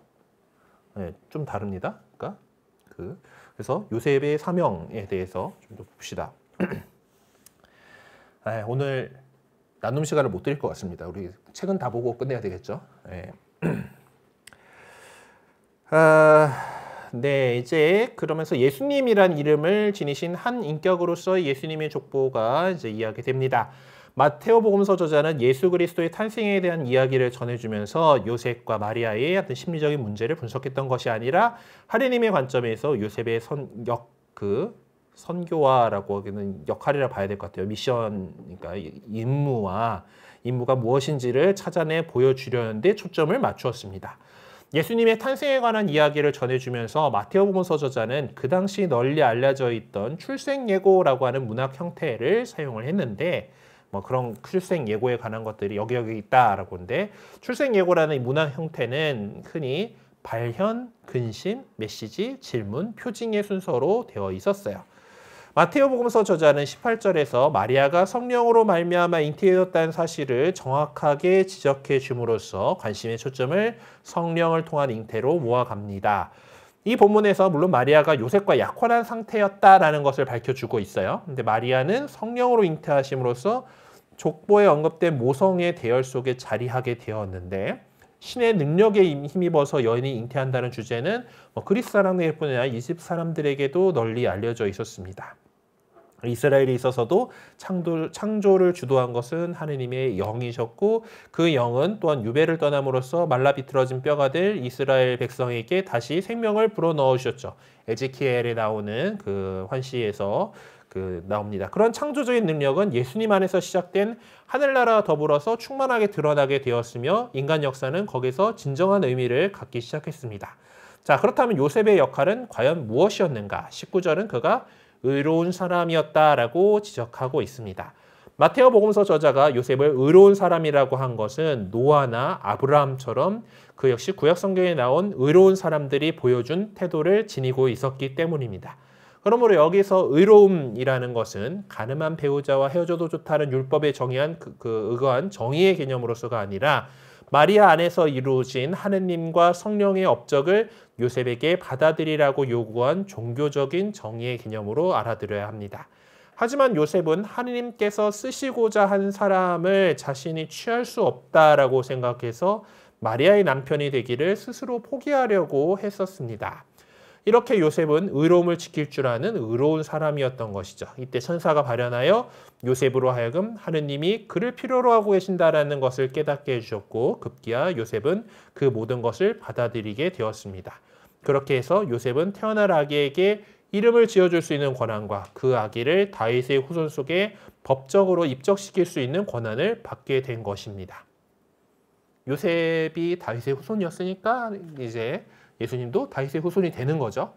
네, 좀 다릅니다. 그러니까 그 그래서 요셉의 사명에 대해서 좀 더 봅시다. 네, 오늘 나눔 시간을 못 드릴 것 같습니다. 우리 책은 다 보고 끝내야 되겠죠. 네. 아... 네, 이제 그러면서 예수님이란 이름을 지니신 한 인격으로서 예수님의 족보가 이제 이야기됩니다. 마테오복음서 저자는 예수 그리스도의 탄생에 대한 이야기를 전해주면서 요셉과 마리아의 어떤 심리적인 문제를 분석했던 것이 아니라 하느님의 관점에서 요셉의 선 역 그선교화라고 하기는 역할이라 봐야 될 것 같아요. 미션 그러니까 임무와 임무가 무엇인지를 찾아내 보여주려는데 초점을 맞추었습니다. 예수님의 탄생에 관한 이야기를 전해주면서 마태오복음서 저자는 그 당시 널리 알려져 있던 출생 예고라고 하는 문학 형태를 사용을 했는데 뭐 그런 출생 예고에 관한 것들이 여기 여기 있다라고 하는데 출생 예고라는 문학 형태는 흔히 발현, 근심, 메시지, 질문, 표징의 순서로 되어 있었어요. 마테오복음서 저자는 18절에서 마리아가 성령으로 말미암아 잉태해었다는 사실을 정확하게 지적해 줌으로써 관심의 초점을 성령을 통한 잉태로 모아갑니다. 이 본문에서 물론 마리아가 요셉과 약혼한 상태였다라는 것을 밝혀주고 있어요. 근데 마리아는 성령으로 잉태하심으로써 족보에 언급된 모성의 대열 속에 자리하게 되었는데 신의 능력에 힘입어서 여인이 잉태한다는 주제는 뭐 그리스 사람들뿐 아니라 이집 사람들에게도 널리 알려져 있었습니다. 이스라엘에 있어서도 창조, 창조를 주도한 것은 하느님의 영이셨고 그 영은 또한 유배를 떠남으로써 말라 비틀어진 뼈가 될 이스라엘 백성에게 다시 생명을 불어넣어 주셨죠. 에지키엘에 나오는 그 환시에서 그 나옵니다. 그런 창조적인 능력은 예수님 안에서 시작된 하늘나라와 더불어서 충만하게 드러나게 되었으며 인간 역사는 거기서 진정한 의미를 갖기 시작했습니다. 자, 그렇다면 요셉의 역할은 과연 무엇이었는가? 19절은 그가 의로운 사람이었다라고 지적하고 있습니다. 마테오 복음서 저자가 요셉을 의로운 사람이라고 한 것은 노아나 아브라함처럼 그 역시 구약 성경에 나온 의로운 사람들이 보여준 태도를 지니고 있었기 때문입니다. 그러므로 여기서 의로움이라는 것은 가늠한 배우자와 헤어져도 좋다는 율법에 정의한 그, 그 의거한 정의의 개념으로서가 아니라 마리아 안에서 이루어진 하느님과 성령의 업적을 요셉에게 받아들이라고 요구한 종교적인 정의의 개념으로 알아들어야 합니다. 하지만 요셉은 하느님께서 쓰시고자 한 사람을 자신이 취할 수 없다라고 생각해서 마리아의 남편이 되기를 스스로 포기하려고 했었습니다. 이렇게 요셉은 의로움을 지킬 줄 아는 의로운 사람이었던 것이죠. 이때 천사가 발현하여 요셉으로 하여금 하느님이 그를 필요로 하고 계신다라는 것을 깨닫게 해주셨고 급기야 요셉은 그 모든 것을 받아들이게 되었습니다. 그렇게 해서 요셉은 태어날 아기에게 이름을 지어줄 수 있는 권한과 그 아기를 다윗의 후손 속에 법적으로 입적시킬 수 있는 권한을 받게 된 것입니다. 요셉이 다윗의 후손이었으니까 이제 예수님도 다윗의 후손이 되는 거죠.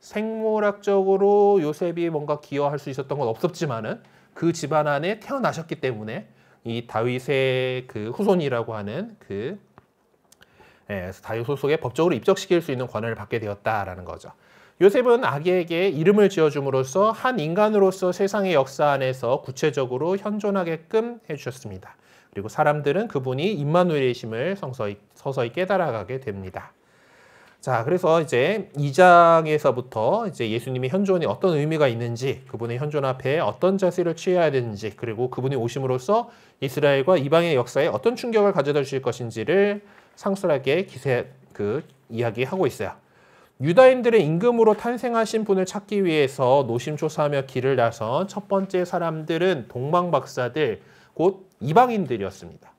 생물학적으로 요셉이 뭔가 기여할 수 있었던 건 없었지만은 그 집안 안에 태어나셨기 때문에 이 다윗의 그 후손이라고 하는 그 예, 다소 속에 법적으로 입적시킬 수 있는 권한을 받게 되었다라는 거죠. 요셉은 아기에게 이름을 지어줌으로써 한 인간으로서 세상의 역사 안에서 구체적으로 현존하게끔 해주셨습니다. 그리고 사람들은 그분이 임마누엘이심을 성서히, 서서히 깨달아가게 됩니다. 자, 그래서 이제 2장에서부터 이제 예수님의 현존이 어떤 의미가 있는지, 그분의 현존 앞에 어떤 자세를 취해야 되는지, 그리고 그분이 오심으로써 이스라엘과 이방의 역사에 어떤 충격을 가져다 주실 것인지를 상스하게 기세 그 이야기하고 있어요. 유다인들의 임금으로 탄생하신 분을 찾기 위해서 노심초사하며 길을 나선 첫 번째 사람들은 동방박사들, 곧 이방인들이었습니다.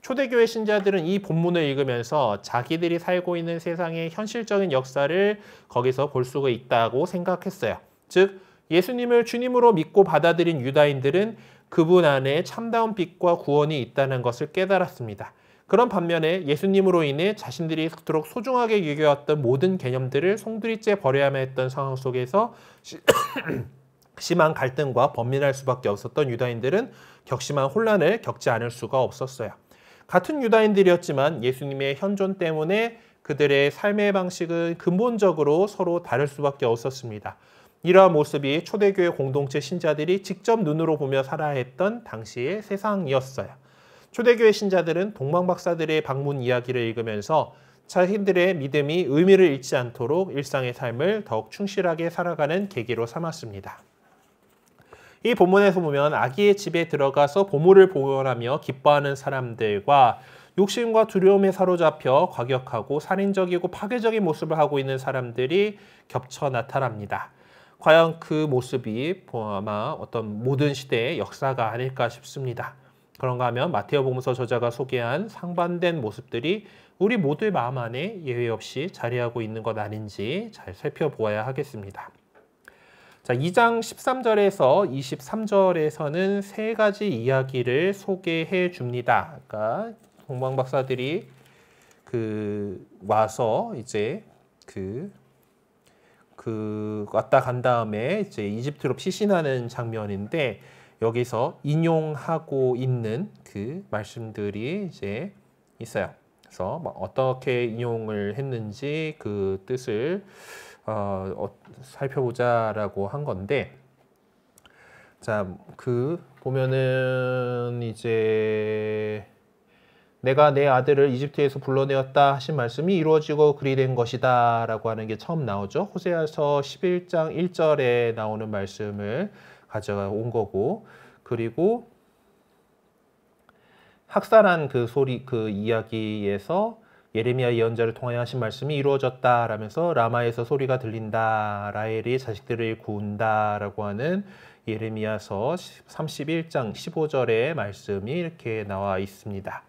초대교회 신자들은 이 본문을 읽으면서 자기들이 살고 있는 세상의 현실적인 역사를 거기서 볼 수가 있다고 생각했어요. 즉, 예수님을 주님으로 믿고 받아들인 유다인들은 그분 안에 참다운 빛과 구원이 있다는 것을 깨달았습니다. 그런 반면에 예수님으로 인해 자신들이 그토록 소중하게 여겨왔던 모든 개념들을 송두리째 버려야만 했던 상황 속에서 심한 갈등과 범민할 수밖에 없었던 유다인들은 격심한 혼란을 겪지 않을 수가 없었어요. 같은 유다인들이었지만 예수님의 현존 때문에 그들의 삶의 방식은 근본적으로 서로 다를 수밖에 없었습니다. 이러한 모습이 초대교회 공동체 신자들이 직접 눈으로 보며 살아야 했던 당시의 세상이었어요. 초대교회 신자들은 동방박사들의 방문 이야기를 읽으면서 자신들의 믿음이 의미를 잃지 않도록 일상의 삶을 더욱 충실하게 살아가는 계기로 삼았습니다. 이 본문에서 보면 아기의 집에 들어가서 보물을 보관하며 기뻐하는 사람들과 욕심과 두려움에 사로잡혀 과격하고 살인적이고 파괴적인 모습을 하고 있는 사람들이 겹쳐 나타납니다. 과연 그 모습이 아마 어떤 모든 시대의 역사가 아닐까 싶습니다. 그런가 하면 마태오복음서 저자가 소개한 상반된 모습들이 우리 모두의 마음 안에 예외 없이 자리하고 있는 것 아닌지 잘 살펴보아야 하겠습니다. 자, 2장 13절에서 23절에서는 세 가지 이야기를 소개해 줍니다. 아까 그러니까 동방 박사들이 그 와서 이제 그그 그 왔다 간 다음에 이제 이집트로 피신하는 장면인데 여기서 인용하고 있는 그 말씀들이 이제 있어요. 그래서 뭐 어떻게 인용을 했는지 그 뜻을 어, 어, 살펴보자라고 한 건데 자그 보면은 이제 내가 내 아들을 이집트에서 불러내었다 하신 말씀이 이루어지고 그리 된 것이다 라고 하는 게 처음 나오죠. 호세아서 11장 1절에 나오는 말씀을 가져온 거고 그리고 학살한 그 소리 그 이야기에서 예레미야 예언자를 통하여 하신 말씀이 이루어졌다라면서 라마에서 소리가 들린다 라헬이 자식들을 구운다라고 하는 예레미야서 31장 15절의 말씀이 이렇게 나와 있습니다.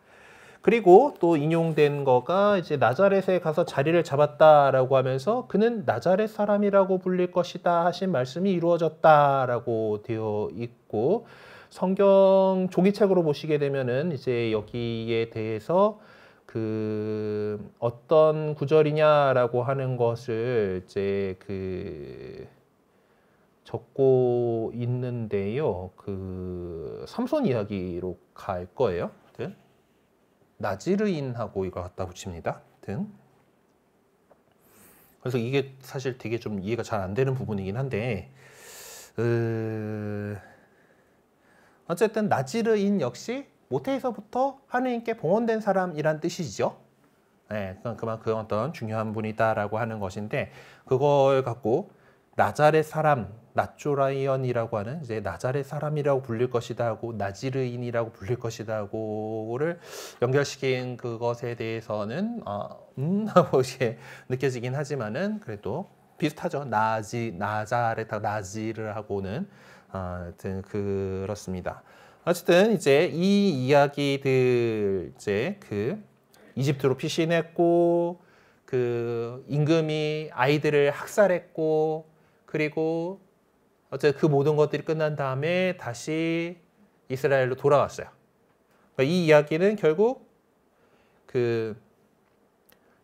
그리고 또 인용된 거가 이제 나자렛에 가서 자리를 잡았다라고 하면서 그는 나자렛 사람이라고 불릴 것이다 하신 말씀이 이루어졌다라고 되어 있고 성경 종이책으로 보시게 되면은 이제 여기에 대해서 그 어떤 구절이냐라고 하는 것을 이제 그 적고 있는데요. 그 삼손 이야기로 갈 거예요. 나지르인하고 이걸 갖다 붙입니다. 든. 그래서 이게 사실 되게 좀 이해가 잘 안 되는 부분이긴 한데 으... 어쨌든 나지르인 역시 모태에서부터 하느님께 봉헌된 사람이란 뜻이죠. 네, 그만큼 어떤 중요한 분이다라고 하는 것인데 그걸 갖고 나자렛 사람 나조라이언이라고 하는 이제 나자렛 사람이라고 불릴 것이다 하고 나지르인이라고 불릴 것이다 하고를 연결시킨 그것에 대해서는 어, 음 하고 이게 느껴지긴 하지만은 그래도 비슷하죠. 나지 나자렛하 나지르하고는 어, 하여튼 그렇습니다. 어쨌든 이제 이 이야기들 이제 그 이집트로 피신했고 그 임금이 아이들을 학살했고 그리고 어쨌든 그 모든 것들이 끝난 다음에 다시 이스라엘로 돌아왔어요. 그러니까 이 이야기는 결국 그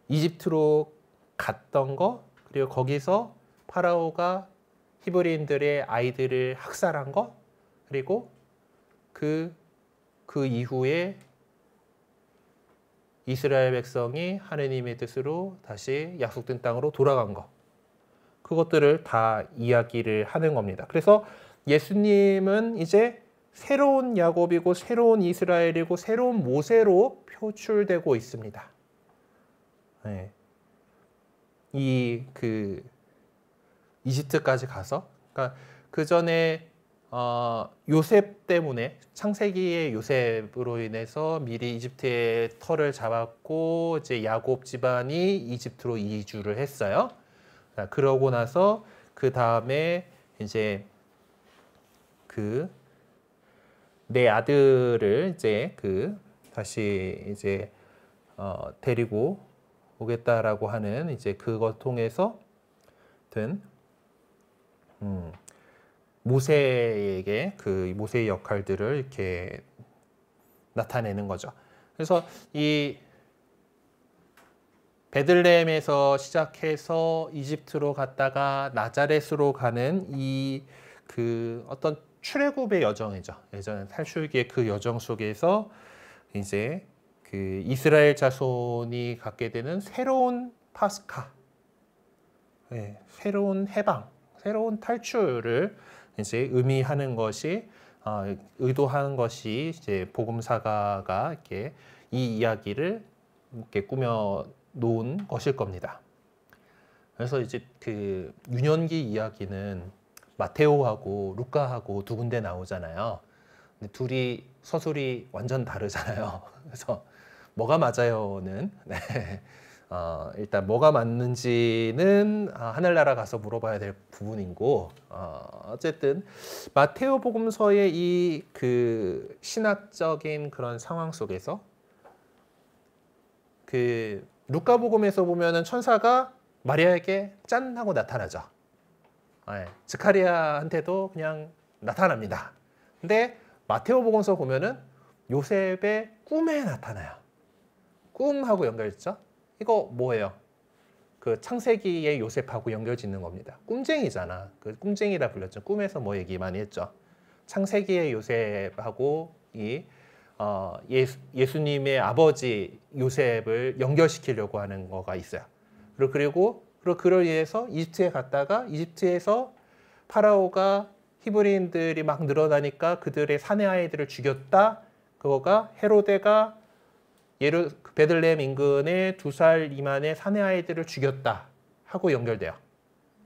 이집트로 갔던 거 그리고 거기서 파라오가 히브리인들의 아이들을 학살한 거 그리고 그그 그 이후에 이스라엘 백성이 하느님의 뜻으로 다시 약속된 땅으로 돌아간 거 그것들을 다 이야기를 하는 겁니다. 그래서 예수님은 이제 새로운 야곱이고 새로운 이스라엘이고 새로운 모세로 표출되고 있습니다. 네. 이그 이집트까지 가서 그러니까 그 전에 어, 요셉 때문에 창세기의 요셉으로 인해서 미리 이집트의 털을 잡았고 이제 야곱 집안이 이집트로 이주를 했어요. 자, 그러고 나서 그 다음에 이제 그 내 아들을 이제 그 다시 이제 어, 데리고 오겠다라고 하는 이제 그것 통해서 된 음, 모세에게 그 모세의 역할들을 이렇게 나타내는 거죠. 그래서 이 베들레헴에서 시작해서 이집트로 갔다가 나자렛으로 가는 이 그 어떤 출애굽의 여정이죠. 예전 탈출기의 그 여정 속에서 이제 그 이스라엘 자손이 갖게 되는 새로운 파스카, 네, 새로운 해방, 새로운 탈출을 이제 의미하는 것이 어, 의도하는 것이 이제 복음사가가 이렇게 이 이야기를 이렇게 꾸며 놓은 것일 겁니다. 그래서 이제 그 유년기 이야기는 마테오하고 루카하고 두 군데 나오잖아요. 근데 둘이 서술이 완전 다르잖아요. 그래서 뭐가 맞아요는 네. 어, 일단 뭐가 맞는지는 아, 하늘나라 가서 물어봐야 될 부분이고 어, 쨌든 마테오 복음서의 이 그 신학적인 그런 상황 속에서 그 루카복음에서 보면은 천사가 마리아에게 짠 하고 나타나죠. 예, 스카리아한테도 그냥 나타납니다. 근데 마테오복음서 보면은 요셉의 꿈에 나타나요. 꿈하고 연결했죠. 이거 뭐예요? 그 창세기의 요셉하고 연결 짓는 겁니다. 꿈쟁이잖아. 그 꿈쟁이라 불렸죠. 꿈에서 뭐 얘기 많이 했죠. 창세기의 요셉하고 이 어, 예수, 님의 아버지 요셉을 연결시키려고 하는 거가 있어요. 그리고 그리고 그를 위해서 이집트에 갔다가 이집트에서 파라오가 히브리인들이 막 늘어나니까 그들의 사내 아이들을 죽였다. 그거가 헤로데가 예루 그 베들레헴 인근의 두살 미만의 사내 아이들을 죽였다 하고 연결돼요.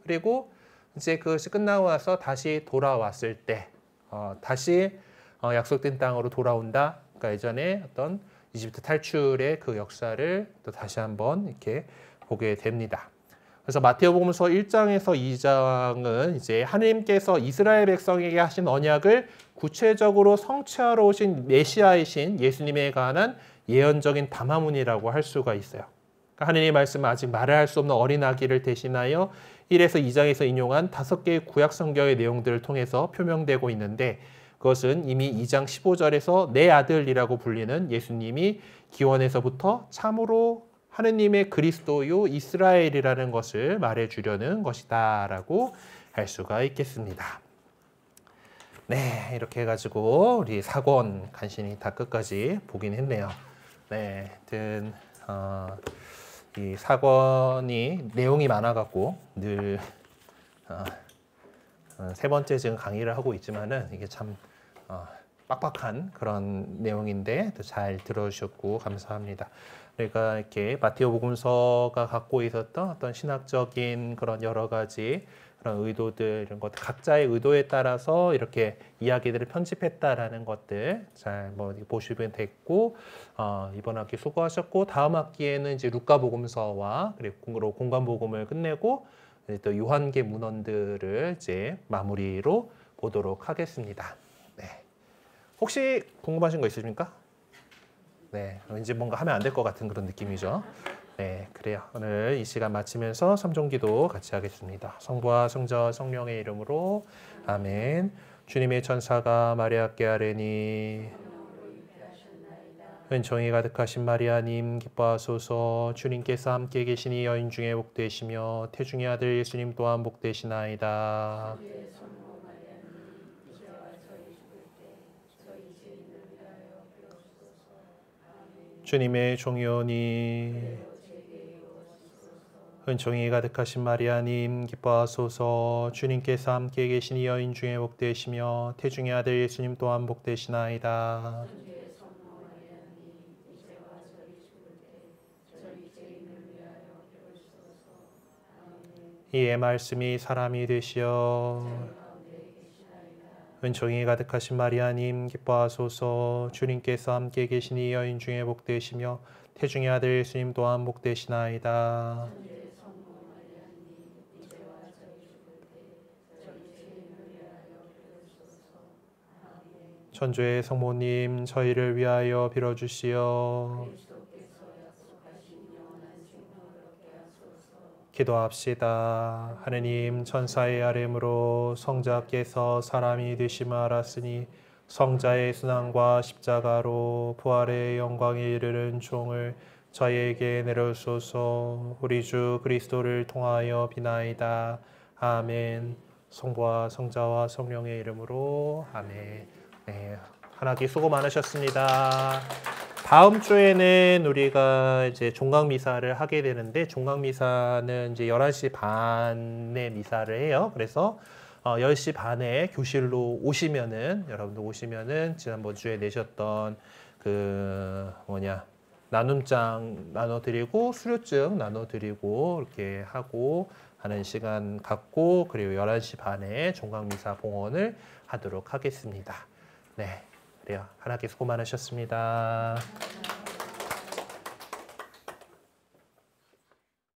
그리고 이제 그것이 끝나고 나서 다시 돌아왔을 때 어, 다시 어, 약속된 땅으로 돌아온다. 그러니까 예전에 어떤 이집트 탈출의 그 역사를 또 다시 한번 이렇게 보게 됩니다. 그래서 마태복음서 1장에서 2장은 이제 하나님께서 이스라엘 백성에게 하신 언약을 구체적으로 성취하러 오신 메시아이신 예수님에 관한 예언적인 담화문이라고 할 수가 있어요. 그러니까 하느님말씀 아직 말을 할수 없는 어린 아기를 대신하여 1에서 2장에서 인용한 다섯 개의 구약 성경의 내용들을 통해서 표명되고 있는데 그것은 이미 2장 15절에서 내 아들이라고 불리는 예수님이 기원에서부터 참으로 하느님의 그리스도요 이스라엘이라는 것을 말해 주려는 것이다라고 할 수가 있겠습니다. 네, 이렇게 해가지고 우리 사권 간신히 다 끝까지 보긴 했네요. 네, 하 어, 이 사건이 내용이 많아갖고 늘세 어, 어, 번째 지금 강의를 하고 있지만은 이게 참 어, 빡빡한 그런 내용인데 잘 들어주셨고 감사합니다. 그러니까 이렇게 마티오 복음서가 갖고 있었던 어떤 신학적인 그런 여러 가지 그런 의도들 이런 것 각자의 의도에 따라서 이렇게 이야기들을 편집했다라는 것들 잘 뭐 보시면 됐고 어, 이번 학기 수고하셨고 다음 학기에는 이제 루카 복음서와 그리고 공간 복음을 끝내고 이제 또 요한계 문헌들을 이제 마무리로 보도록 하겠습니다. 혹시 궁금하신 거 있으십니까? 네, 왠지 뭔가 하면 안 될 것 같은 그런 느낌이죠. 네, 그래요. 오늘 이 시간 마치면서 삼종기도 같이 하겠습니다. 성부와 성자 성령의 이름으로 아멘. 주님의 천사가 마리아께 아뢰니 은총이 가득하신 마리아님 기뻐하소서 주님께서 함께 계시니 여인 중에 복되시며 태중의 아들 예수님 또한 복되시나이다. 주님의 종이오니 은총이 가득하신 마리아님 기뻐하소서 주님께서 함께 계시니 여인 중에 복되시며 태중의 아들 예수님 또한 복되시나이다. 이의 말씀이 사람이 되시어 은총이 가득하신 마리아님 기뻐하소서 주님께서 함께 계시니 여인 중에 복되시며 태중의 아들 예수님 또한 복되시나이다. 천주의 성모님 저희를 위하여 빌어주시오. 기도합시다. 하느님 천사의 아뢰으로 성자께서 사람이 되심을 알았으니 성자의 순환과 십자가로 부활의 영광에 이르는 종을 저희에게 내려소서 우리 주 그리스도를 통하여 비나이다. 아멘. 성부와 성자와 성령의 이름으로 아멘. 네, 하나님 수고 많으셨습니다. 다음 주에는 우리가 이제 종강 미사를 하게 되는데 종강 미사는 이제 11시 반에 미사를 해요. 그래서 어, 10시 반에 교실로 오시면은 여러분들 오시면은 지난번 주에 내셨던 그 뭐냐 나눔장 나눠드리고 수료증 나눠드리고 이렇게 하고 하는 시간 갖고 그리고 11시 반에 종강미사 봉헌을 하도록 하겠습니다. 네. 그래요. 하나님께 고만하셨습니다